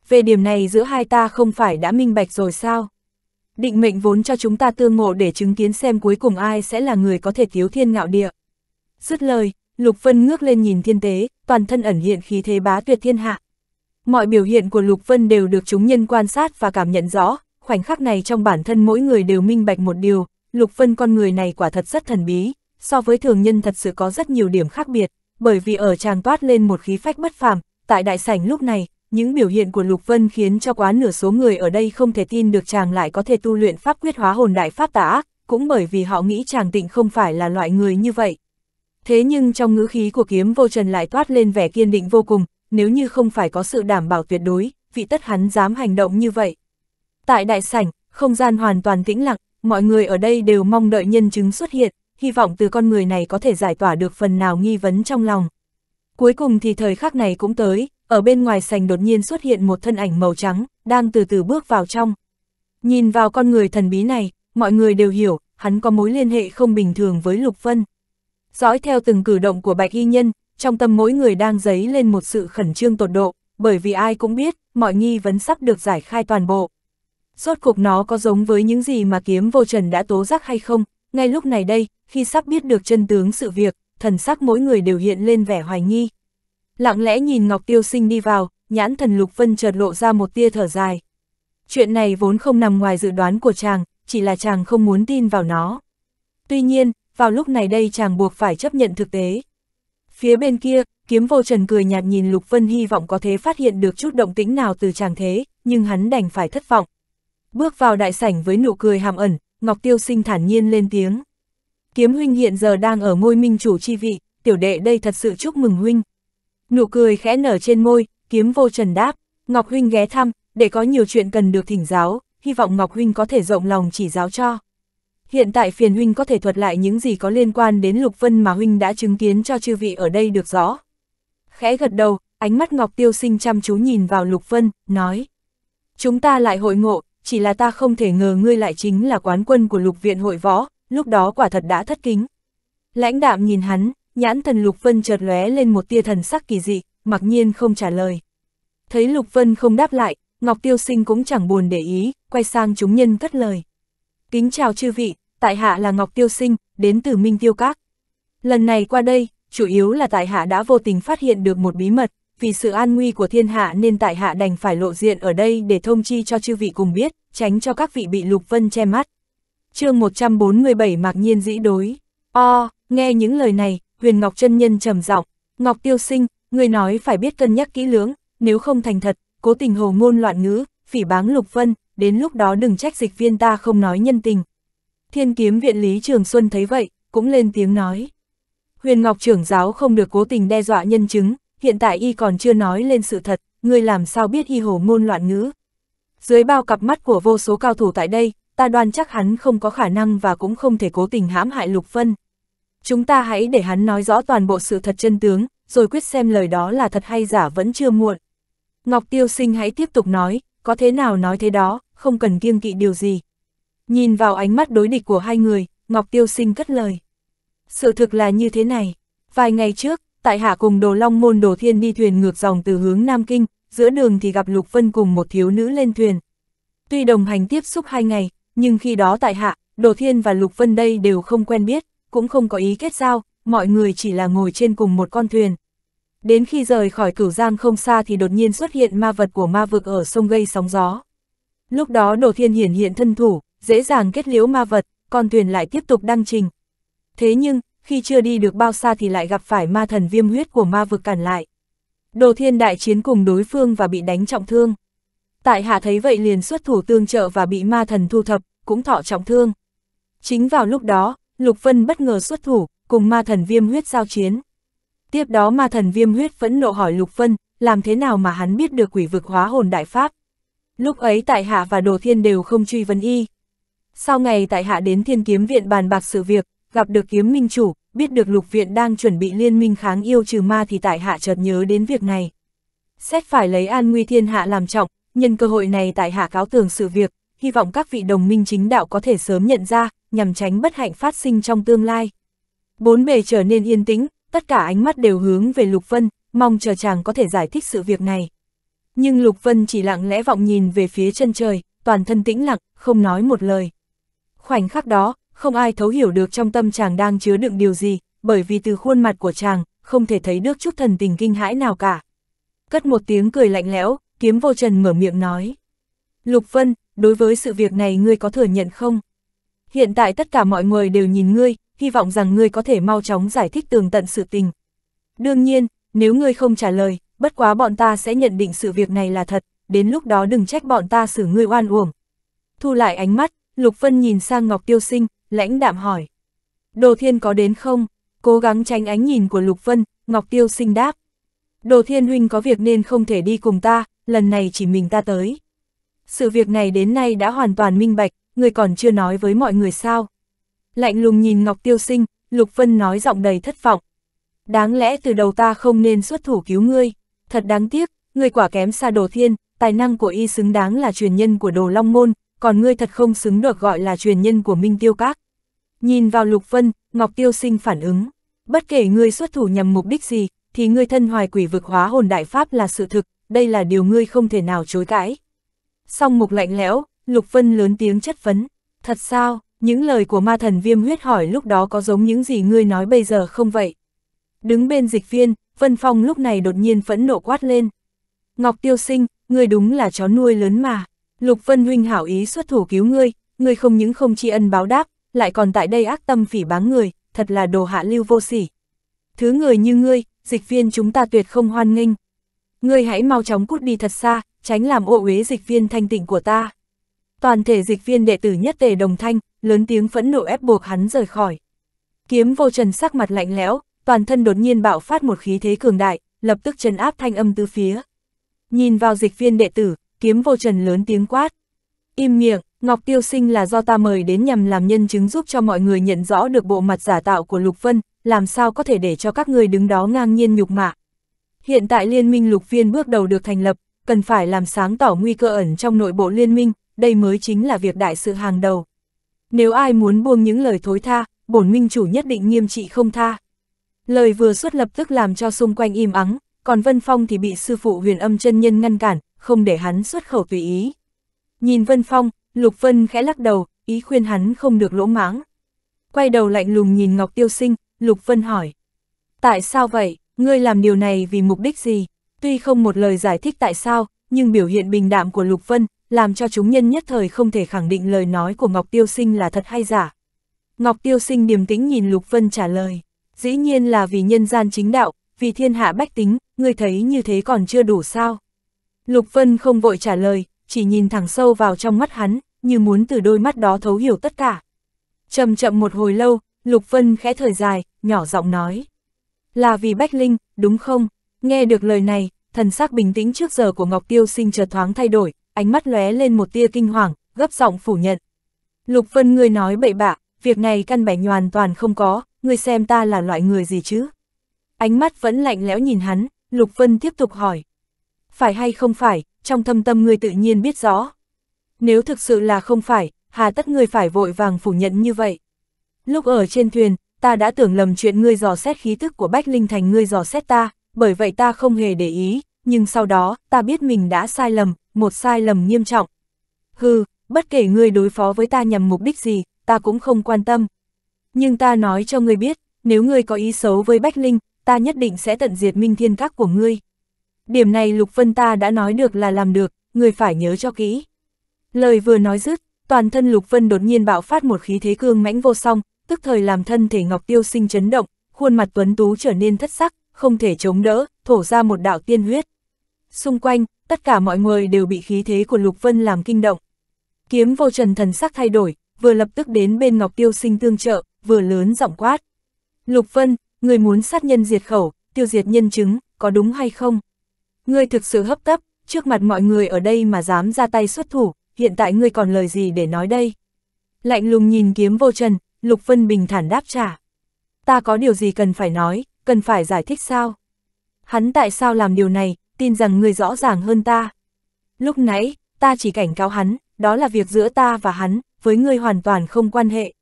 Về điểm này giữa hai ta không phải đã minh bạch rồi sao? Định mệnh vốn cho chúng ta tương ngộ để chứng kiến xem cuối cùng ai sẽ là người có thể thiếu thiên ngạo địa. Dứt lời, Lục Vân ngước lên nhìn thiên tế, toàn thân ẩn hiện khí thế bá tuyệt thiên hạ. Mọi biểu hiện của Lục Vân đều được chúng nhân quan sát và cảm nhận rõ, khoảnh khắc này trong bản thân mỗi người đều minh bạch một điều, Lục Vân con người này quả thật rất thần bí, so với thường nhân thật sự có rất nhiều điểm khác biệt, bởi vì ở chàng toát lên một khí phách bất phàm, tại đại sảnh lúc này, những biểu hiện của Lục Vân khiến cho quá nửa số người ở đây không thể tin được chàng lại có thể tu luyện pháp quyết hóa hồn đại pháp tả, cũng bởi vì họ nghĩ chàng tịnh không phải là loại người như vậy. Thế nhưng trong ngữ khí của kiếm vô trần lại toát lên vẻ kiên định vô cùng, nếu như không phải có sự đảm bảo tuyệt đối, vị tất hắn dám hành động như vậy. Tại đại sảnh, không gian hoàn toàn tĩnh lặng, mọi người ở đây đều mong đợi nhân chứng xuất hiện, hy vọng từ con người này có thể giải tỏa được phần nào nghi vấn trong lòng. Cuối cùng thì thời khắc này cũng tới, ở bên ngoài sảnh đột nhiên xuất hiện một thân ảnh màu trắng, đang từ từ bước vào trong. Nhìn vào con người thần bí này, mọi người đều hiểu, hắn có mối liên hệ không bình thường với Lục Vân. Dõi theo từng cử động của Bạch Y Nhân, trong tâm mỗi người đang dấy lên một sự khẩn trương tột độ, bởi vì ai cũng biết, mọi nghi vấn sắp được giải khai toàn bộ. Rốt cuộc nó có giống với những gì mà kiếm vô trần đã tố giác hay không, ngay lúc này đây, khi sắp biết được chân tướng sự việc, thần sắc mỗi người đều hiện lên vẻ hoài nghi. Lặng lẽ nhìn Ngọc Tiêu Sinh đi vào, nhãn thần Lục Vân chợt lộ ra một tia thở dài. Chuyện này vốn không nằm ngoài dự đoán của chàng, chỉ là chàng không muốn tin vào nó. Tuy nhiên, vào lúc này đây chàng buộc phải chấp nhận thực tế, Phía bên kia, kiếm vô trần cười nhạt nhìn Lục Vân hy vọng có thể phát hiện được chút động tĩnh nào từ chàng thế, nhưng hắn đành phải thất vọng. Bước vào đại sảnh với nụ cười hàm ẩn, Ngọc Tiêu Sinh thản nhiên lên tiếng. Kiếm huynh hiện giờ đang ở ngôi minh chủ chi vị, tiểu đệ đây thật sự chúc mừng huynh. Nụ cười khẽ nở trên môi, kiếm vô trần đáp, Ngọc huynh ghé thăm, để có nhiều chuyện cần được thỉnh giáo, hy vọng Ngọc huynh có thể rộng lòng chỉ giáo cho. Hiện tại phiền huynh có thể thuật lại những gì có liên quan đến Lục Vân mà huynh đã chứng kiến cho chư vị ở đây được rõ. Khẽ gật đầu, ánh mắt Ngọc Tiêu Sinh chăm chú nhìn vào Lục Vân, nói. Chúng ta lại hội ngộ, chỉ là ta không thể ngờ ngươi lại chính là quán quân của Lục Viện hội võ, lúc đó quả thật đã thất kính. Lãnh đạm nhìn hắn, nhãn thần Lục Vân chợt lóe lên một tia thần sắc kỳ dị, mặc nhiên không trả lời. Thấy Lục Vân không đáp lại, Ngọc Tiêu Sinh cũng chẳng buồn để ý, quay sang chúng nhân cất lời. Kính chào chư vị, tại hạ là Ngọc Tiêu Sinh, đến từ Minh Tiêu Các. Lần này qua đây, chủ yếu là tại hạ đã vô tình phát hiện được một bí mật, vì sự an nguy của thiên hạ nên tại hạ đành phải lộ diện ở đây để thông chi cho chư vị cùng biết, tránh cho các vị bị Lục Vân che mắt. chương 147 mạc nhiên dĩ đối. O, nghe những lời này, Huyền Ngọc chân Nhân trầm giọng Ngọc Tiêu Sinh, người nói phải biết cân nhắc kỹ lưỡng, nếu không thành thật, cố tình hồ ngôn loạn ngữ, phỉ báng Lục Vân, đến lúc đó đừng trách dịch viên ta không nói nhân tình, Thiên kiếm viện Lý Trường Xuân thấy vậy, cũng lên tiếng nói. Huyền Ngọc trưởng giáo không được cố tình đe dọa nhân chứng, hiện tại y còn chưa nói lên sự thật, người làm sao biết y hồ ngôn loạn ngữ. Dưới bao cặp mắt của vô số cao thủ tại đây, ta đoan chắc hắn không có khả năng và cũng không thể cố tình hãm hại Lục Vân. Chúng ta hãy để hắn nói rõ toàn bộ sự thật chân tướng, rồi quyết xem lời đó là thật hay giả vẫn chưa muộn. Ngọc Tiêu Sinh hãy tiếp tục nói, có thế nào nói thế đó, không cần kiêng kỵ điều gì, Nhìn vào ánh mắt đối địch của hai người, Ngọc Tiêu Sinh cất lời. Sự thực là như thế này. Vài ngày trước, tại hạ cùng đồ long môn đồ thiên đi thuyền ngược dòng từ hướng Nam Kinh, giữa đường thì gặp Lục Vân cùng một thiếu nữ lên thuyền. Tuy đồng hành tiếp xúc hai ngày, nhưng khi đó tại hạ, đồ thiên và Lục Vân đây đều không quen biết, cũng không có ý kết giao, mọi người chỉ là ngồi trên cùng một con thuyền. Đến khi rời khỏi cửu giang không xa thì đột nhiên xuất hiện ma vật của ma vực ở sông gây sóng gió. Lúc đó đồ thiên hiển hiện thân thủ, dễ dàng kết liễu ma vật, con thuyền lại tiếp tục đăng trình. Thế nhưng, khi chưa đi được bao xa thì lại gặp phải ma thần viêm huyết của ma vực cản lại. Đồ thiên đại chiến cùng đối phương và bị đánh trọng thương. Tại hạ thấy vậy liền xuất thủ tương trợ và bị ma thần thu thập, cũng thọ trọng thương. Chính vào lúc đó, Lục Vân bất ngờ xuất thủ, cùng ma thần viêm huyết giao chiến. Tiếp đó ma thần viêm huyết phẫn nộ hỏi Lục Vân, làm thế nào mà hắn biết được quỷ vực hóa hồn đại pháp. Lúc ấy tại hạ và đồ thiên đều không truy vấn y. Sau ngày tại hạ đến thiên kiếm viện bàn bạc sự việc, gặp được kiếm minh chủ, biết được lục viện đang chuẩn bị liên minh kháng yêu trừ ma thì tại hạ chợt nhớ đến việc này. Xét phải lấy an nguy thiên hạ làm trọng, nhân cơ hội này tại hạ cáo tường sự việc, hy vọng các vị đồng minh chính đạo có thể sớm nhận ra, nhằm tránh bất hạnh phát sinh trong tương lai. Bốn bề trở nên yên tĩnh, tất cả ánh mắt đều hướng về Lục Vân, mong chờ chàng có thể giải thích sự việc này. Nhưng Lục Vân chỉ lặng lẽ vọng nhìn về phía chân trời, toàn thân tĩnh lặng, không nói một lời. Khoảnh khắc đó, không ai thấu hiểu được trong tâm chàng đang chứa đựng điều gì, bởi vì từ khuôn mặt của chàng, không thể thấy được chút thần tình kinh hãi nào cả. Cất một tiếng cười lạnh lẽo, kiếm vô trần mở miệng nói. Lục Vân, đối với sự việc này ngươi có thừa nhận không? Hiện tại tất cả mọi người đều nhìn ngươi, hy vọng rằng ngươi có thể mau chóng giải thích tường tận sự tình. Đương nhiên, nếu ngươi không trả lời, bất quá bọn ta sẽ nhận định sự việc này là thật, đến lúc đó đừng trách bọn ta xử ngươi oan uổng. Thu lại ánh mắt, Lục Vân nhìn sang Ngọc Tiêu Sinh, lãnh đạm hỏi. Đồ Thiên có đến không? Cố gắng tránh ánh nhìn của Lục Vân, Ngọc Tiêu Sinh đáp. Đồ Thiên Huynh có việc nên không thể đi cùng ta, lần này chỉ mình ta tới. Sự việc này đến nay đã hoàn toàn minh bạch, người còn chưa nói với mọi người sao. Lạnh lùng nhìn Ngọc Tiêu Sinh, Lục Vân nói giọng đầy thất vọng. Đáng lẽ từ đầu ta không nên xuất thủ cứu ngươi, thật đáng tiếc, ngươi quả kém xa Đồ Thiên, tài năng của y xứng đáng là truyền nhân của Đồ Long Môn, còn ngươi thật không xứng được gọi là truyền nhân của Minh Tiêu Các. Nhìn vào Lục Vân, Ngọc Tiêu Sinh phản ứng. Bất kể ngươi xuất thủ nhằm mục đích gì, thì ngươi thân hoài quỷ vực hóa hồn đại pháp là sự thực, đây là điều ngươi không thể nào chối cãi. Song mục lạnh lẽo, Lục Vân lớn tiếng chất vấn. Thật sao, những lời của ma thần viêm huyết hỏi lúc đó có giống những gì ngươi nói bây giờ không vậy? Đứng bên dịch viên, Vân Phong lúc này đột nhiên phẫn nộ quát lên. Ngọc Tiêu Sinh, ngươi đúng là chó nuôi lớn mà. Lục Vân Huynh hảo ý xuất thủ cứu ngươi, ngươi không những không tri ân báo đáp, lại còn tại đây ác tâm phỉ báng người, thật là đồ hạ lưu vô sỉ. Thứ người như ngươi, dịch viên chúng ta tuyệt không hoan nghênh. Ngươi hãy mau chóng cút đi thật xa, tránh làm ô uế dịch viên thanh tịnh của ta. Toàn thể dịch viên đệ tử nhất tề đồng thanh, lớn tiếng phẫn nộ ép buộc hắn rời khỏi. Kiếm vô trần sắc mặt lạnh lẽo, toàn thân đột nhiên bạo phát một khí thế cường đại, lập tức trấn áp thanh âm tứ phía. Nhìn vào dịch viên đệ tử, kiếm vô trần lớn tiếng quát. Im miệng, Ngọc Tiêu Sinh là do ta mời đến nhằm làm nhân chứng giúp cho mọi người nhận rõ được bộ mặt giả tạo của Lục Vân, làm sao có thể để cho các người đứng đó ngang nhiên nhục mạ. Hiện tại Liên minh Lục Viên bước đầu được thành lập, cần phải làm sáng tỏ nguy cơ ẩn trong nội bộ Liên minh, đây mới chính là việc đại sự hàng đầu. Nếu ai muốn buông những lời thối tha, bổn minh chủ nhất định nghiêm trị không tha. Lời vừa xuất lập tức làm cho xung quanh im ắng, còn Vân Phong thì bị sư phụ huyền âm chân nhân ngăn cản, không để hắn xuất khẩu tùy ý. Nhìn Vân Phong, Lục Vân khẽ lắc đầu, ý khuyên hắn không được lỗ mãng. Quay đầu lạnh lùng nhìn Ngọc Tiêu Sinh, Lục Vân hỏi. Tại sao vậy, ngươi làm điều này vì mục đích gì? Tuy không một lời giải thích tại sao, nhưng biểu hiện bình đạm của Lục Vân làm cho chúng nhân nhất thời không thể khẳng định lời nói của Ngọc Tiêu Sinh là thật hay giả. Ngọc Tiêu Sinh điềm tĩnh nhìn Lục Vân trả lời. Dĩ nhiên là vì nhân gian chính đạo, vì thiên hạ bách tính, ngươi thấy như thế còn chưa đủ sao? Lục Vân không vội trả lời, chỉ nhìn thẳng sâu vào trong mắt hắn, như muốn từ đôi mắt đó thấu hiểu tất cả. Chậm chậm một hồi lâu, Lục Vân khẽ thời dài, nhỏ giọng nói. Là vì Bách Linh, đúng không? Nghe được lời này, thần sắc bình tĩnh trước giờ của Ngọc Tiêu sinh chợt thoáng thay đổi, ánh mắt lóe lên một tia kinh hoàng, gấp giọng phủ nhận. Lục Vân người nói bậy bạ, việc này căn bản hoàn toàn không có, người xem ta là loại người gì chứ? Ánh mắt vẫn lạnh lẽo nhìn hắn, Lục Vân tiếp tục hỏi, phải hay không phải, trong thâm tâm ngươi tự nhiên biết rõ. Nếu thực sự là không phải, hà tất ngươi phải vội vàng phủ nhận như vậy. Lúc ở trên thuyền, ta đã tưởng lầm chuyện ngươi dò xét khí tức của Bách Linh Thành ngươi dò xét ta, bởi vậy ta không hề để ý, nhưng sau đó, ta biết mình đã sai lầm, một sai lầm nghiêm trọng. Hừ, bất kể ngươi đối phó với ta nhằm mục đích gì, ta cũng không quan tâm. Nhưng ta nói cho ngươi biết, nếu ngươi có ý xấu với Bách Linh, ta nhất định sẽ tận diệt minh thiên các của ngươi. Điểm này Lục Vân ta đã nói được là làm được, người phải nhớ cho kỹ. Lời vừa nói dứt, toàn thân Lục Vân đột nhiên bạo phát một khí thế cương mãnh vô song, tức thời làm thân thể Ngọc Tiêu sinh chấn động, khuôn mặt tuấn tú trở nên thất sắc, không thể chống đỡ, thổ ra một đạo tiên huyết. Xung quanh, tất cả mọi người đều bị khí thế của Lục Vân làm kinh động. Kiếm vô trần thần sắc thay đổi, vừa lập tức đến bên Ngọc Tiêu sinh tương trợ, vừa lớn giọng quát. Lục Vân, người muốn sát nhân diệt khẩu, tiêu diệt nhân chứng, có đúng hay không? Ngươi thực sự hấp tấp, trước mặt mọi người ở đây mà dám ra tay xuất thủ, hiện tại ngươi còn lời gì để nói đây? Lạnh lùng nhìn kiếm vô trần, Lục Vân bình thản đáp trả. Ta có điều gì cần phải nói, cần phải giải thích sao? Hắn tại sao làm điều này, tin rằng ngươi rõ ràng hơn ta. Lúc nãy, ta chỉ cảnh cáo hắn, đó là việc giữa ta và hắn, với ngươi hoàn toàn không quan hệ.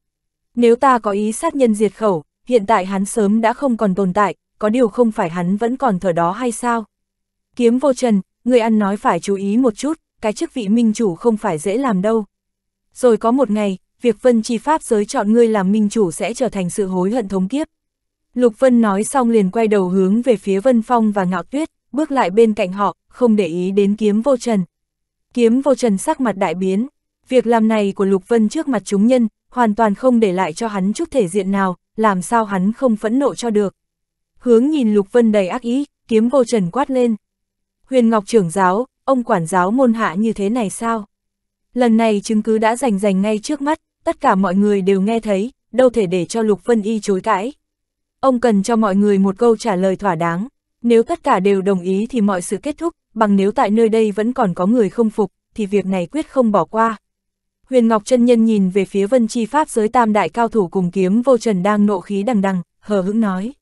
Nếu ta có ý sát nhân diệt khẩu, hiện tại hắn sớm đã không còn tồn tại, có điều không phải hắn vẫn còn thở đó hay sao? Kiếm vô trần, người ăn nói phải chú ý một chút, cái chức vị minh chủ không phải dễ làm đâu. Rồi có một ngày, việc vân chi pháp giới chọn ngươi làm minh chủ sẽ trở thành sự hối hận thống kiếp. Lục Vân nói xong liền quay đầu hướng về phía Vân Phong và Ngạo Tuyết, bước lại bên cạnh họ, không để ý đến kiếm vô trần. Kiếm vô trần sắc mặt đại biến, việc làm này của Lục Vân trước mặt chúng nhân, hoàn toàn không để lại cho hắn chút thể diện nào, làm sao hắn không phẫn nộ cho được. Hướng nhìn Lục Vân đầy ác ý, kiếm vô trần quát lên, Huyền Ngọc trưởng giáo, ông quản giáo môn hạ như thế này sao? Lần này chứng cứ đã rành rành ngay trước mắt, tất cả mọi người đều nghe thấy, đâu thể để cho Lục Vân Y chối cãi. Ông cần cho mọi người một câu trả lời thỏa đáng, nếu tất cả đều đồng ý thì mọi sự kết thúc, bằng nếu tại nơi đây vẫn còn có người không phục, thì việc này quyết không bỏ qua. Huyền Ngọc chân Nhân nhìn về phía vân chi pháp giới tam đại cao thủ cùng kiếm vô trần đang nộ khí đằng đằng, hờ hững nói.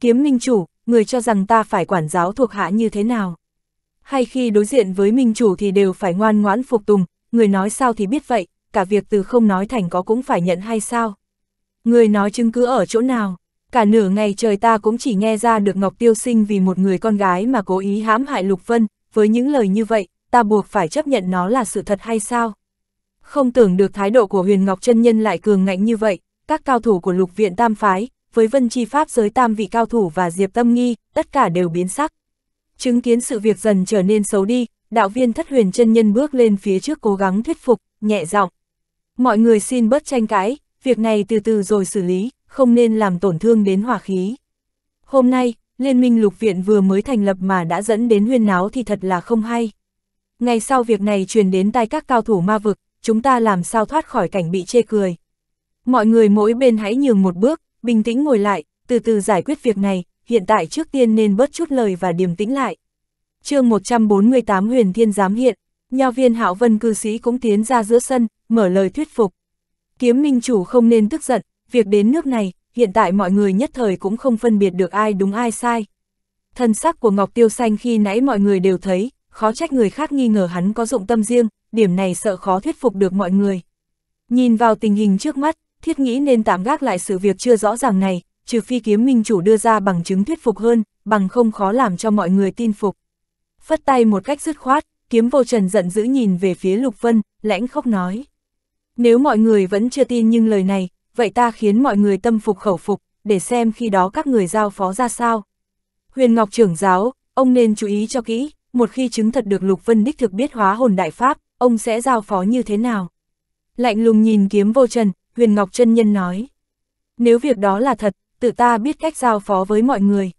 Kiếm minh chủ, người cho rằng ta phải quản giáo thuộc hạ như thế nào? hay khi đối diện với minh chủ thì đều phải ngoan ngoãn phục tùng, người nói sao thì biết vậy, cả việc từ không nói thành có cũng phải nhận hay sao. Người nói chứng cứ ở chỗ nào, cả nửa ngày trời ta cũng chỉ nghe ra được Ngọc Tiêu Sinh vì một người con gái mà cố ý hãm hại Lục Vân, với những lời như vậy, ta buộc phải chấp nhận nó là sự thật hay sao. Không tưởng được thái độ của Huyền Ngọc chân Nhân lại cường ngạnh như vậy, các cao thủ của lục viện tam phái, với vân chi pháp giới tam vị cao thủ và diệp tâm nghi, tất cả đều biến sắc. Chứng kiến sự việc dần trở nên xấu đi, đạo viên thất huyền chân nhân bước lên phía trước cố gắng thuyết phục, nhẹ giọng. Mọi người xin bớt tranh cãi, việc này từ từ rồi xử lý, không nên làm tổn thương đến hỏa khí. Hôm nay, Liên minh lục viện vừa mới thành lập mà đã dẫn đến huyên náo thì thật là không hay. Ngày sau việc này truyền đến tai các cao thủ ma vực, chúng ta làm sao thoát khỏi cảnh bị chê cười. Mọi người mỗi bên hãy nhường một bước, bình tĩnh ngồi lại, từ từ giải quyết việc này, hiện tại trước tiên nên bớt chút lời và điềm tĩnh lại. chương 148 huyền thiên giám hiện, nho viên hạo vân cư sĩ cũng tiến ra giữa sân, mở lời thuyết phục. Kiếm minh chủ không nên tức giận, việc đến nước này, hiện tại mọi người nhất thời cũng không phân biệt được ai đúng ai sai. Thân sắc của Ngọc Tiêu Xanh khi nãy mọi người đều thấy, khó trách người khác nghi ngờ hắn có dụng tâm riêng, điểm này sợ khó thuyết phục được mọi người. Nhìn vào tình hình trước mắt, thiết nghĩ nên tạm gác lại sự việc chưa rõ ràng này, trừ phi kiếm minh chủ đưa ra bằng chứng thuyết phục hơn, bằng không khó làm cho mọi người tin phục. Phất tay một cách dứt khoát, kiếm vô trần giận dữ nhìn về phía Lục Vân, lãnh khóc nói. Nếu mọi người vẫn chưa tin nhưng lời này, vậy ta khiến mọi người tâm phục khẩu phục, để xem khi đó các người giao phó ra sao. Huyền Ngọc trưởng giáo, ông nên chú ý cho kỹ, một khi chứng thật được Lục Vân đích thực biết hóa hồn đại pháp, ông sẽ giao phó như thế nào? Lạnh lùng nhìn kiếm vô trần, Huyền Ngọc chân nhân nói. Nếu việc đó là thật, tự ta biết cách giao phó với mọi người.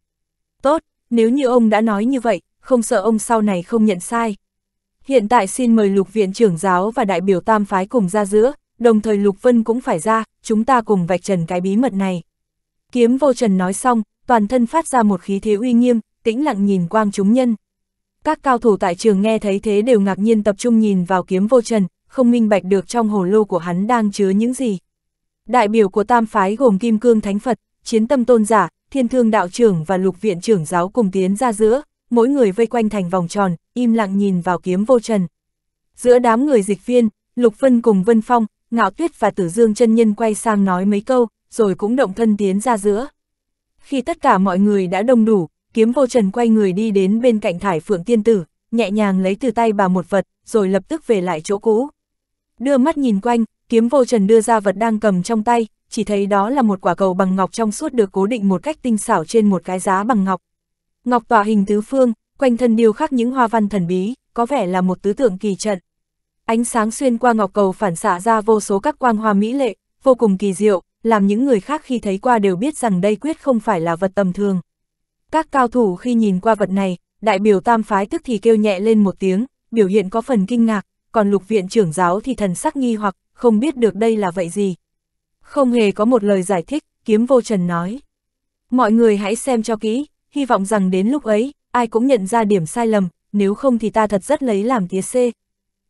Tốt, nếu như ông đã nói như vậy, không sợ ông sau này không nhận sai. Hiện tại xin mời lục viện trưởng giáo và đại biểu tam phái cùng ra giữa, đồng thời lục vân cũng phải ra, chúng ta cùng vạch trần cái bí mật này. Kiếm vô trần nói xong, toàn thân phát ra một khí thế uy nghiêm, tĩnh lặng nhìn quang chúng nhân. Các cao thủ tại trường nghe thấy thế đều ngạc nhiên tập trung nhìn vào kiếm vô trần, không minh bạch được trong hồ lô của hắn đang chứa những gì. Đại biểu của tam phái gồm Kim Cương Thánh Phật, chiến tâm tôn giả, thiên thương đạo trưởng và lục viện trưởng giáo cùng tiến ra giữa, mỗi người vây quanh thành vòng tròn, im lặng nhìn vào kiếm vô trần. Giữa đám người dịch viên, Lục Vân cùng Vân Phong, Ngạo Tuyết và Tử Dương chân nhân quay sang nói mấy câu, rồi cũng động thân tiến ra giữa. Khi tất cả mọi người đã đông đủ, kiếm vô trần quay người đi đến bên cạnh thải phượng tiên tử, nhẹ nhàng lấy từ tay bà một vật, rồi lập tức về lại chỗ cũ. Đưa mắt nhìn quanh, kiếm vô trần đưa ra vật đang cầm trong tay, chỉ thấy đó là một quả cầu bằng ngọc trong suốt được cố định một cách tinh xảo trên một cái giá bằng ngọc. Ngọc tỏa hình tứ phương, quanh thân điêu khắc những hoa văn thần bí, có vẻ là một tứ tượng kỳ trận. Ánh sáng xuyên qua ngọc cầu phản xạ ra vô số các quang hoa mỹ lệ, vô cùng kỳ diệu, làm những người khác khi thấy qua đều biết rằng đây quyết không phải là vật tầm thường. Các cao thủ khi nhìn qua vật này, đại biểu tam phái tức thì kêu nhẹ lên một tiếng, biểu hiện có phần kinh ngạc, còn lục viện trưởng giáo thì thần sắc nghi hoặc không biết được đây là vậy gì. Không hề có một lời giải thích, kiếm vô trần nói. Mọi người hãy xem cho kỹ, hy vọng rằng đến lúc ấy, ai cũng nhận ra điểm sai lầm, nếu không thì ta thật rất lấy làm tía xê.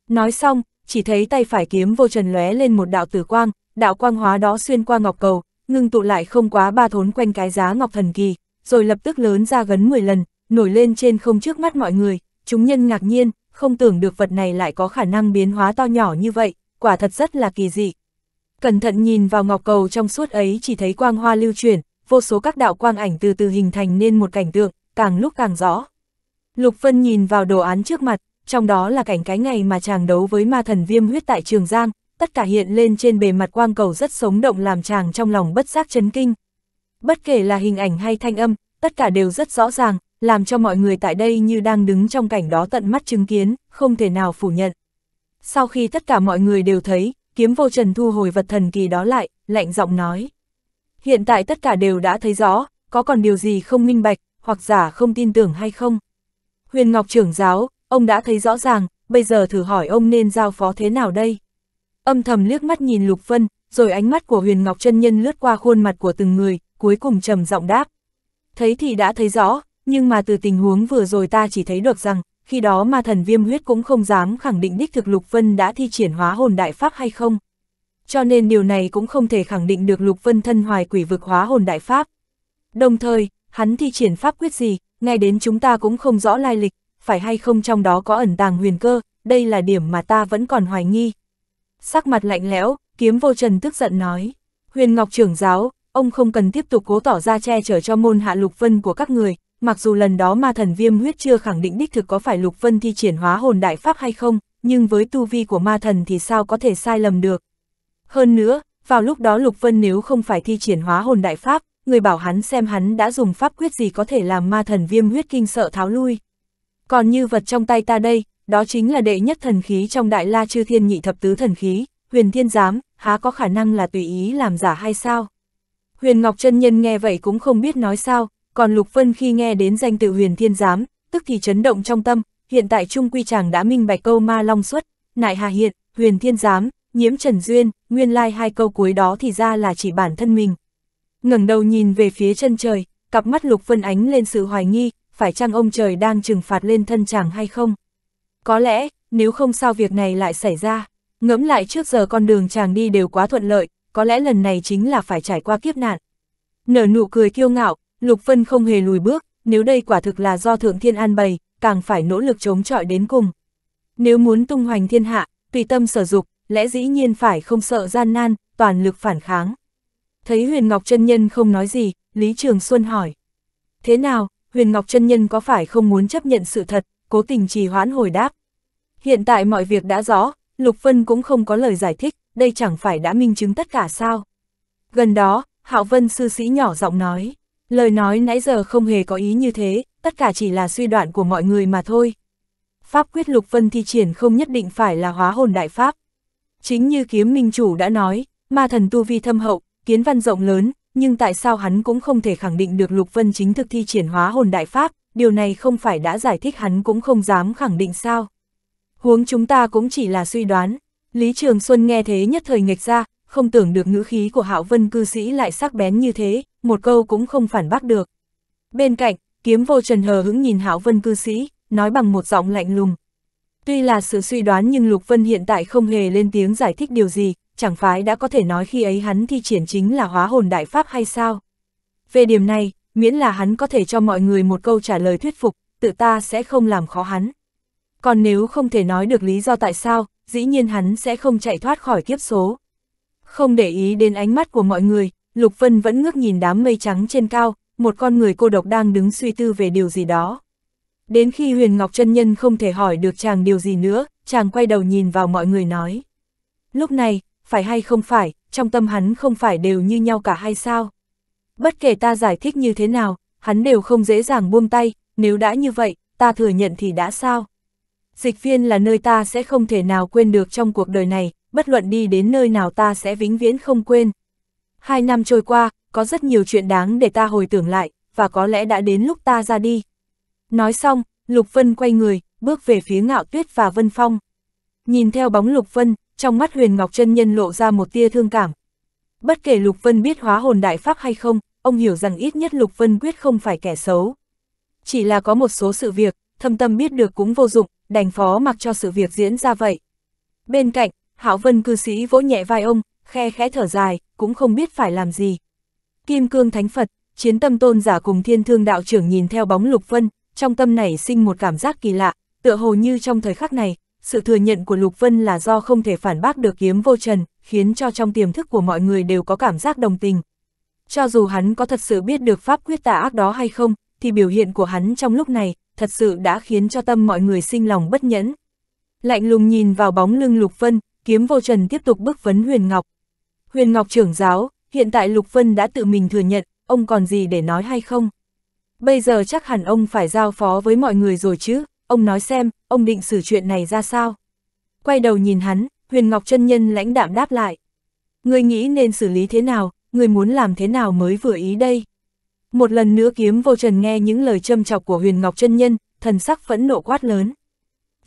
Nói xong, chỉ thấy tay phải kiếm vô trần lóe lên một đạo tử quang, đạo quang hóa đó xuyên qua ngọc cầu, ngưng tụ lại không quá ba thốn quanh cái giá ngọc thần kỳ, rồi lập tức lớn ra gấn 10 lần, nổi lên trên không trước mắt mọi người, chúng nhân ngạc nhiên, không tưởng được vật này lại có khả năng biến hóa to nhỏ như vậy, quả thật rất là kỳ dị. Cẩn thận nhìn vào ngọc cầu trong suốt ấy chỉ thấy quang hoa lưu chuyển, vô số các đạo quang ảnh từ từ hình thành nên một cảnh tượng, càng lúc càng rõ. Lục Vân nhìn vào đồ án trước mặt, trong đó là cảnh cái ngày mà chàng đấu với ma thần viêm huyết tại Trường Giang, tất cả hiện lên trên bề mặt quang cầu rất sống động làm chàng trong lòng bất giác chấn kinh. Bất kể là hình ảnh hay thanh âm, tất cả đều rất rõ ràng, làm cho mọi người tại đây như đang đứng trong cảnh đó tận mắt chứng kiến, không thể nào phủ nhận. Sau khi tất cả mọi người đều thấy, kiếm vô trần thu hồi vật thần kỳ đó lại, lạnh giọng nói. Hiện tại tất cả đều đã thấy rõ, có còn điều gì không minh bạch, hoặc giả không tin tưởng hay không? Huyền Ngọc trưởng giáo, ông đã thấy rõ ràng, bây giờ thử hỏi ông nên giao phó thế nào đây? Âm thầm liếc mắt nhìn Lục Vân, rồi ánh mắt của Huyền Ngọc chân nhân lướt qua khuôn mặt của từng người, cuối cùng trầm giọng đáp. Thấy thì đã thấy rõ, nhưng mà từ tình huống vừa rồi ta chỉ thấy được rằng, khi đó ma thần viêm huyết cũng không dám khẳng định đích thực Lục Vân đã thi triển hóa hồn đại pháp hay không. Cho nên điều này cũng không thể khẳng định được Lục Vân thân hoài quỷ vực hóa hồn đại pháp. Đồng thời, hắn thi triển pháp quyết gì, ngay đến chúng ta cũng không rõ lai lịch, phải hay không trong đó có ẩn tàng huyền cơ, đây là điểm mà ta vẫn còn hoài nghi. Sắc mặt lạnh lẽo, kiếm vô trần tức giận nói, huyền ngọc trưởng giáo, ông không cần tiếp tục cố tỏ ra che chở cho môn hạ Lục Vân của các người, mặc dù lần đó ma thần viêm huyết chưa khẳng định đích thực có phải Lục Vân thi triển hóa hồn đại pháp hay không, nhưng với tu vi của ma thần thì sao có thể sai lầm được. Hơn nữa, vào lúc đó Lục Vân nếu không phải thi triển hóa hồn đại pháp, người bảo hắn xem hắn đã dùng pháp quyết gì có thể làm ma thần viêm huyết kinh sợ tháo lui. Còn như vật trong tay ta đây, đó chính là đệ nhất thần khí trong đại la chư thiên nhị thập tứ thần khí, huyền thiên giám, há có khả năng là tùy ý làm giả hay sao? Huyền Ngọc chân Nhân nghe vậy cũng không biết nói sao, còn Lục Vân khi nghe đến danh tự huyền thiên giám, tức thì chấn động trong tâm, hiện tại Trung Quy chàng đã minh bạch câu ma long xuất, nại hà hiện, huyền thiên giám, nhiễm trần duyên, nguyên lai hai câu cuối đó thì ra là chỉ bản thân mình. ngẩng đầu nhìn về phía chân trời, cặp mắt Lục Vân ánh lên sự hoài nghi, phải chăng ông trời đang trừng phạt lên thân chàng hay không? Có lẽ, nếu không sao việc này lại xảy ra, ngẫm lại trước giờ con đường chàng đi đều quá thuận lợi, có lẽ lần này chính là phải trải qua kiếp nạn. Nở nụ cười kiêu ngạo, Lục Vân không hề lùi bước, nếu đây quả thực là do Thượng Thiên an bày, càng phải nỗ lực chống chọi đến cùng. Nếu muốn tung hoành thiên hạ, tùy tâm sở dục, lẽ dĩ nhiên phải không sợ gian nan, toàn lực phản kháng. Thấy Huyền Ngọc Trân Nhân không nói gì, Lý Trường Xuân hỏi. Thế nào, Huyền Ngọc Trân Nhân có phải không muốn chấp nhận sự thật, cố tình trì hoãn hồi đáp? Hiện tại mọi việc đã rõ, Lục Vân cũng không có lời giải thích, đây chẳng phải đã minh chứng tất cả sao. Gần đó, Hạo Vân sư sĩ nhỏ giọng nói. Lời nói nãy giờ không hề có ý như thế, tất cả chỉ là suy đoạn của mọi người mà thôi. Pháp quyết lục vân thi triển không nhất định phải là hóa hồn đại pháp. Chính như kiếm minh chủ đã nói, ma thần tu vi thâm hậu, kiến văn rộng lớn, nhưng tại sao hắn cũng không thể khẳng định được lục vân chính thực thi triển hóa hồn đại pháp, điều này không phải đã giải thích hắn cũng không dám khẳng định sao. Huống chúng ta cũng chỉ là suy đoán, Lý Trường Xuân nghe thế nhất thời nghịch ra, không tưởng được ngữ khí của Hạo Vân cư sĩ lại sắc bén như thế, một câu cũng không phản bác được. Bên cạnh, kiếm vô trần hờ hững nhìn hảo Vân cư sĩ, nói bằng một giọng lạnh lùng. Tuy là sự suy đoán nhưng Lục Vân hiện tại không hề lên tiếng giải thích điều gì, chẳng phải đã có thể nói khi ấy hắn thi triển chính là hóa hồn đại pháp hay sao. Về điểm này, miễn là hắn có thể cho mọi người một câu trả lời thuyết phục, tự ta sẽ không làm khó hắn. Còn nếu không thể nói được lý do tại sao, dĩ nhiên hắn sẽ không chạy thoát khỏi kiếp số. Không để ý đến ánh mắt của mọi người, Lục Vân vẫn ngước nhìn đám mây trắng trên cao, một con người cô độc đang đứng suy tư về điều gì đó. Đến khi Huyền Ngọc chân Nhân không thể hỏi được chàng điều gì nữa, chàng quay đầu nhìn vào mọi người nói. Lúc này, phải hay không phải, trong tâm hắn không phải đều như nhau cả hay sao? Bất kể ta giải thích như thế nào, hắn đều không dễ dàng buông tay, nếu đã như vậy, ta thừa nhận thì đã sao? Dịch viên là nơi ta sẽ không thể nào quên được trong cuộc đời này, bất luận đi đến nơi nào ta sẽ vĩnh viễn không quên. Hai năm trôi qua, có rất nhiều chuyện đáng để ta hồi tưởng lại, và có lẽ đã đến lúc ta ra đi. Nói xong, Lục Vân quay người, bước về phía ngạo tuyết và Vân Phong. Nhìn theo bóng Lục Vân, trong mắt Huyền Ngọc chân Nhân lộ ra một tia thương cảm. Bất kể Lục Vân biết hóa hồn đại pháp hay không, ông hiểu rằng ít nhất Lục Vân quyết không phải kẻ xấu. Chỉ là có một số sự việc, thâm tâm biết được cũng vô dụng, đành phó mặc cho sự việc diễn ra vậy. Bên cạnh, hảo Vân cư sĩ vỗ nhẹ vai ông, khe khẽ thở dài, cũng không biết phải làm gì. Kim cương thánh Phật, chiến tâm tôn giả cùng thiên thương đạo trưởng nhìn theo bóng Lục Vân, trong tâm này sinh một cảm giác kỳ lạ, tựa hồ như trong thời khắc này, sự thừa nhận của Lục Vân là do không thể phản bác được kiếm vô trần, khiến cho trong tiềm thức của mọi người đều có cảm giác đồng tình. Cho dù hắn có thật sự biết được pháp quyết tà ác đó hay không, thì biểu hiện của hắn trong lúc này, thật sự đã khiến cho tâm mọi người sinh lòng bất nhẫn. Lạnh lùng nhìn vào bóng lưng Lục Vân, kiếm vô trần tiếp tục bức vấn Huyền Ngọc, Huyền Ngọc trưởng giáo, hiện tại Lục Vân đã tự mình thừa nhận, ông còn gì để nói hay không? Bây giờ chắc hẳn ông phải giao phó với mọi người rồi chứ, ông nói xem, ông định xử chuyện này ra sao? Quay đầu nhìn hắn, Huyền Ngọc chân nhân lãnh đạm đáp lại. Người nghĩ nên xử lý thế nào, người muốn làm thế nào mới vừa ý đây? Một lần nữa kiếm vô trần nghe những lời châm chọc của Huyền Ngọc chân nhân, thần sắc phẫn nộ quát lớn.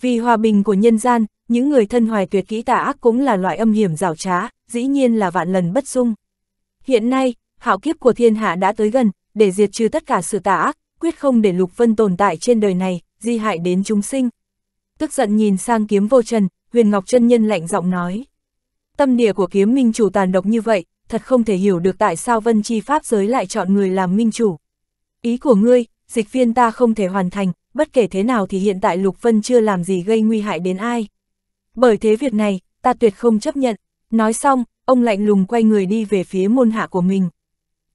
Vì hòa bình của nhân gian, những người thân hoài tuyệt kỹ tà ác cũng là loại âm hiểm rào trá, dĩ nhiên là vạn lần bất dung. Hiện nay, hạo kiếp của thiên hạ đã tới gần, để diệt trừ tất cả sự tà ác, quyết không để Lục Vân tồn tại trên đời này, di hại đến chúng sinh. Tức giận nhìn sang kiếm vô trần, Huyền Ngọc chân Nhân lạnh giọng nói. Tâm địa của kiếm minh chủ tàn độc như vậy, thật không thể hiểu được tại sao Vân Chi Pháp giới lại chọn người làm minh chủ. Ý của ngươi, dịch viên ta không thể hoàn thành, bất kể thế nào thì hiện tại Lục Vân chưa làm gì gây nguy hại đến ai. Bởi thế việc này, ta tuyệt không chấp nhận. Nói xong, ông lạnh lùng quay người đi về phía môn hạ của mình.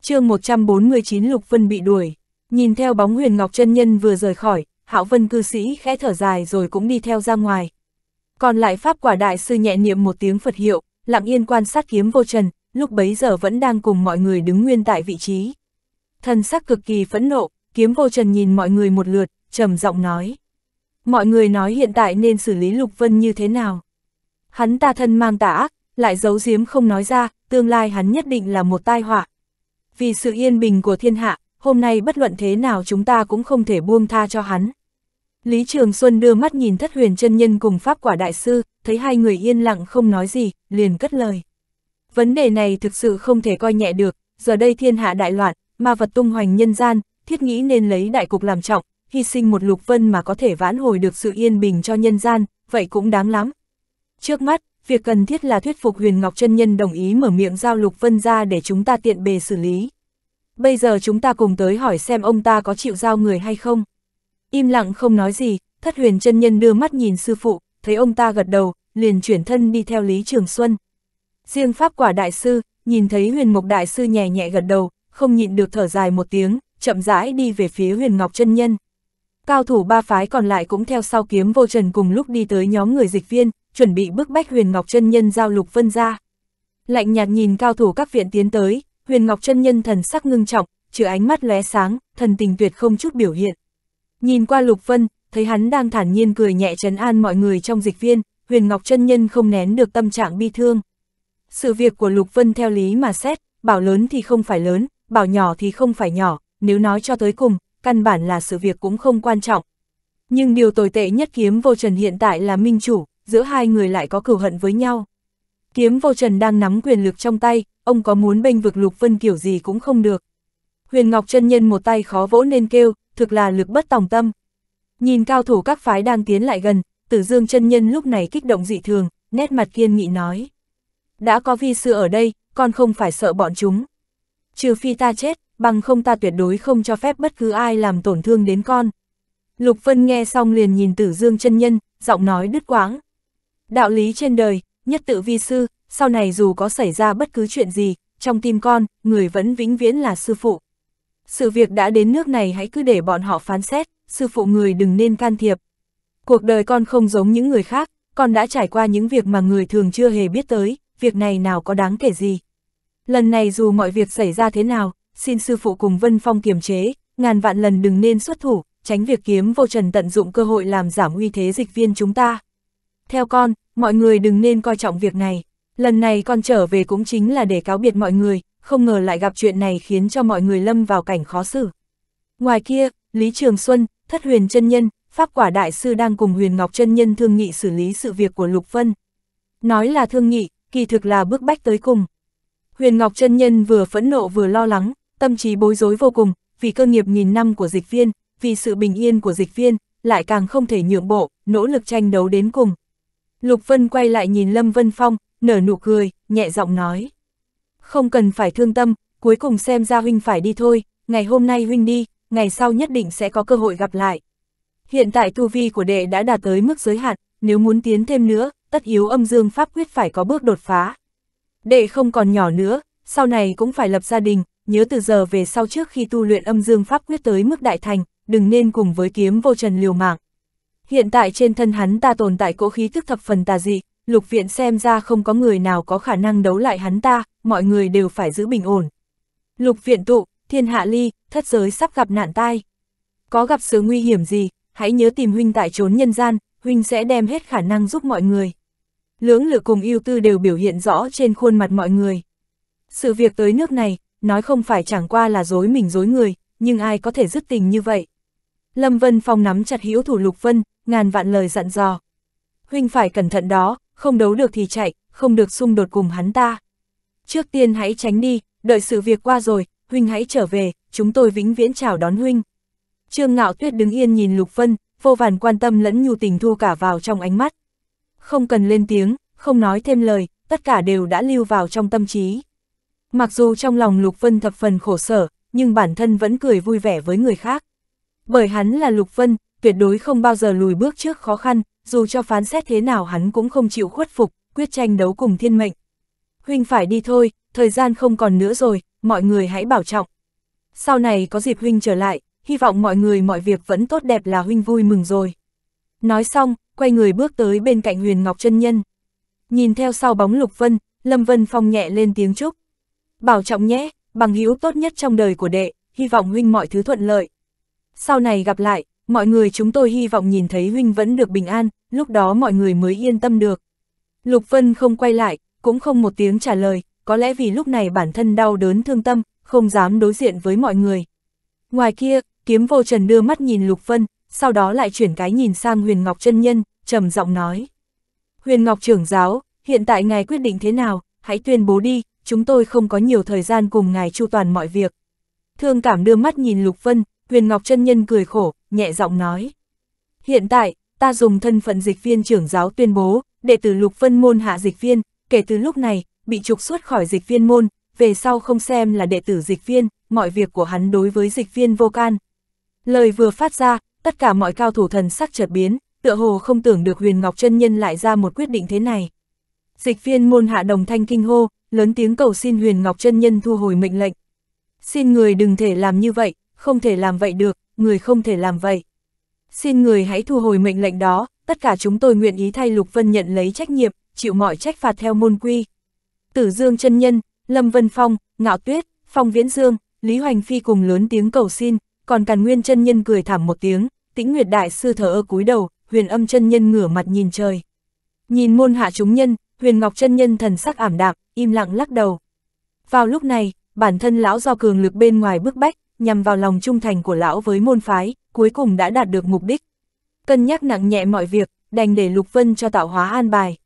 chương 149 Lục Vân bị đuổi, nhìn theo bóng huyền Ngọc chân Nhân vừa rời khỏi, Hạo Vân cư sĩ khẽ thở dài rồi cũng đi theo ra ngoài. Còn lại Pháp quả đại sư nhẹ niệm một tiếng Phật hiệu, lặng yên quan sát kiếm vô trần, lúc bấy giờ vẫn đang cùng mọi người đứng nguyên tại vị trí. Thần sắc cực kỳ phẫn nộ, kiếm vô trần nhìn mọi người một lượt, trầm giọng nói. Mọi người nói hiện tại nên xử lý Lục Vân như thế nào. Hắn ta thân mang tà ác, lại giấu giếm không nói ra, tương lai hắn nhất định là một tai họa. Vì sự yên bình của thiên hạ, hôm nay bất luận thế nào chúng ta cũng không thể buông tha cho hắn. Lý Trường Xuân đưa mắt nhìn thất huyền chân nhân cùng pháp quả đại sư, thấy hai người yên lặng không nói gì, liền cất lời. Vấn đề này thực sự không thể coi nhẹ được, giờ đây thiên hạ đại loạn, ma vật tung hoành nhân gian, thiết nghĩ nên lấy đại cục làm trọng, hy sinh một lục vân mà có thể vãn hồi được sự yên bình cho nhân gian, vậy cũng đáng lắm. Trước mắt, việc cần thiết là thuyết phục Huyền Ngọc chân Nhân đồng ý mở miệng giao lục vân ra để chúng ta tiện bề xử lý. Bây giờ chúng ta cùng tới hỏi xem ông ta có chịu giao người hay không. Im lặng không nói gì, thất huyền chân nhân đưa mắt nhìn sư phụ, thấy ông ta gật đầu, liền chuyển thân đi theo Lý Trường Xuân. Riêng pháp quả đại sư, nhìn thấy huyền mục đại sư nhẹ nhẹ gật đầu, không nhịn được thở dài một tiếng, chậm rãi đi về phía huyền ngọc chân nhân. Cao thủ ba phái còn lại cũng theo sau kiếm vô trần cùng lúc đi tới nhóm người dịch viên, chuẩn bị bức bách Huyền Ngọc Trân nhân giao lục vân ra. Lạnh nhạt nhìn cao thủ các viện tiến tới, Huyền Ngọc Trân nhân thần sắc ngưng trọng, chứa ánh mắt lóe sáng, thần tình tuyệt không chút biểu hiện. Nhìn qua Lục Vân, thấy hắn đang thản nhiên cười nhẹ trấn an mọi người trong dịch viên, Huyền Ngọc Trân nhân không nén được tâm trạng bi thương. Sự việc của Lục Vân theo lý mà xét, bảo lớn thì không phải lớn, bảo nhỏ thì không phải nhỏ, nếu nói cho tới cùng, căn bản là sự việc cũng không quan trọng. Nhưng điều tồi tệ nhất kiếm vô trần hiện tại là minh chủ, giữa hai người lại có cửu hận với nhau. Kiếm vô trần đang nắm quyền lực trong tay, ông có muốn bênh vực lục vân kiểu gì cũng không được. Huyền Ngọc chân nhân một tay khó vỗ nên kêu, thực là lực bất tòng tâm. Nhìn cao thủ các phái đang tiến lại gần, tử dương chân nhân lúc này kích động dị thường, nét mặt kiên nghị nói. Đã có vi sư ở đây, con không phải sợ bọn chúng. Trừ phi ta chết, bằng không ta tuyệt đối không cho phép bất cứ ai làm tổn thương đến con. Lục Vân nghe xong liền nhìn tử dương chân nhân, giọng nói đứt quãng. Đạo lý trên đời, nhất tự vi sư, sau này dù có xảy ra bất cứ chuyện gì, trong tim con, người vẫn vĩnh viễn là sư phụ. Sự việc đã đến nước này hãy cứ để bọn họ phán xét, sư phụ người đừng nên can thiệp. Cuộc đời con không giống những người khác, con đã trải qua những việc mà người thường chưa hề biết tới, việc này nào có đáng kể gì. Lần này dù mọi việc xảy ra thế nào, xin sư phụ cùng Vân Phong kiềm chế, ngàn vạn lần đừng nên xuất thủ, tránh việc kiếm vô trần tận dụng cơ hội làm giảm uy thế dịch viên chúng ta. Theo con, mọi người đừng nên coi trọng việc này. Lần này con trở về cũng chính là để cáo biệt mọi người, không ngờ lại gặp chuyện này khiến cho mọi người lâm vào cảnh khó xử. Ngoài kia, Lý Trường Xuân, Thất Huyền chân Nhân, Pháp Quả Đại Sư đang cùng Huyền Ngọc chân Nhân thương nghị xử lý sự việc của Lục Vân. Nói là thương nghị, kỳ thực là bước bách tới cùng. Huyền Ngọc chân Nhân vừa phẫn nộ vừa lo lắng, tâm trí bối rối vô cùng, vì cơ nghiệp nghìn năm của dịch viên, vì sự bình yên của dịch viên, lại càng không thể nhượng bộ, nỗ lực tranh đấu đến cùng. Lục Vân quay lại nhìn Lâm Vân Phong, nở nụ cười, nhẹ giọng nói. Không cần phải thương tâm, cuối cùng xem ra huynh phải đi thôi, ngày hôm nay huynh đi, ngày sau nhất định sẽ có cơ hội gặp lại. Hiện tại tu vi của đệ đã đạt tới mức giới hạn, nếu muốn tiến thêm nữa, tất yếu âm dương pháp quyết phải có bước đột phá. Đệ không còn nhỏ nữa, sau này cũng phải lập gia đình, nhớ từ giờ về sau trước khi tu luyện âm dương pháp quyết tới mức đại thành, đừng nên cùng với kiếm vô trần liều mạng. Hiện tại trên thân hắn ta tồn tại cỗ khí thức thập phần tà dị, lục viện xem ra không có người nào có khả năng đấu lại hắn ta, mọi người đều phải giữ bình ổn. Lục viện tụ, thiên hạ ly, thất giới sắp gặp nạn tai. Có gặp sự nguy hiểm gì, hãy nhớ tìm huynh tại trốn nhân gian, huynh sẽ đem hết khả năng giúp mọi người. Lưỡng lự cùng yêu tư đều biểu hiện rõ trên khuôn mặt mọi người. Sự việc tới nước này, nói không phải chẳng qua là dối mình dối người, nhưng ai có thể dứt tình như vậy. Lâm Vân Phong nắm chặt hữu thủ Lục Vân, ngàn vạn lời dặn dò. Huynh phải cẩn thận đó, không đấu được thì chạy, không được xung đột cùng hắn ta. Trước tiên hãy tránh đi, đợi sự việc qua rồi, Huynh hãy trở về, chúng tôi vĩnh viễn chào đón Huynh. Trương Ngạo Tuyết đứng yên nhìn Lục Vân, vô vàn quan tâm lẫn nhu tình thu cả vào trong ánh mắt. Không cần lên tiếng, không nói thêm lời, tất cả đều đã lưu vào trong tâm trí. Mặc dù trong lòng Lục Vân thập phần khổ sở, nhưng bản thân vẫn cười vui vẻ với người khác. Bởi hắn là Lục Vân, tuyệt đối không bao giờ lùi bước trước khó khăn, dù cho phán xét thế nào hắn cũng không chịu khuất phục, quyết tranh đấu cùng thiên mệnh. Huynh phải đi thôi, thời gian không còn nữa rồi, mọi người hãy bảo trọng. Sau này có dịp Huynh trở lại, hy vọng mọi người mọi việc vẫn tốt đẹp là Huynh vui mừng rồi. Nói xong, quay người bước tới bên cạnh Huyền Ngọc chân Nhân. Nhìn theo sau bóng Lục Vân, Lâm Vân Phong nhẹ lên tiếng chúc bảo trọng nhé, bằng hữu tốt nhất trong đời của đệ, hy vọng huynh mọi thứ thuận lợi. Sau này gặp lại, mọi người chúng tôi hy vọng nhìn thấy huynh vẫn được bình an, lúc đó mọi người mới yên tâm được. Lục Vân không quay lại, cũng không một tiếng trả lời, có lẽ vì lúc này bản thân đau đớn thương tâm, không dám đối diện với mọi người. Ngoài kia, kiếm vô trần đưa mắt nhìn Lục Vân, sau đó lại chuyển cái nhìn sang Huyền Ngọc chân Nhân, trầm giọng nói. Huyền Ngọc trưởng giáo, hiện tại ngài quyết định thế nào, hãy tuyên bố đi, chúng tôi không có nhiều thời gian cùng ngài chu toàn mọi việc. Thương cảm đưa mắt nhìn Lục Vân, Huyền Ngọc chân Nhân cười khổ, nhẹ giọng nói. Hiện tại, ta dùng thân phận dịch viên trưởng giáo tuyên bố, đệ tử Lục Vân môn hạ dịch viên, kể từ lúc này, bị trục xuất khỏi dịch viên môn, về sau không xem là đệ tử dịch viên, mọi việc của hắn đối với dịch viên vô can. Lời vừa phát ra, tất cả mọi cao thủ thần sắc chợt biến, tựa hồ không tưởng được Huyền Ngọc chân Nhân lại ra một quyết định thế này. Dịch viên môn hạ đồng thanh kinh hô, lớn tiếng cầu xin Huyền Ngọc chân nhân thu hồi mệnh lệnh. Xin người đừng thể làm như vậy, không thể làm vậy được, người không thể làm vậy. Xin người hãy thu hồi mệnh lệnh đó, tất cả chúng tôi nguyện ý thay Lục Vân nhận lấy trách nhiệm, chịu mọi trách phạt theo môn quy. Tử Dương chân nhân, Lâm Vân Phong, Ngạo Tuyết, Phong Viễn Dương, Lý Hoành Phi cùng lớn tiếng cầu xin, còn Càn Nguyên chân nhân cười thảm một tiếng, Tĩnh Nguyệt đại sư thở ơ cúi đầu, Huyền Âm chân nhân ngửa mặt nhìn trời. Nhìn môn hạ chúng nhân, Huyền Ngọc chân nhân thần sắc ảm đạm, im lặng lắc đầu. Vào lúc này, bản thân lão do cường lực bên ngoài bức bách, nhằm vào lòng trung thành của lão với môn phái, cuối cùng đã đạt được mục đích. Cân nhắc nặng nhẹ mọi việc, đành để Lục Vân cho tạo hóa an bài.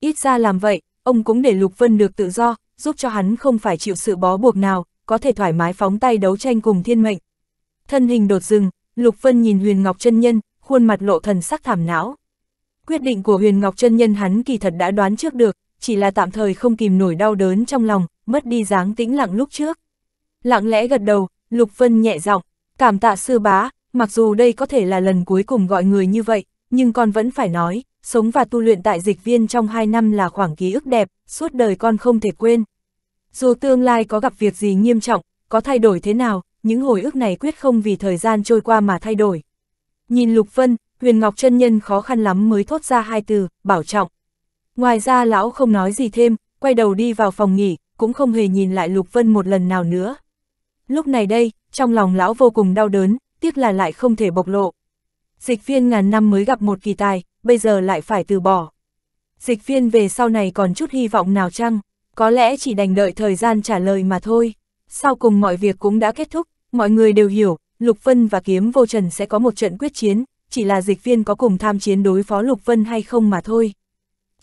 Ít ra làm vậy, ông cũng để Lục Vân được tự do, giúp cho hắn không phải chịu sự bó buộc nào, có thể thoải mái phóng tay đấu tranh cùng thiên mệnh. Thân hình đột dừng, Lục Vân nhìn Huyền Ngọc chân Nhân, khuôn mặt lộ thần sắc thảm não. Quyết định của Huyền Ngọc chân Nhân hắn kỳ thật đã đoán trước được, chỉ là tạm thời không kìm nổi đau đớn trong lòng, mất đi dáng tĩnh lặng lúc trước. Lặng lẽ gật đầu, Lục Vân nhẹ giọng, cảm tạ sư bá, mặc dù đây có thể là lần cuối cùng gọi người như vậy, nhưng con vẫn phải nói, sống và tu luyện tại dịch viên trong hai năm là khoảng ký ức đẹp, suốt đời con không thể quên. Dù tương lai có gặp việc gì nghiêm trọng, có thay đổi thế nào, những hồi ức này quyết không vì thời gian trôi qua mà thay đổi. Nhìn Lục Vân, Huyền Ngọc chân Nhân khó khăn lắm mới thốt ra hai từ, bảo trọng. Ngoài ra lão không nói gì thêm, quay đầu đi vào phòng nghỉ, cũng không hề nhìn lại Lục Vân một lần nào nữa. Lúc này đây, trong lòng lão vô cùng đau đớn, tiếc là lại không thể bộc lộ. Dịch viên ngàn năm mới gặp một kỳ tài, bây giờ lại phải từ bỏ. Dịch viên về sau này còn chút hy vọng nào chăng? Có lẽ chỉ đành đợi thời gian trả lời mà thôi. Sau cùng mọi việc cũng đã kết thúc, mọi người đều hiểu, Lục Vân và Kiếm Vô Trần sẽ có một trận quyết chiến, chỉ là dịch viên có cùng tham chiến đối phó Lục Vân hay không mà thôi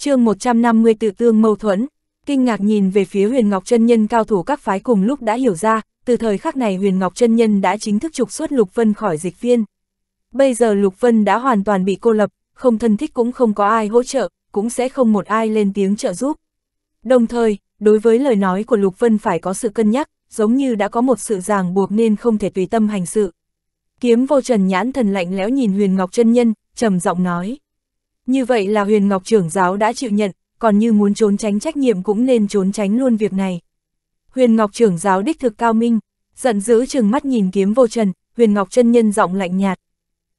chương 150 tự tương mâu thuẫn, kinh ngạc nhìn về phía Huyền Ngọc chân nhân cao thủ các phái cùng lúc đã hiểu ra, từ thời khắc này Huyền Ngọc chân nhân đã chính thức trục xuất Lục Vân khỏi dịch viên. Bây giờ Lục Vân đã hoàn toàn bị cô lập, không thân thích cũng không có ai hỗ trợ, cũng sẽ không một ai lên tiếng trợ giúp. Đồng thời, đối với lời nói của Lục Vân phải có sự cân nhắc, giống như đã có một sự ràng buộc nên không thể tùy tâm hành sự. Kiếm vô trần nhãn thần lạnh lẽo nhìn Huyền Ngọc chân nhân, trầm giọng nói. Như vậy là Huyền Ngọc trưởng giáo đã chịu nhận, còn như muốn trốn tránh trách nhiệm cũng nên trốn tránh luôn việc này. Huyền Ngọc trưởng giáo đích thực cao minh, giận dữ chừng mắt nhìn kiếm vô trần, Huyền Ngọc chân nhân giọng lạnh nhạt.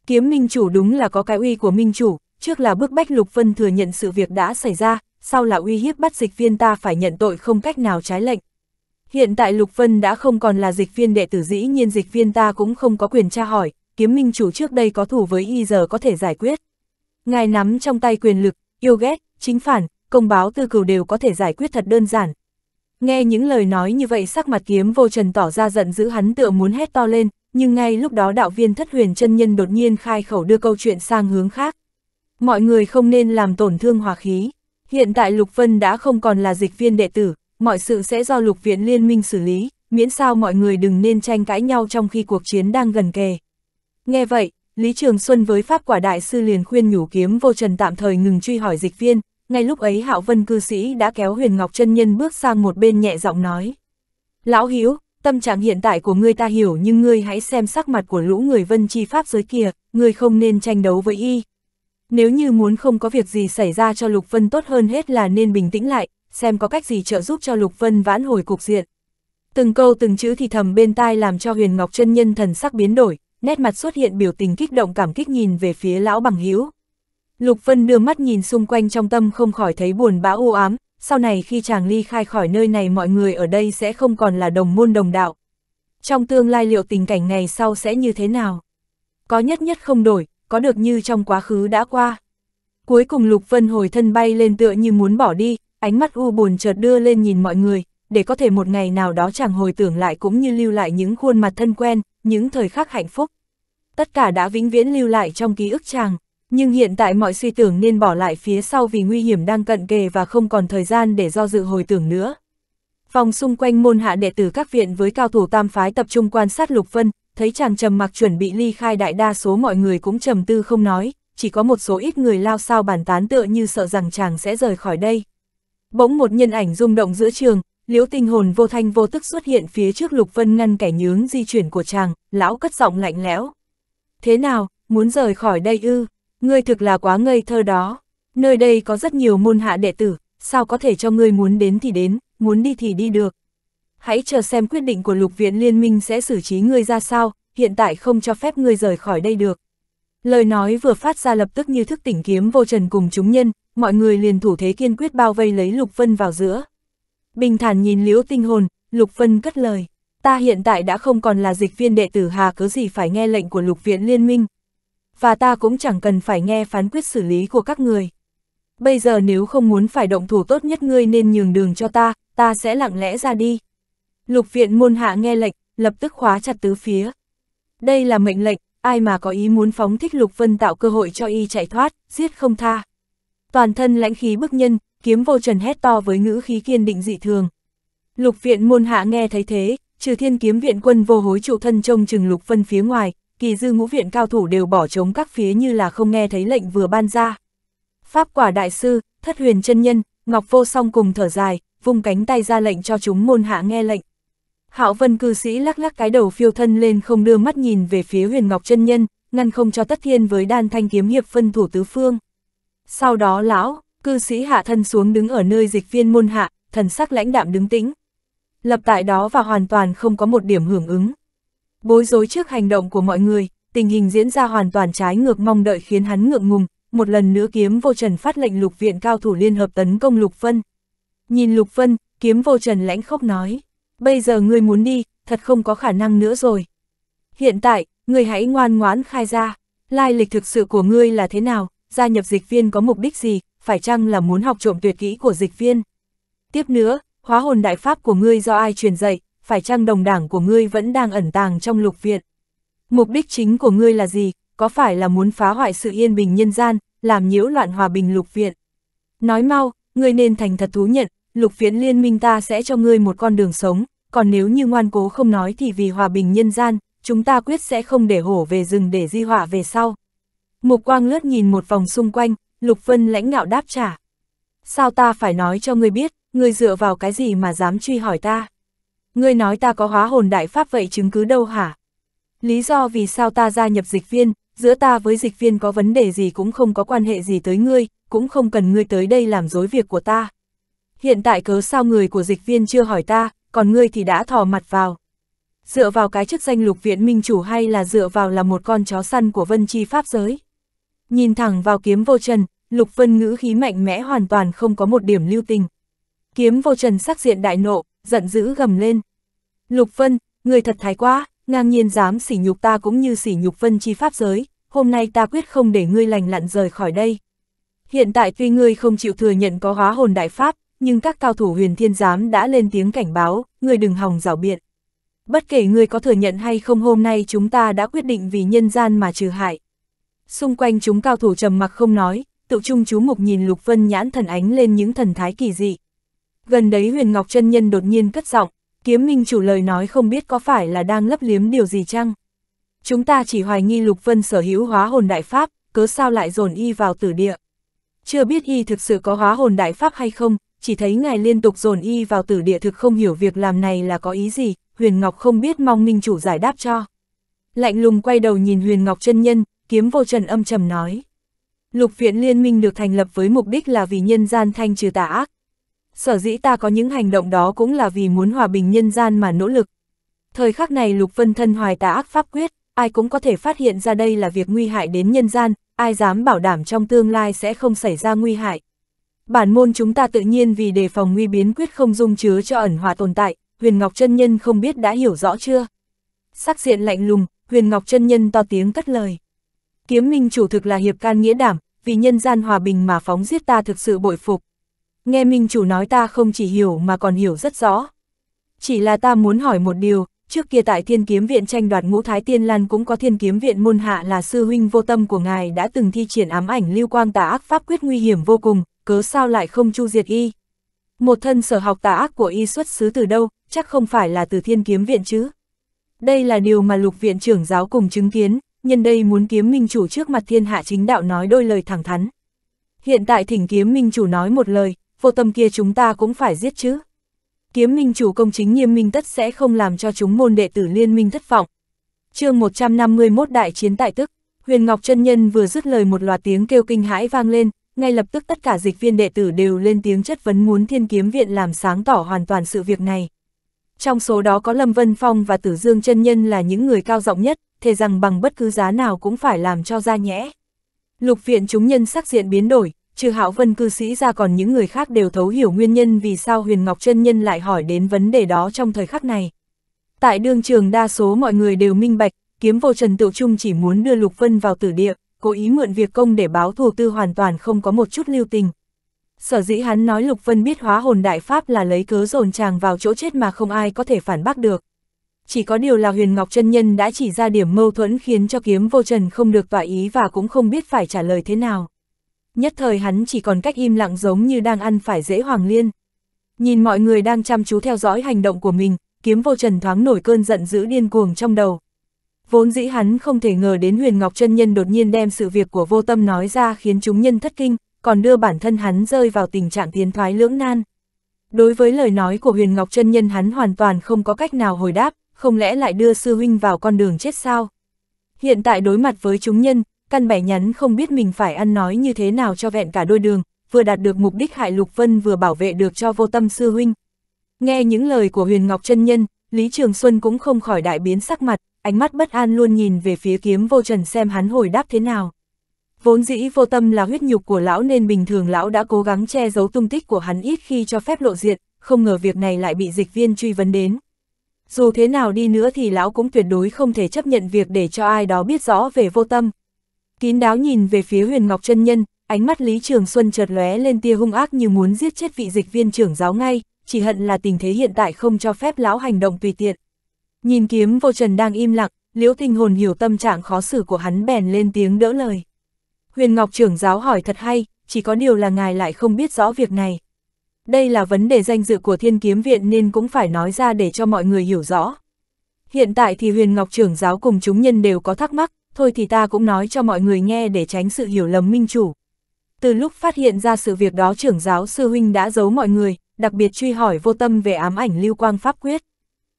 Kiếm minh chủ đúng là có cái uy của minh chủ, trước là bức bách Lục Vân thừa nhận sự việc đã xảy ra, sau là uy hiếp bắt dịch viên ta phải nhận tội không cách nào trái lệnh. Hiện tại Lục Vân đã không còn là dịch viên đệ tử dĩ nhiên dịch viên ta cũng không có quyền tra hỏi, kiếm minh chủ trước đây có thủ với y giờ có thể giải quyết. Ngài nắm trong tay quyền lực, yêu ghét, chính phản, công báo tư cửu đều có thể giải quyết thật đơn giản. Nghe những lời nói như vậy sắc mặt kiếm vô trần tỏ ra giận dữ hắn tựa muốn hét to lên, nhưng ngay lúc đó đạo viên thất huyền chân nhân đột nhiên khai khẩu đưa câu chuyện sang hướng khác. Mọi người không nên làm tổn thương hòa khí. Hiện tại Lục Vân đã không còn là dịch viên đệ tử, mọi sự sẽ do Lục Viện Liên minh xử lý, miễn sao mọi người đừng nên tranh cãi nhau trong khi cuộc chiến đang gần kề. Nghe vậy, Lý Trường Xuân với Pháp quả đại sư liền khuyên nhủ kiếm vô trần tạm thời ngừng truy hỏi dịch viên, ngay lúc ấy Hạo Vân cư sĩ đã kéo Huyền Ngọc chân nhân bước sang một bên nhẹ giọng nói. Lão Hiếu, tâm trạng hiện tại của ngươi ta hiểu nhưng ngươi hãy xem sắc mặt của lũ người vân chi Pháp giới kia, ngươi không nên tranh đấu với y. Nếu như muốn không có việc gì xảy ra cho Lục Vân tốt hơn hết là nên bình tĩnh lại, xem có cách gì trợ giúp cho Lục Vân vãn hồi cục diện. Từng câu từng chữ thì thầm bên tai làm cho Huyền Ngọc chân nhân thần sắc biến đổi, nét mặt xuất hiện biểu tình kích động cảm kích nhìn về phía lão bằng hữu Lục Vân đưa mắt nhìn xung quanh trong tâm không khỏi thấy buồn bã u ám, sau này khi chàng ly khai khỏi nơi này mọi người ở đây sẽ không còn là đồng môn đồng đạo. Trong tương lai liệu tình cảnh ngày sau sẽ như thế nào? Có nhất nhất không đổi, có được như trong quá khứ đã qua. Cuối cùng Lục Vân hồi thân bay lên tựa như muốn bỏ đi, ánh mắt u buồn chợt đưa lên nhìn mọi người, để có thể một ngày nào đó chàng hồi tưởng lại cũng như lưu lại những khuôn mặt thân quen, những thời khắc hạnh phúc. Tất cả đã vĩnh viễn lưu lại trong ký ức chàng, nhưng hiện tại mọi suy tưởng nên bỏ lại phía sau vì nguy hiểm đang cận kề và không còn thời gian để do dự hồi tưởng nữa. vòng xung quanh môn hạ đệ tử các viện với cao thủ tam phái tập trung quan sát Lục Vân, thấy chàng trầm mặc chuẩn bị ly khai đại đa số mọi người cũng trầm tư không nói, chỉ có một số ít người lao sao bàn tán tựa như sợ rằng chàng sẽ rời khỏi đây. Bỗng một nhân ảnh rung động giữa trường, Liễu tinh hồn vô thanh vô tức xuất hiện phía trước Lục Vân ngăn kẻ nhướng di chuyển của chàng, lão cất giọng lạnh lẽo. Thế nào, muốn rời khỏi đây ư? Ngươi thực là quá ngây thơ đó. Nơi đây có rất nhiều môn hạ đệ tử, sao có thể cho ngươi muốn đến thì đến, muốn đi thì đi được. Hãy chờ xem quyết định của Lục Viện Liên minh sẽ xử trí ngươi ra sao, hiện tại không cho phép ngươi rời khỏi đây được. Lời nói vừa phát ra lập tức như thức tỉnh kiếm vô trần cùng chúng nhân, mọi người liền thủ thế kiên quyết bao vây lấy Lục Vân vào giữa. Bình thản nhìn liễu tinh hồn, Lục Vân cất lời. Ta hiện tại đã không còn là dịch viên đệ tử hà cớ gì phải nghe lệnh của lục viện liên minh. Và ta cũng chẳng cần phải nghe phán quyết xử lý của các người. Bây giờ nếu không muốn phải động thủ tốt nhất ngươi nên nhường đường cho ta, ta sẽ lặng lẽ ra đi. Lục viện môn hạ nghe lệnh, lập tức khóa chặt tứ phía. Đây là mệnh lệnh, ai mà có ý muốn phóng thích Lục Vân tạo cơ hội cho y chạy thoát, giết không tha. Toàn thân lãnh khí bức nhân, kiếm vô trần hét to với ngữ khí kiên định dị thường. Lục viện môn hạ nghe thấy thế, trừ thiên kiếm viện quân vô hối trụ thân trông chừng lục phân phía ngoài, kỳ dư ngũ viện cao thủ đều bỏ trống các phía như là không nghe thấy lệnh vừa ban ra. Pháp quả đại sư, thất huyền chân nhân, ngọc vô song cùng thở dài, vung cánh tay ra lệnh cho chúng môn hạ nghe lệnh. Hạo vân cư sĩ lắc lắc cái đầu phiêu thân lên không đưa mắt nhìn về phía huyền ngọc chân nhân, ngăn không cho tất thiên với đan thanh kiếm hiệp phân thủ tứ phương. Sau đó lão, Cư sĩ hạ thân xuống đứng ở nơi dịch viên môn hạ, thần sắc lãnh đạm đứng tĩnh. Lập tại đó và hoàn toàn không có một điểm hưởng ứng. Bối rối trước hành động của mọi người, tình hình diễn ra hoàn toàn trái ngược mong đợi khiến hắn ngượng ngùng, một lần nữa kiếm vô trần phát lệnh lục viện cao thủ liên hợp tấn công lục vân. Nhìn lục vân, kiếm vô trần lãnh khốc nói, bây giờ ngươi muốn đi, thật không có khả năng nữa rồi. Hiện tại, ngươi hãy ngoan ngoãn khai ra, lai lịch thực sự của ngươi là thế nào, gia nhập dịch viên có mục đích gì, phải chăng là muốn học trộm tuyệt kỹ của dịch viên? Tiếp nữa, hóa hồn đại pháp của ngươi do ai truyền dạy, phải chăng đồng đảng của ngươi vẫn đang ẩn tàng trong lục viện? Mục đích chính của ngươi là gì, có phải là muốn phá hoại sự yên bình nhân gian, làm nhiễu loạn hòa bình lục viện? Nói mau, ngươi nên thành thật thú nhận, lục viện liên minh ta sẽ cho ngươi một con đường sống, còn nếu như ngoan cố không nói thì vì hòa bình nhân gian, chúng ta quyết sẽ không để hổ về rừng để di họa về sau. Mục quang lướt nhìn một vòng xung quanh, Lục Vân lãnh ngạo đáp trả. Sao ta phải nói cho ngươi biết, ngươi dựa vào cái gì mà dám truy hỏi ta? Ngươi nói ta có hóa hồn đại pháp vậy chứng cứ đâu hả? Lý do vì sao ta gia nhập dịch viên, giữa ta với dịch viên có vấn đề gì cũng không có quan hệ gì tới ngươi, cũng không cần ngươi tới đây làm dối việc của ta. Hiện tại cớ sao người của dịch viên chưa hỏi ta, còn ngươi thì đã thò mặt vào. Dựa vào cái chức danh lục viện minh chủ hay là dựa vào là một con chó săn của vân chi pháp giới? Nhìn thẳng vào kiếm vô trần, Lục Vân ngữ khí mạnh mẽ hoàn toàn không có một điểm lưu tình. Kiếm vô trần sắc diện đại nộ, giận dữ gầm lên. Lục Vân, người thật thái quá, ngang nhiên dám sỉ nhục ta cũng như sỉ nhục Vân chi pháp giới, hôm nay ta quyết không để ngươi lành lặn rời khỏi đây. Hiện tại tuy ngươi không chịu thừa nhận có hóa hồn đại pháp, nhưng các cao thủ huyền thiên giám đã lên tiếng cảnh báo, ngươi đừng hòng rảo biện. Bất kể người có thừa nhận hay không hôm nay chúng ta đã quyết định vì nhân gian mà trừ hại. Xung quanh chúng cao thủ trầm mặc không nói, tự trung chú mục nhìn Lục Vân nhãn thần ánh lên những thần thái kỳ dị. Gần đấy Huyền Ngọc chân nhân đột nhiên cất giọng, Kiếm Minh chủ lời nói không biết có phải là đang lấp liếm điều gì chăng? Chúng ta chỉ hoài nghi Lục Vân sở hữu hóa hồn đại pháp, cớ sao lại dồn y vào tử địa? Chưa biết y thực sự có hóa hồn đại pháp hay không, chỉ thấy ngài liên tục dồn y vào tử địa thực không hiểu việc làm này là có ý gì, Huyền Ngọc không biết mong minh chủ giải đáp cho. Lạnh lùng quay đầu nhìn Huyền Ngọc chân nhân, kiếm vô trần âm trầm nói. Lục viện liên minh được thành lập với mục đích là vì nhân gian thanh trừ tà ác. Sở dĩ ta có những hành động đó cũng là vì muốn hòa bình nhân gian mà nỗ lực. Thời khắc này lục vân thân hoài tà ác pháp quyết, ai cũng có thể phát hiện ra đây là việc nguy hại đến nhân gian, ai dám bảo đảm trong tương lai sẽ không xảy ra nguy hại. Bản môn chúng ta tự nhiên vì đề phòng nguy biến quyết không dung chứa cho ẩn hòa tồn tại, Huyền Ngọc chân Nhân không biết đã hiểu rõ chưa? Sắc diện lạnh lùng, Huyền Ngọc chân Nhân to tiếng cất lời kiếm minh chủ thực là hiệp can nghĩa đảm, vì nhân gian hòa bình mà phóng giết ta thực sự bội phục. Nghe minh chủ nói ta không chỉ hiểu mà còn hiểu rất rõ. Chỉ là ta muốn hỏi một điều, trước kia tại thiên kiếm viện tranh đoạt ngũ thái tiên lan cũng có thiên kiếm viện môn hạ là sư huynh vô tâm của ngài đã từng thi triển ám ảnh lưu quang tà ác pháp quyết nguy hiểm vô cùng, cớ sao lại không chu diệt y. Một thân sở học tà ác của y xuất xứ từ đâu, chắc không phải là từ thiên kiếm viện chứ. Đây là điều mà lục viện trưởng giáo cùng chứng kiến, nhân đây muốn kiếm minh chủ trước mặt thiên hạ chính đạo nói đôi lời thẳng thắn. Hiện tại thỉnh kiếm minh chủ nói một lời, vô tâm kia chúng ta cũng phải giết chứ. Kiếm minh chủ công chính nghiêm minh tất sẽ không làm cho chúng môn đệ tử liên minh thất vọng. chương 151 đại chiến tại tức, huyền Ngọc chân Nhân vừa dứt lời một loạt tiếng kêu kinh hãi vang lên, ngay lập tức tất cả dịch viên đệ tử đều lên tiếng chất vấn muốn thiên kiếm viện làm sáng tỏ hoàn toàn sự việc này. Trong số đó có Lâm Vân Phong và Tử Dương chân Nhân là những người cao giọng nhất, thề rằng bằng bất cứ giá nào cũng phải làm cho ra nhẽ. Lục viện chúng nhân sắc diện biến đổi, trừ Hạo Vân cư sĩ ra còn những người khác đều thấu hiểu nguyên nhân vì sao Huyền Ngọc chân nhân lại hỏi đến vấn đề đó trong thời khắc này. Tại đương trường đa số mọi người đều minh bạch, kiếm vô Trần Tự Trung chỉ muốn đưa Lục Vân vào tử địa, cố ý mượn việc công để báo thù tư hoàn toàn không có một chút lưu tình. Sở dĩ hắn nói Lục Vân biết hóa hồn đại pháp là lấy cớ dồn chàng vào chỗ chết mà không ai có thể phản bác được chỉ có điều là Huyền Ngọc chân Nhân đã chỉ ra điểm mâu thuẫn khiến cho kiếm vô trần không được tỏa ý và cũng không biết phải trả lời thế nào. Nhất thời hắn chỉ còn cách im lặng giống như đang ăn phải dễ hoàng liên. Nhìn mọi người đang chăm chú theo dõi hành động của mình, kiếm vô trần thoáng nổi cơn giận dữ điên cuồng trong đầu. Vốn dĩ hắn không thể ngờ đến Huyền Ngọc chân Nhân đột nhiên đem sự việc của vô tâm nói ra khiến chúng nhân thất kinh, còn đưa bản thân hắn rơi vào tình trạng tiến thoái lưỡng nan. Đối với lời nói của Huyền Ngọc chân Nhân hắn hoàn toàn không có cách nào hồi đáp, không lẽ lại đưa sư huynh vào con đường chết sao? Hiện tại đối mặt với chúng nhân, căn bẻ nhắn không biết mình phải ăn nói như thế nào cho vẹn cả đôi đường, vừa đạt được mục đích hại Lục Vân vừa bảo vệ được cho vô tâm sư huynh. Nghe những lời của Huyền Ngọc chân Nhân, Lý Trường Xuân cũng không khỏi đại biến sắc mặt, ánh mắt bất an luôn nhìn về phía kiếm vô trần xem hắn hồi đáp thế nào. Vốn dĩ vô tâm là huyết nhục của lão nên bình thường lão đã cố gắng che giấu tung tích của hắn ít khi cho phép lộ diện, không ngờ việc này lại bị dịch viên truy vấn đến dù thế nào đi nữa thì lão cũng tuyệt đối không thể chấp nhận việc để cho ai đó biết rõ về vô tâm. Kín đáo nhìn về phía huyền ngọc chân nhân, ánh mắt Lý Trường Xuân chợt lóe lên tia hung ác như muốn giết chết vị dịch viên trưởng giáo ngay, chỉ hận là tình thế hiện tại không cho phép lão hành động tùy tiện. Nhìn kiếm vô trần đang im lặng, liễu tinh hồn hiểu tâm trạng khó xử của hắn bèn lên tiếng đỡ lời. Huyền Ngọc trưởng giáo hỏi thật hay, chỉ có điều là ngài lại không biết rõ việc này. Đây là vấn đề danh dự của thiên kiếm viện nên cũng phải nói ra để cho mọi người hiểu rõ. Hiện tại thì huyền ngọc trưởng giáo cùng chúng nhân đều có thắc mắc, thôi thì ta cũng nói cho mọi người nghe để tránh sự hiểu lầm minh chủ. Từ lúc phát hiện ra sự việc đó trưởng giáo sư huynh đã giấu mọi người, đặc biệt truy hỏi vô tâm về ám ảnh lưu quang pháp quyết.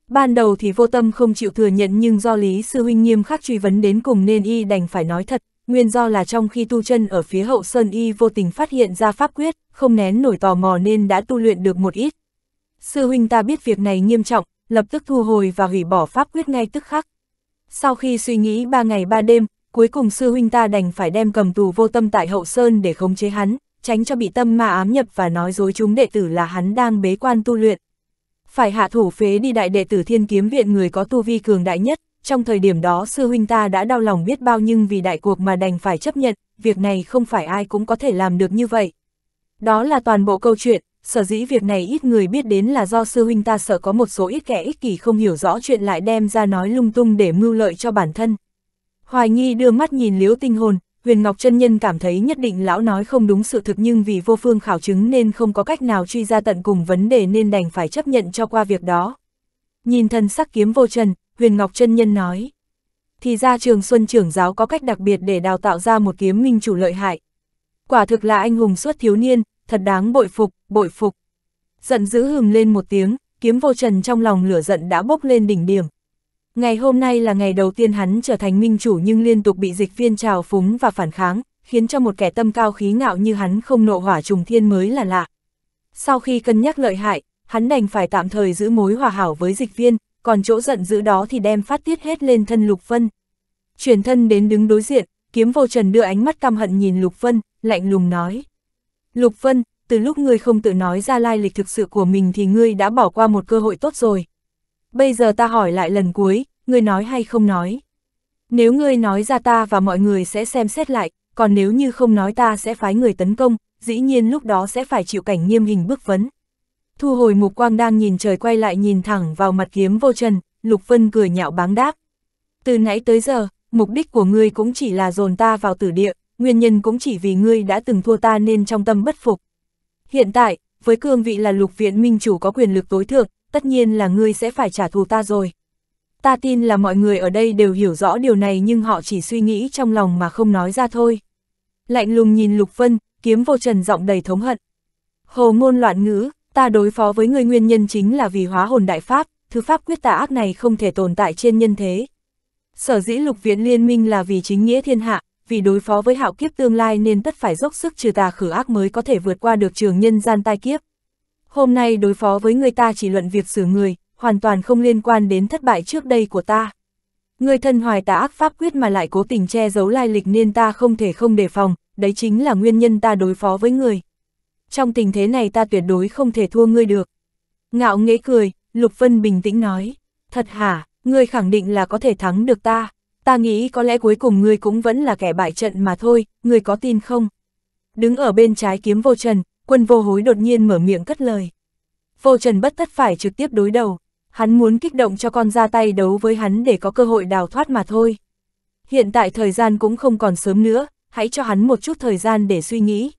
Ban đầu thì vô tâm không chịu thừa nhận nhưng do Lý Sư Huynh nghiêm khắc truy vấn đến cùng nên y đành phải nói thật, nguyên do là trong khi tu chân ở phía hậu Sơn Y vô tình phát hiện ra pháp quyết, không nén nổi tò mò nên đã tu luyện được một ít. Sư huynh ta biết việc này nghiêm trọng, lập tức thu hồi và hủy bỏ pháp quyết ngay tức khắc. Sau khi suy nghĩ ba ngày ba đêm, cuối cùng sư huynh ta đành phải đem cầm tù vô tâm tại hậu Sơn để khống chế hắn, tránh cho bị tâm ma ám nhập và nói dối chúng đệ tử là hắn đang bế quan tu luyện. Phải hạ thủ phế đi đại đệ tử thiên kiếm viện người có tu vi cường đại nhất, trong thời điểm đó sư huynh ta đã đau lòng biết bao nhưng vì đại cuộc mà đành phải chấp nhận, việc này không phải ai cũng có thể làm được như vậy. Đó là toàn bộ câu chuyện, sở dĩ việc này ít người biết đến là do sư huynh ta sợ có một số ít kẻ ích kỷ không hiểu rõ chuyện lại đem ra nói lung tung để mưu lợi cho bản thân. Hoài nghi đưa mắt nhìn liễu tinh hồn, Huyền Ngọc chân Nhân cảm thấy nhất định lão nói không đúng sự thực nhưng vì vô phương khảo chứng nên không có cách nào truy ra tận cùng vấn đề nên đành phải chấp nhận cho qua việc đó. Nhìn thân sắc kiếm vô trần, Huyền Ngọc Trân Nhân nói. Thì ra trường Xuân trưởng giáo có cách đặc biệt để đào tạo ra một kiếm minh chủ lợi hại. Quả thực là anh hùng suốt thiếu niên, thật đáng bội phục, bội phục. Giận dữ hừm lên một tiếng, kiếm vô trần trong lòng lửa giận đã bốc lên đỉnh điểm. Ngày hôm nay là ngày đầu tiên hắn trở thành minh chủ nhưng liên tục bị dịch viên trào phúng và phản kháng, khiến cho một kẻ tâm cao khí ngạo như hắn không nộ hỏa trùng thiên mới là lạ. Sau khi cân nhắc lợi hại, hắn đành phải tạm thời giữ mối hòa hảo với dịch viên, còn chỗ giận dữ đó thì đem phát tiết hết lên thân Lục Vân. Chuyển thân đến đứng đối diện, kiếm vô trần đưa ánh mắt căm hận nhìn Lục Vân, lạnh lùng nói. Lục Vân, từ lúc ngươi không tự nói ra lai lịch thực sự của mình thì ngươi đã bỏ qua một cơ hội tốt rồi. Bây giờ ta hỏi lại lần cuối, ngươi nói hay không nói? Nếu ngươi nói ra ta và mọi người sẽ xem xét lại, còn nếu như không nói ta sẽ phái người tấn công, dĩ nhiên lúc đó sẽ phải chịu cảnh nghiêm hình bức vấn. Thu hồi mục quang đang nhìn trời quay lại nhìn thẳng vào mặt kiếm vô trần, Lục Vân cười nhạo báng đáp. Từ nãy tới giờ, mục đích của ngươi cũng chỉ là dồn ta vào tử địa, nguyên nhân cũng chỉ vì ngươi đã từng thua ta nên trong tâm bất phục. Hiện tại, với cương vị là lục viện minh chủ có quyền lực tối thượng, tất nhiên là ngươi sẽ phải trả thù ta rồi. Ta tin là mọi người ở đây đều hiểu rõ điều này nhưng họ chỉ suy nghĩ trong lòng mà không nói ra thôi. Lạnh lùng nhìn Lục Vân, kiếm vô trần giọng đầy thống hận. Hồ ngôn loạn ngữ, Ta đối phó với người nguyên nhân chính là vì hóa hồn đại pháp, thứ pháp quyết tà ác này không thể tồn tại trên nhân thế. Sở dĩ lục viện liên minh là vì chính nghĩa thiên hạ, vì đối phó với hạo kiếp tương lai nên tất phải dốc sức trừ tà khử ác mới có thể vượt qua được trường nhân gian tai kiếp. Hôm nay đối phó với người ta chỉ luận việc sửa người, hoàn toàn không liên quan đến thất bại trước đây của ta. Người thân hoài tà ác pháp quyết mà lại cố tình che giấu lai lịch nên ta không thể không đề phòng, đấy chính là nguyên nhân ta đối phó với người trong tình thế này ta tuyệt đối không thể thua ngươi được. Ngạo nghễ cười, Lục Vân bình tĩnh nói, thật hả, ngươi khẳng định là có thể thắng được ta, ta nghĩ có lẽ cuối cùng ngươi cũng vẫn là kẻ bại trận mà thôi, ngươi có tin không? Đứng ở bên trái kiếm vô trần, quân vô hối đột nhiên mở miệng cất lời. Vô trần bất tất phải trực tiếp đối đầu, hắn muốn kích động cho con ra tay đấu với hắn để có cơ hội đào thoát mà thôi. Hiện tại thời gian cũng không còn sớm nữa, hãy cho hắn một chút thời gian để suy nghĩ.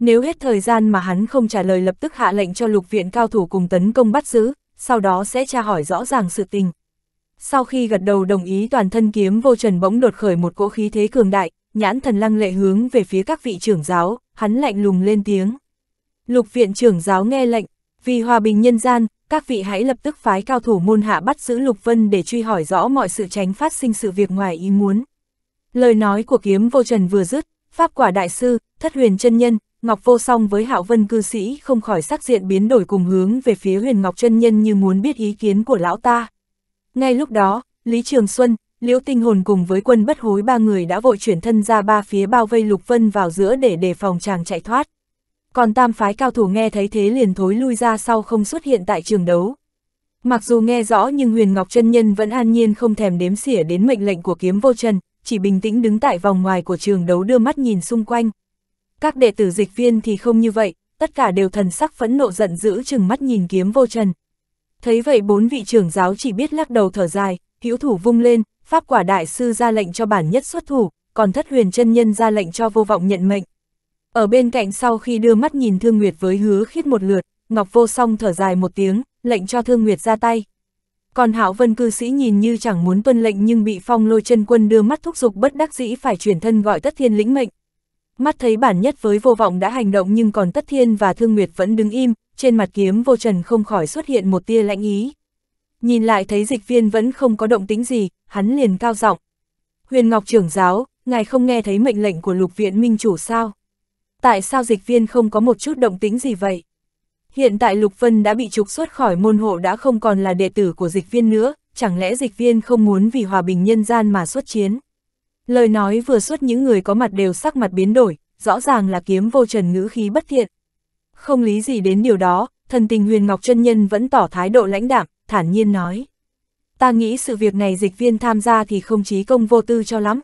Nếu hết thời gian mà hắn không trả lời lập tức hạ lệnh cho lục viện cao thủ cùng tấn công bắt giữ, sau đó sẽ tra hỏi rõ ràng sự tình. Sau khi gật đầu đồng ý toàn thân kiếm vô trần bỗng đột khởi một cỗ khí thế cường đại, nhãn thần lăng lệ hướng về phía các vị trưởng giáo, hắn lạnh lùng lên tiếng. Lục viện trưởng giáo nghe lệnh, vì hòa bình nhân gian, các vị hãy lập tức phái cao thủ môn hạ bắt giữ Lục Vân để truy hỏi rõ mọi sự tránh phát sinh sự việc ngoài ý muốn. Lời nói của kiếm vô trần vừa dứt, pháp quả đại sư, thất huyền chân nhân, Ngọc Vô Song với Hạo Vân cư sĩ không khỏi sắc diện biến đổi cùng hướng về phía huyền Ngọc chân Nhân như muốn biết ý kiến của lão ta. Ngay lúc đó, Lý Trường Xuân, Liễu Tinh Hồn cùng với quân bất hối ba người đã vội chuyển thân ra ba phía bao vây Lục Vân vào giữa để đề phòng chàng chạy thoát. Còn tam phái cao thủ nghe thấy thế liền thối lui ra sau không xuất hiện tại trường đấu. Mặc dù nghe rõ nhưng Huyền Ngọc chân Nhân vẫn an nhiên không thèm đếm xỉa đến mệnh lệnh của kiếm vô chân, chỉ bình tĩnh đứng tại vòng ngoài của trường đấu đưa mắt nhìn xung quanh. Các đệ tử dịch viên thì không như vậy, tất cả đều thần sắc phẫn nộ giận dữ chừng mắt nhìn kiếm vô trần. Thấy vậy bốn vị trưởng giáo chỉ biết lắc đầu thở dài, hữu thủ vung lên, pháp quả đại sư ra lệnh cho bản nhất xuất thủ, còn thất huyền chân nhân ra lệnh cho vô vọng nhận mệnh. Ở bên cạnh sau khi đưa mắt nhìn Thương Nguyệt với hứa khiết một lượt, Ngọc Vô Song thở dài một tiếng, lệnh cho Thương Nguyệt ra tay. Còn hảo Vân cư sĩ nhìn như chẳng muốn tuân lệnh nhưng bị phong lôi chân quân đưa mắt thúc giục bất đắc dĩ phải chuyển thân gọi tất thiên lĩnh mệnh, mắt thấy bản nhất với vô vọng đã hành động nhưng còn tất thiên và thương nguyệt vẫn đứng im, trên mặt kiếm vô trần không khỏi xuất hiện một tia lãnh ý. Nhìn lại thấy dịch viên vẫn không có động tính gì, hắn liền cao giọng Huyền Ngọc trưởng giáo, ngài không nghe thấy mệnh lệnh của lục viện minh chủ sao? Tại sao dịch viên không có một chút động tính gì vậy? Hiện tại Lục Vân đã bị trục xuất khỏi môn hộ đã không còn là đệ tử của dịch viên nữa, chẳng lẽ dịch viên không muốn vì hòa bình nhân gian mà xuất chiến? Lời nói vừa xuất những người có mặt đều sắc mặt biến đổi, rõ ràng là kiếm vô trần ngữ khí bất thiện. Không lý gì đến điều đó, thần tình huyền ngọc chân nhân vẫn tỏ thái độ lãnh đạm, thản nhiên nói. Ta nghĩ sự việc này dịch viên tham gia thì không chí công vô tư cho lắm.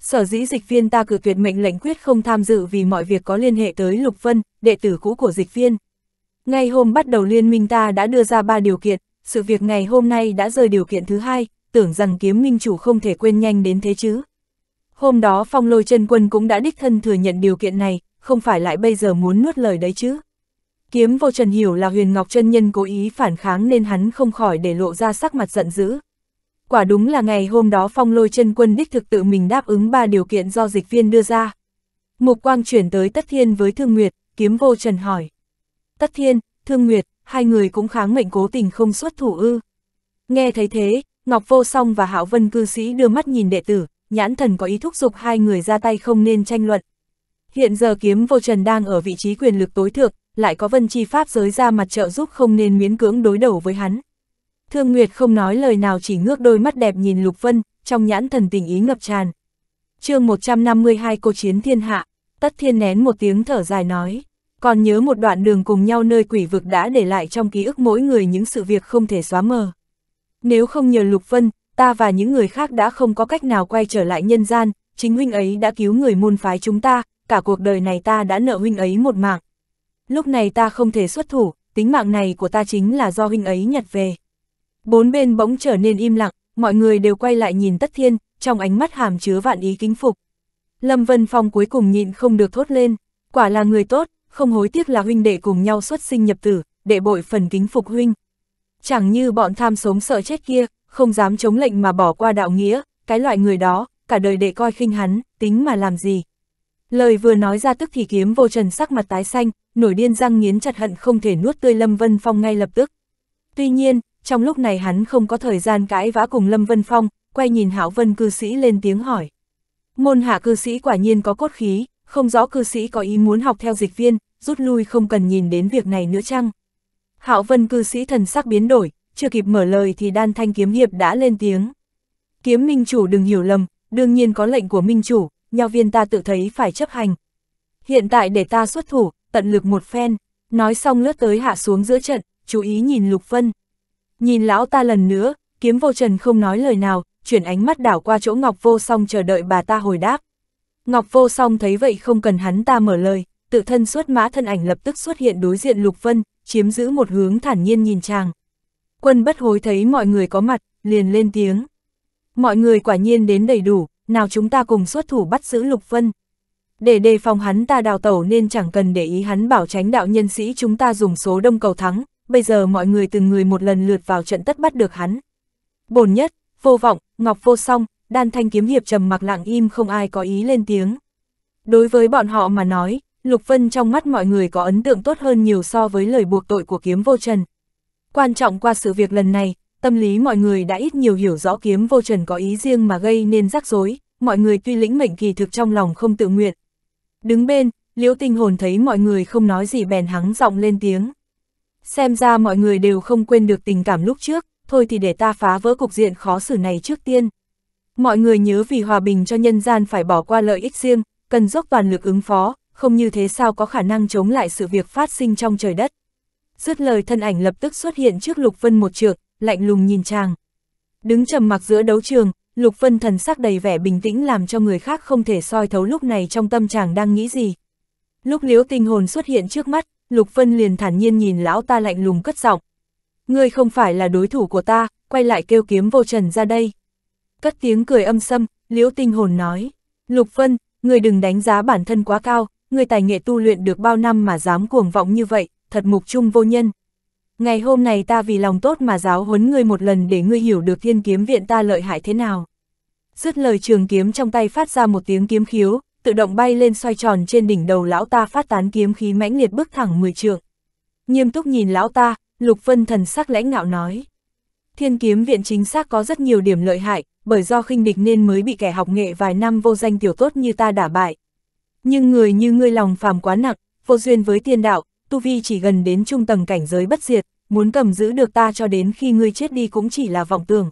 Sở dĩ dịch viên ta cử tuyệt mệnh lệnh quyết không tham dự vì mọi việc có liên hệ tới Lục Vân, đệ tử cũ của dịch viên. Ngay hôm bắt đầu liên minh ta đã đưa ra ba điều kiện, sự việc ngày hôm nay đã rơi điều kiện thứ hai, tưởng rằng kiếm minh chủ không thể quên nhanh đến thế chứ. Hôm đó phong lôi chân quân cũng đã đích thân thừa nhận điều kiện này, không phải lại bây giờ muốn nuốt lời đấy chứ. Kiếm vô trần hiểu là huyền ngọc chân nhân cố ý phản kháng nên hắn không khỏi để lộ ra sắc mặt giận dữ. Quả đúng là ngày hôm đó phong lôi chân quân đích thực tự mình đáp ứng ba điều kiện do dịch viên đưa ra. Mục quang chuyển tới Tất Thiên với Thương Nguyệt, kiếm vô trần hỏi. Tất Thiên, Thương Nguyệt, hai người cũng kháng mệnh cố tình không xuất thủ ư. Nghe thấy thế, Ngọc Vô Song và Hạo Vân cư sĩ đưa mắt nhìn đệ tử, nhãn thần có ý thúc giục hai người ra tay không nên tranh luận. Hiện giờ kiếm vô trần đang ở vị trí quyền lực tối thượng, lại có vân chi pháp giới ra mặt trợ giúp không nên miễn cưỡng đối đầu với hắn. Thương Nguyệt không nói lời nào chỉ ngước đôi mắt đẹp nhìn Lục Vân, trong nhãn thần tình ý ngập tràn. chương 152 cô chiến thiên hạ, tất thiên nén một tiếng thở dài nói, còn nhớ một đoạn đường cùng nhau nơi quỷ vực đã để lại trong ký ức mỗi người những sự việc không thể xóa mờ. Nếu không nhờ Lục Vân, ta và những người khác đã không có cách nào quay trở lại nhân gian, chính huynh ấy đã cứu người môn phái chúng ta, cả cuộc đời này ta đã nợ huynh ấy một mạng. Lúc này ta không thể xuất thủ, tính mạng này của ta chính là do huynh ấy nhặt về. Bốn bên bỗng trở nên im lặng, mọi người đều quay lại nhìn Tất Thiên, trong ánh mắt hàm chứa vạn ý kính phục. Lâm Vân Phong cuối cùng nhịn không được thốt lên, quả là người tốt, không hối tiếc là huynh đệ cùng nhau xuất sinh nhập tử, đệ bội phần kính phục huynh. Chẳng như bọn tham sống sợ chết kia, không dám chống lệnh mà bỏ qua đạo nghĩa, cái loại người đó, cả đời để coi khinh hắn, tính mà làm gì. Lời vừa nói ra tức thì kiếm vô trần sắc mặt tái xanh, nổi điên răng nghiến chặt hận không thể nuốt tươi Lâm Vân Phong ngay lập tức. Tuy nhiên, trong lúc này hắn không có thời gian cãi vã cùng Lâm Vân Phong, quay nhìn Hảo Vân cư sĩ lên tiếng hỏi. Môn hạ cư sĩ quả nhiên có cốt khí, không rõ cư sĩ có ý muốn học theo dịch viên, rút lui không cần nhìn đến việc này nữa chăng? Hạo Vân cư sĩ thần sắc biến đổi, chưa kịp mở lời thì đan thanh kiếm hiệp đã lên tiếng. Kiếm minh chủ đừng hiểu lầm, đương nhiên có lệnh của minh chủ, nho viên ta tự thấy phải chấp hành. Hiện tại để ta xuất thủ, tận lực một phen, nói xong lướt tới hạ xuống giữa trận, chú ý nhìn Lục Vân. Nhìn lão ta lần nữa, kiếm vô trần không nói lời nào, chuyển ánh mắt đảo qua chỗ Ngọc Vô Song chờ đợi bà ta hồi đáp. Ngọc Vô Song thấy vậy không cần hắn ta mở lời, tự thân xuất mã thân ảnh lập tức xuất hiện đối diện Lục Vân, chiếm giữ một hướng thản nhiên nhìn chàng. Quân bất hối thấy mọi người có mặt, liền lên tiếng. Mọi người quả nhiên đến đầy đủ, nào chúng ta cùng xuất thủ bắt giữ Lục Vân. Để đề phòng hắn ta đào tẩu nên chẳng cần để ý hắn bảo tránh đạo nhân sĩ chúng ta dùng số đông cầu thắng, bây giờ mọi người từng người một lần lượt vào trận tất bắt được hắn. Bồn nhất, vô vọng, ngọc vô song, đan thanh kiếm hiệp trầm mặc lặng im không ai có ý lên tiếng. Đối với bọn họ mà nói, Lục Vân trong mắt mọi người có ấn tượng tốt hơn nhiều so với lời buộc tội của kiếm vô trần, Quan trọng qua sự việc lần này, tâm lý mọi người đã ít nhiều hiểu rõ kiếm vô trần có ý riêng mà gây nên rắc rối, mọi người tuy lĩnh mệnh kỳ thực trong lòng không tự nguyện. Đứng bên, liễu tinh hồn thấy mọi người không nói gì bèn hắng giọng lên tiếng. Xem ra mọi người đều không quên được tình cảm lúc trước, thôi thì để ta phá vỡ cục diện khó xử này trước tiên. Mọi người nhớ vì hòa bình cho nhân gian phải bỏ qua lợi ích riêng, cần dốc toàn lực ứng phó, không như thế sao có khả năng chống lại sự việc phát sinh trong trời đất dứt lời thân ảnh lập tức xuất hiện trước Lục Vân một trượng, lạnh lùng nhìn chàng. Đứng trầm mặc giữa đấu trường, Lục Vân thần sắc đầy vẻ bình tĩnh làm cho người khác không thể soi thấu lúc này trong tâm chàng đang nghĩ gì. Lúc liễu tinh hồn xuất hiện trước mắt, Lục Vân liền thản nhiên nhìn lão ta lạnh lùng cất giọng. Ngươi không phải là đối thủ của ta, quay lại kêu kiếm vô trần ra đây. Cất tiếng cười âm sâm, liễu tinh hồn nói. Lục Vân, người đừng đánh giá bản thân quá cao, người tài nghệ tu luyện được bao năm mà dám cuồng vọng như vậy, thật mục trung vô nhân. Ngày hôm này ta vì lòng tốt mà giáo huấn ngươi một lần để ngươi hiểu được thiên kiếm viện ta lợi hại thế nào. Dứt lời trường kiếm trong tay phát ra một tiếng kiếm khiếu, tự động bay lên xoay tròn trên đỉnh đầu lão ta phát tán kiếm khí mãnh liệt bước thẳng 10 trượng. Nghiêm túc nhìn lão ta, Lục Vân thần sắc lãnh ngạo nói. Thiên kiếm viện chính xác có rất nhiều điểm lợi hại, bởi do khinh địch nên mới bị kẻ học nghệ vài năm vô danh tiểu tốt như ta đả bại. Nhưng người như ngươi lòng phàm quá nặng, vô duyên với tiên đạo, tu vi chỉ gần đến trung tầng cảnh giới bất diệt, muốn cầm giữ được ta cho đến khi ngươi chết đi cũng chỉ là vọng tưởng.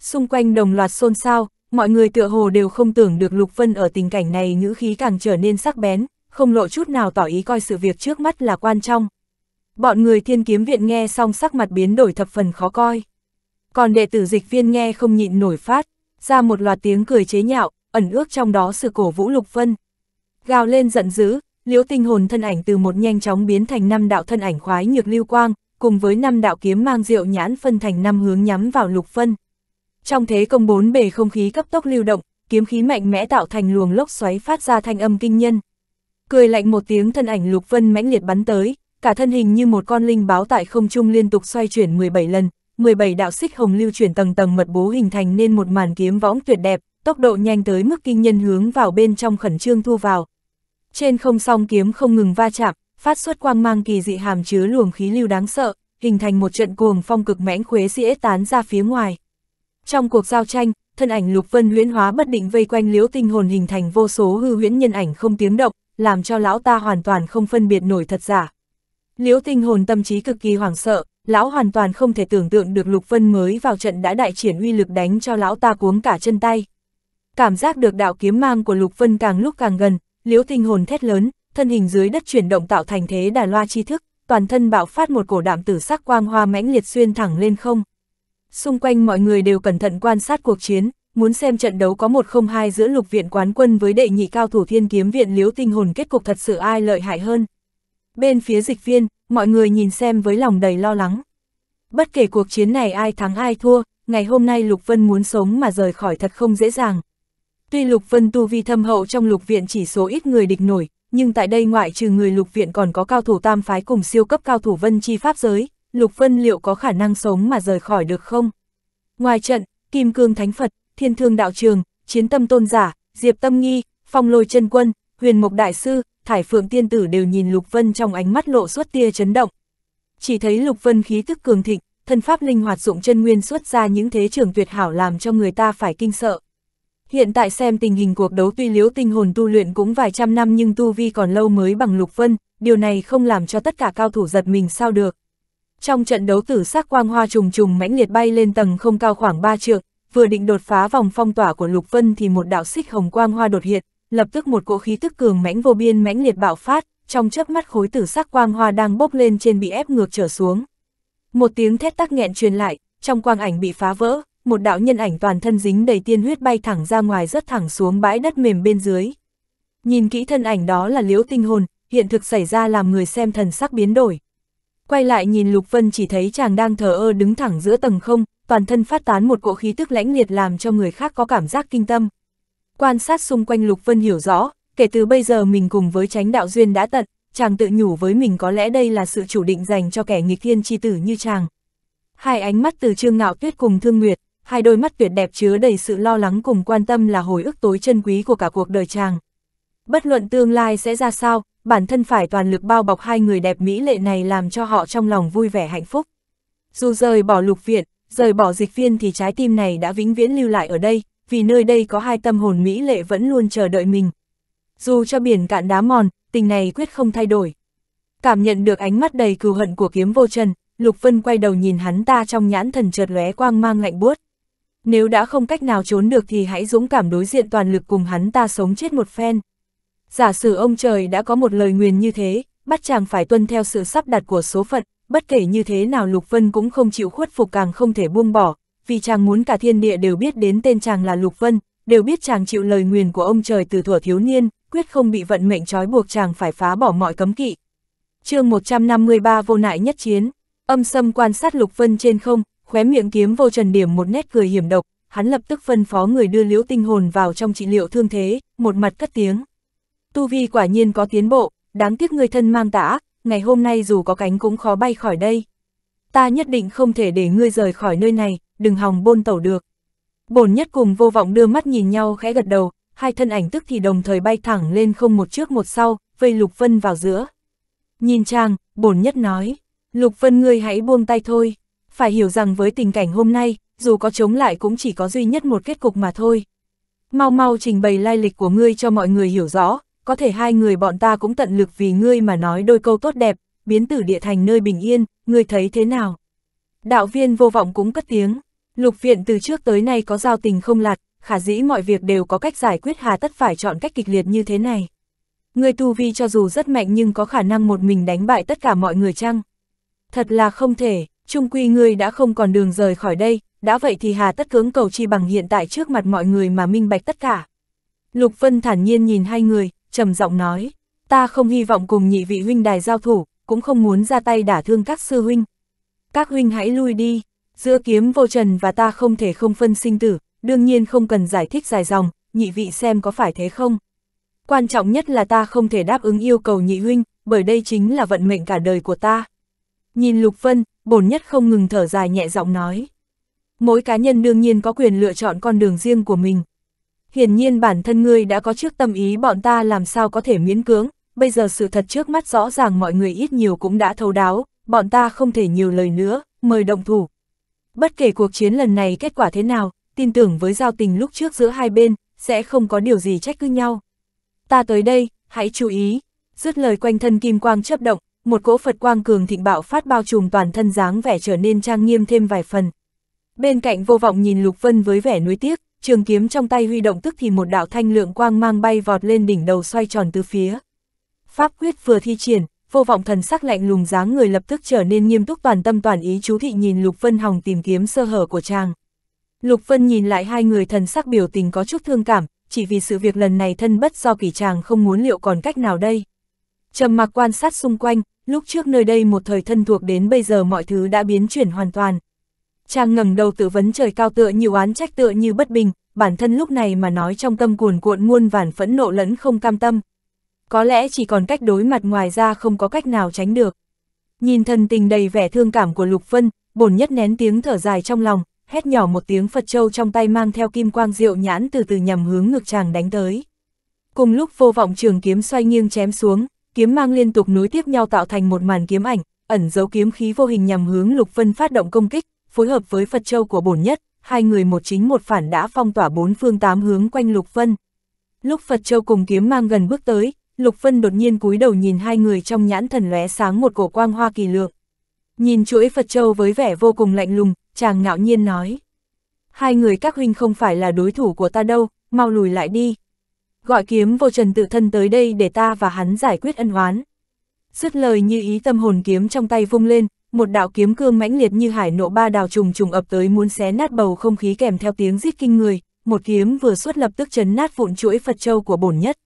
Xung quanh đồng loạt xôn xao, mọi người tựa hồ đều không tưởng được Lục Vân ở tình cảnh này ngữ khí càng trở nên sắc bén, không lộ chút nào tỏ ý coi sự việc trước mắt là quan trọng. Bọn người thiên kiếm viện nghe xong sắc mặt biến đổi thập phần khó coi. Còn đệ tử dịch viên nghe không nhịn nổi phát, ra một loạt tiếng cười chế nhạo, ẩn ước trong đó sự cổ vũ Lục Vân. Gào lên giận dữ, Liễu Tinh Hồn thân ảnh từ một nhanh chóng biến thành năm đạo thân ảnh khoái nhược lưu quang, cùng với năm đạo kiếm mang rượu nhãn phân thành năm hướng nhắm vào Lục Phân. Trong thế công bốn bề không khí cấp tốc lưu động, kiếm khí mạnh mẽ tạo thành luồng lốc xoáy phát ra thanh âm kinh nhân. Cười lạnh một tiếng thân ảnh Lục Vân mãnh liệt bắn tới, cả thân hình như một con linh báo tại không trung liên tục xoay chuyển 17 lần, 17 đạo xích hồng lưu chuyển tầng tầng mật bố hình thành nên một màn kiếm võng tuyệt đẹp, tốc độ nhanh tới mức kinh nhân hướng vào bên trong khẩn trương thu vào, trên không song kiếm không ngừng va chạm, phát xuất quang mang kỳ dị hàm chứa luồng khí lưu đáng sợ, hình thành một trận cuồng phong cực mãnh khuế dĩa tán ra phía ngoài. Trong cuộc giao tranh, thân ảnh Lục Vân huyễn hóa bất định vây quanh liễu tinh hồn hình thành vô số hư huyễn nhân ảnh không tiếng động, làm cho lão ta hoàn toàn không phân biệt nổi thật giả. Liễu tinh hồn tâm trí cực kỳ hoảng sợ, lão hoàn toàn không thể tưởng tượng được Lục Vân mới vào trận đã đại triển uy lực đánh cho lão ta cuống cả chân tay. Cảm giác được đạo kiếm mang của Lục Vân càng lúc càng gần, liễu tinh hồn thét lớn, thân hình dưới đất chuyển động tạo thành thế đà loa chi thức, toàn thân bạo phát một cổ đạm tử sắc quang hoa mãnh liệt xuyên thẳng lên không. Xung quanh mọi người đều cẩn thận quan sát cuộc chiến, muốn xem trận đấu có một không hai giữa lục viện quán quân với đệ nhị cao thủ thiên kiếm viện liếu tinh hồn kết cục thật sự ai lợi hại hơn. Bên phía dịch viên, mọi người nhìn xem với lòng đầy lo lắng. Bất kể cuộc chiến này ai thắng ai thua, ngày hôm nay Lục Vân muốn sống mà rời khỏi thật không dễ dàng, Tuy Lục Vân tu vi thâm hậu trong lục viện chỉ số ít người địch nổi, nhưng tại đây ngoại trừ người lục viện còn có cao thủ tam phái cùng siêu cấp cao thủ vân chi pháp giới, Lục Vân liệu có khả năng sống mà rời khỏi được không? Ngoài trận, Kim Cương Thánh Phật, Thiên Thương Đạo Trường, Chiến Tâm Tôn Giả, Diệp Tâm Nghi, Phong Lôi Chân Quân, Huyền Mộc Đại Sư, Thải Phượng Tiên Tử đều nhìn Lục Vân trong ánh mắt lộ suốt tia chấn động. Chỉ thấy Lục Vân khí tức cường thịnh, thân pháp linh hoạt dụng chân nguyên xuất ra những thế trường tuyệt hảo làm cho người ta phải kinh sợ. Hiện tại xem tình hình cuộc đấu tuy liếu tinh hồn tu luyện cũng vài trăm năm nhưng tu vi còn lâu mới bằng lục vân, điều này không làm cho tất cả cao thủ giật mình sao được. Trong trận đấu tử sắc quang hoa trùng trùng mãnh liệt bay lên tầng không cao khoảng 3 trượng, vừa định đột phá vòng phong tỏa của Lục Vân thì một đạo xích hồng quang hoa đột hiện, lập tức một cỗ khí tức cường mãnh vô biên mãnh liệt bạo phát, trong chớp mắt khối tử sắc quang hoa đang bốc lên trên bị ép ngược trở xuống. Một tiếng thét tắc nghẹn truyền lại, trong quang ảnh bị phá vỡ, một đạo nhân ảnh toàn thân dính đầy tiên huyết bay thẳng ra ngoài rất thẳng xuống bãi đất mềm bên dưới. Nhìn kỹ thân ảnh đó là liễu tinh hồn, hiện thực xảy ra làm người xem thần sắc biến đổi. Quay lại nhìn Lục Vân chỉ thấy chàng đang thờ ơ đứng thẳng giữa tầng không, toàn thân phát tán một cỗ khí tức lãnh liệt làm cho người khác có cảm giác kinh tâm. Quan sát xung quanh Lục Vân hiểu rõ, kể từ bây giờ mình cùng với tránh đạo duyên đã tận, chàng tự nhủ với mình có lẽ đây là sự chủ định dành cho kẻ nghịch thiên chi tử như chàng. Hai ánh mắt từ Trương Ngạo Tuyết cùng Thương Nguyệt, hai đôi mắt tuyệt đẹp chứa đầy sự lo lắng cùng quan tâm là hồi ức tối chân quý của cả cuộc đời chàng. Bất luận tương lai sẽ ra sao, bản thân phải toàn lực bao bọc hai người đẹp mỹ lệ này làm cho họ trong lòng vui vẻ hạnh phúc. Dù rời bỏ lục viện, rời bỏ dịch viên thì trái tim này đã vĩnh viễn lưu lại ở đây, vì nơi đây có hai tâm hồn mỹ lệ vẫn luôn chờ đợi mình. Dù cho biển cạn đá mòn, tình này quyết không thay đổi. Cảm nhận được ánh mắt đầy cừu hận của kiếm vô trần, Lục Vân quay đầu nhìn hắn ta trong nhãn thần chợt lóe quang mang lạnh buốt. Nếu đã không cách nào trốn được thì hãy dũng cảm đối diện toàn lực cùng hắn ta sống chết một phen. Giả sử ông trời đã có một lời nguyền như thế, bắt chàng phải tuân theo sự sắp đặt của số phận, bất kể như thế nào Lục Vân cũng không chịu khuất phục càng không thể buông bỏ, vì chàng muốn cả thiên địa đều biết đến tên chàng là Lục Vân, đều biết chàng chịu lời nguyền của ông trời từ thuở thiếu niên, quyết không bị vận mệnh trói buộc chàng phải phá bỏ mọi cấm kỵ. chương 153 vô nại nhất chiến, âm sâm quan sát Lục Vân trên không, khóe miệng kiếm vô trần điểm một nét cười hiểm độc, hắn lập tức phân phó người đưa liễu tinh hồn vào trong trị liệu thương thế, một mặt cất tiếng. Tu vi quả nhiên có tiến bộ, đáng tiếc người thân mang tả, ngày hôm nay dù có cánh cũng khó bay khỏi đây. Ta nhất định không thể để ngươi rời khỏi nơi này, đừng hòng bôn tẩu được. Bồn nhất cùng vô vọng đưa mắt nhìn nhau khẽ gật đầu, hai thân ảnh tức thì đồng thời bay thẳng lên không một trước một sau, vây Lục Vân vào giữa. Nhìn chàng, bồn nhất nói, Lục Vân ngươi hãy buông tay thôi phải hiểu rằng với tình cảnh hôm nay, dù có chống lại cũng chỉ có duy nhất một kết cục mà thôi. Mau mau trình bày lai lịch của ngươi cho mọi người hiểu rõ, có thể hai người bọn ta cũng tận lực vì ngươi mà nói đôi câu tốt đẹp, biến tử địa thành nơi bình yên, ngươi thấy thế nào? Đạo viên vô vọng cũng cất tiếng, lục viện từ trước tới nay có giao tình không lạt, khả dĩ mọi việc đều có cách giải quyết hà tất phải chọn cách kịch liệt như thế này. Ngươi tu vi cho dù rất mạnh nhưng có khả năng một mình đánh bại tất cả mọi người chăng? Thật là không thể, trung quy ngươi đã không còn đường rời khỏi đây, đã vậy thì hà tất cưỡng cầu chi bằng hiện tại trước mặt mọi người mà minh bạch tất cả. Lục Vân thản nhiên nhìn hai người, trầm giọng nói, ta không hy vọng cùng nhị vị huynh đài giao thủ, cũng không muốn ra tay đả thương các sư huynh. Các huynh hãy lui đi, giữa kiếm vô trần và ta không thể không phân sinh tử, đương nhiên không cần giải thích dài dòng, nhị vị xem có phải thế không. Quan trọng nhất là ta không thể đáp ứng yêu cầu nhị huynh, bởi đây chính là vận mệnh cả đời của ta. Nhìn Lục Vân, bổn nhất không ngừng thở dài nhẹ giọng nói. Mỗi cá nhân đương nhiên có quyền lựa chọn con đường riêng của mình. Hiển nhiên bản thân ngươi đã có trước tâm ý bọn ta làm sao có thể miễn cưỡng, bây giờ sự thật trước mắt rõ ràng mọi người ít nhiều cũng đã thấu đáo, bọn ta không thể nhiều lời nữa, mời động thủ. Bất kể cuộc chiến lần này kết quả thế nào, tin tưởng với giao tình lúc trước giữa hai bên, sẽ không có điều gì trách cứ nhau. Ta tới đây, hãy chú ý. Dứt lời quanh thân kim quang chấp động, một cỗ Phật quang cường thịnh bạo phát bao trùm toàn thân dáng vẻ trở nên trang nghiêm thêm vài phần. Bên cạnh vô vọng nhìn Lục Vân với vẻ nuối tiếc, trường kiếm trong tay huy động tức thì một đạo thanh lượng quang mang bay vọt lên đỉnh đầu xoay tròn từ phía. Pháp quyết vừa thi triển, vô vọng thần sắc lạnh lùng dáng người lập tức trở nên nghiêm túc toàn tâm toàn ý chú thị nhìn Lục Vân hòng tìm kiếm sơ hở của chàng. Lục Vân nhìn lại hai người thần sắc biểu tình có chút thương cảm, chỉ vì sự việc lần này thân bất do kỳ chàng không muốn liệu còn cách nào đây. Trầm mặc quan sát xung quanh, Lúc trước nơi đây một thời thân thuộc đến bây giờ mọi thứ đã biến chuyển hoàn toàn. Chàng ngẩng đầu tự vấn trời cao tựa như oán trách tựa như bất bình, bản thân lúc này mà nói trong tâm cuồn cuộn muôn vàn phẫn nộ lẫn không cam tâm. Có lẽ chỉ còn cách đối mặt ngoài ra không có cách nào tránh được. Nhìn thân tình đầy vẻ thương cảm của Lục Vân, bổn nhất nén tiếng thở dài trong lòng, hét nhỏ một tiếng Phật Châu trong tay mang theo kim quang diệu nhãn từ từ nhằm hướng ngực chàng đánh tới. Cùng lúc vô vọng trường kiếm xoay nghiêng chém xuống, kiếm mang liên tục nối tiếp nhau tạo thành một màn kiếm ảnh, ẩn dấu kiếm khí vô hình nhằm hướng Lục Vân phát động công kích, phối hợp với Phật Châu của bổn nhất, hai người một chính một phản đã phong tỏa bốn phương tám hướng quanh Lục Vân. Lúc Phật Châu cùng kiếm mang gần bước tới, Lục Vân đột nhiên cúi đầu nhìn hai người trong nhãn thần lóe sáng một cổ quang hoa kỳ lượng. Nhìn chuỗi Phật Châu với vẻ vô cùng lạnh lùng, chàng ngạo nhiên nói. Hai người các huynh không phải là đối thủ của ta đâu, mau lùi lại đi gọi kiếm vô trần tự thân tới đây để ta và hắn giải quyết ân oán. Dứt lời như ý tâm hồn kiếm trong tay vung lên, một đạo kiếm cương mãnh liệt như hải nộ ba đào trùng trùng ập tới muốn xé nát bầu không khí kèm theo tiếng giết kinh người, một kiếm vừa xuất lập tức chấn nát vụn chuỗi Phật châu của bổn nhất.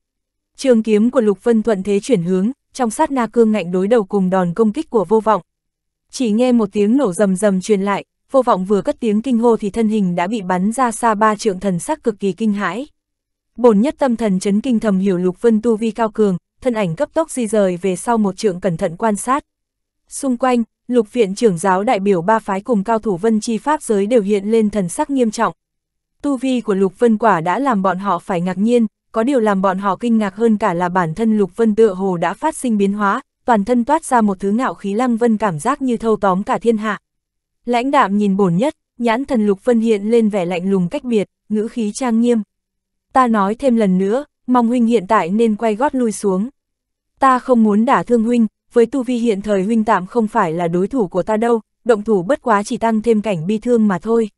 Trường kiếm của Lục Vân thuận thế chuyển hướng, trong sát na cương ngạnh đối đầu cùng đòn công kích của vô vọng. Chỉ nghe một tiếng nổ rầm rầm truyền lại, vô vọng vừa cất tiếng kinh hô thì thân hình đã bị bắn ra xa ba trượng thần sắc cực kỳ kinh hãi. Bổn nhất tâm thần chấn kinh thầm hiểu Lục Vân tu vi cao cường, thân ảnh cấp tốc di rời về sau một trượng cẩn thận quan sát. Xung quanh, Lục viện trưởng giáo đại biểu ba phái cùng cao thủ Vân chi pháp giới đều hiện lên thần sắc nghiêm trọng. Tu vi của Lục Vân quả đã làm bọn họ phải ngạc nhiên, có điều làm bọn họ kinh ngạc hơn cả là bản thân Lục Vân tựa hồ đã phát sinh biến hóa, toàn thân toát ra một thứ ngạo khí lăng vân cảm giác như thâu tóm cả thiên hạ. Lãnh đạm nhìn bổn nhất, nhãn thần Lục Vân hiện lên vẻ lạnh lùng cách biệt, ngữ khí trang nghiêm ta nói thêm lần nữa, mong huynh hiện tại nên quay gót lui xuống. Ta không muốn đả thương huynh, với tu vi hiện thời huynh tạm không phải là đối thủ của ta đâu, động thủ bất quá chỉ tăng thêm cảnh bi thương mà thôi.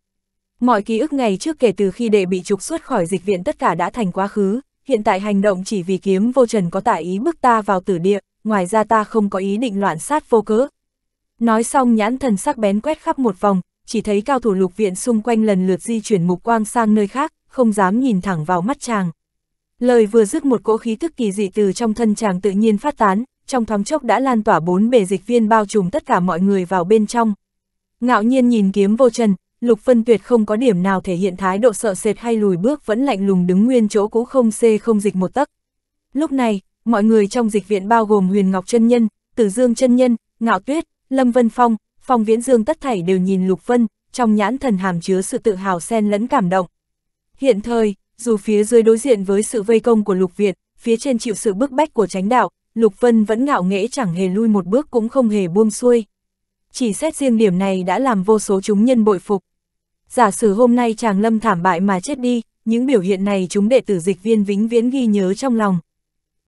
Mọi ký ức ngày trước kể từ khi đệ bị trục xuất khỏi dịch viện tất cả đã thành quá khứ, hiện tại hành động chỉ vì kiếm vô trần có tại ý bước ta vào tử địa, ngoài ra ta không có ý định loạn sát vô cớ. Nói xong nhãn thần sắc bén quét khắp một vòng, chỉ thấy cao thủ lục viện xung quanh lần lượt di chuyển mục quang sang nơi khác, không dám nhìn thẳng vào mắt chàng. Lời vừa dứt một cỗ khí thức kỳ dị từ trong thân chàng tự nhiên phát tán, trong thoáng chốc đã lan tỏa bốn bề dịch viên bao trùm tất cả mọi người vào bên trong. Ngạo nhiên nhìn kiếm vô trần, Lục Phân Tuyệt không có điểm nào thể hiện thái độ sợ sệt hay lùi bước vẫn lạnh lùng đứng nguyên chỗ cũ không xê không dịch một tấc. Lúc này, mọi người trong dịch viện bao gồm Huyền Ngọc Chân Nhân, Tử Dương Chân Nhân, Ngạo Tuyết, Lâm Vân Phong, Phong Viễn Dương tất thảy đều nhìn Lục Vân, trong nhãn thần hàm chứa sự tự hào xen lẫn cảm động. Hiện thời, dù phía dưới đối diện với sự vây công của Lục Việt, phía trên chịu sự bức bách của chánh đạo, Lục Vân vẫn ngạo nghễ chẳng hề lui một bước cũng không hề buông xuôi. Chỉ xét riêng điểm này đã làm vô số chúng nhân bội phục. Giả sử hôm nay chàng lâm thảm bại mà chết đi, những biểu hiện này chúng đệ tử dịch viên vĩnh viễn ghi nhớ trong lòng.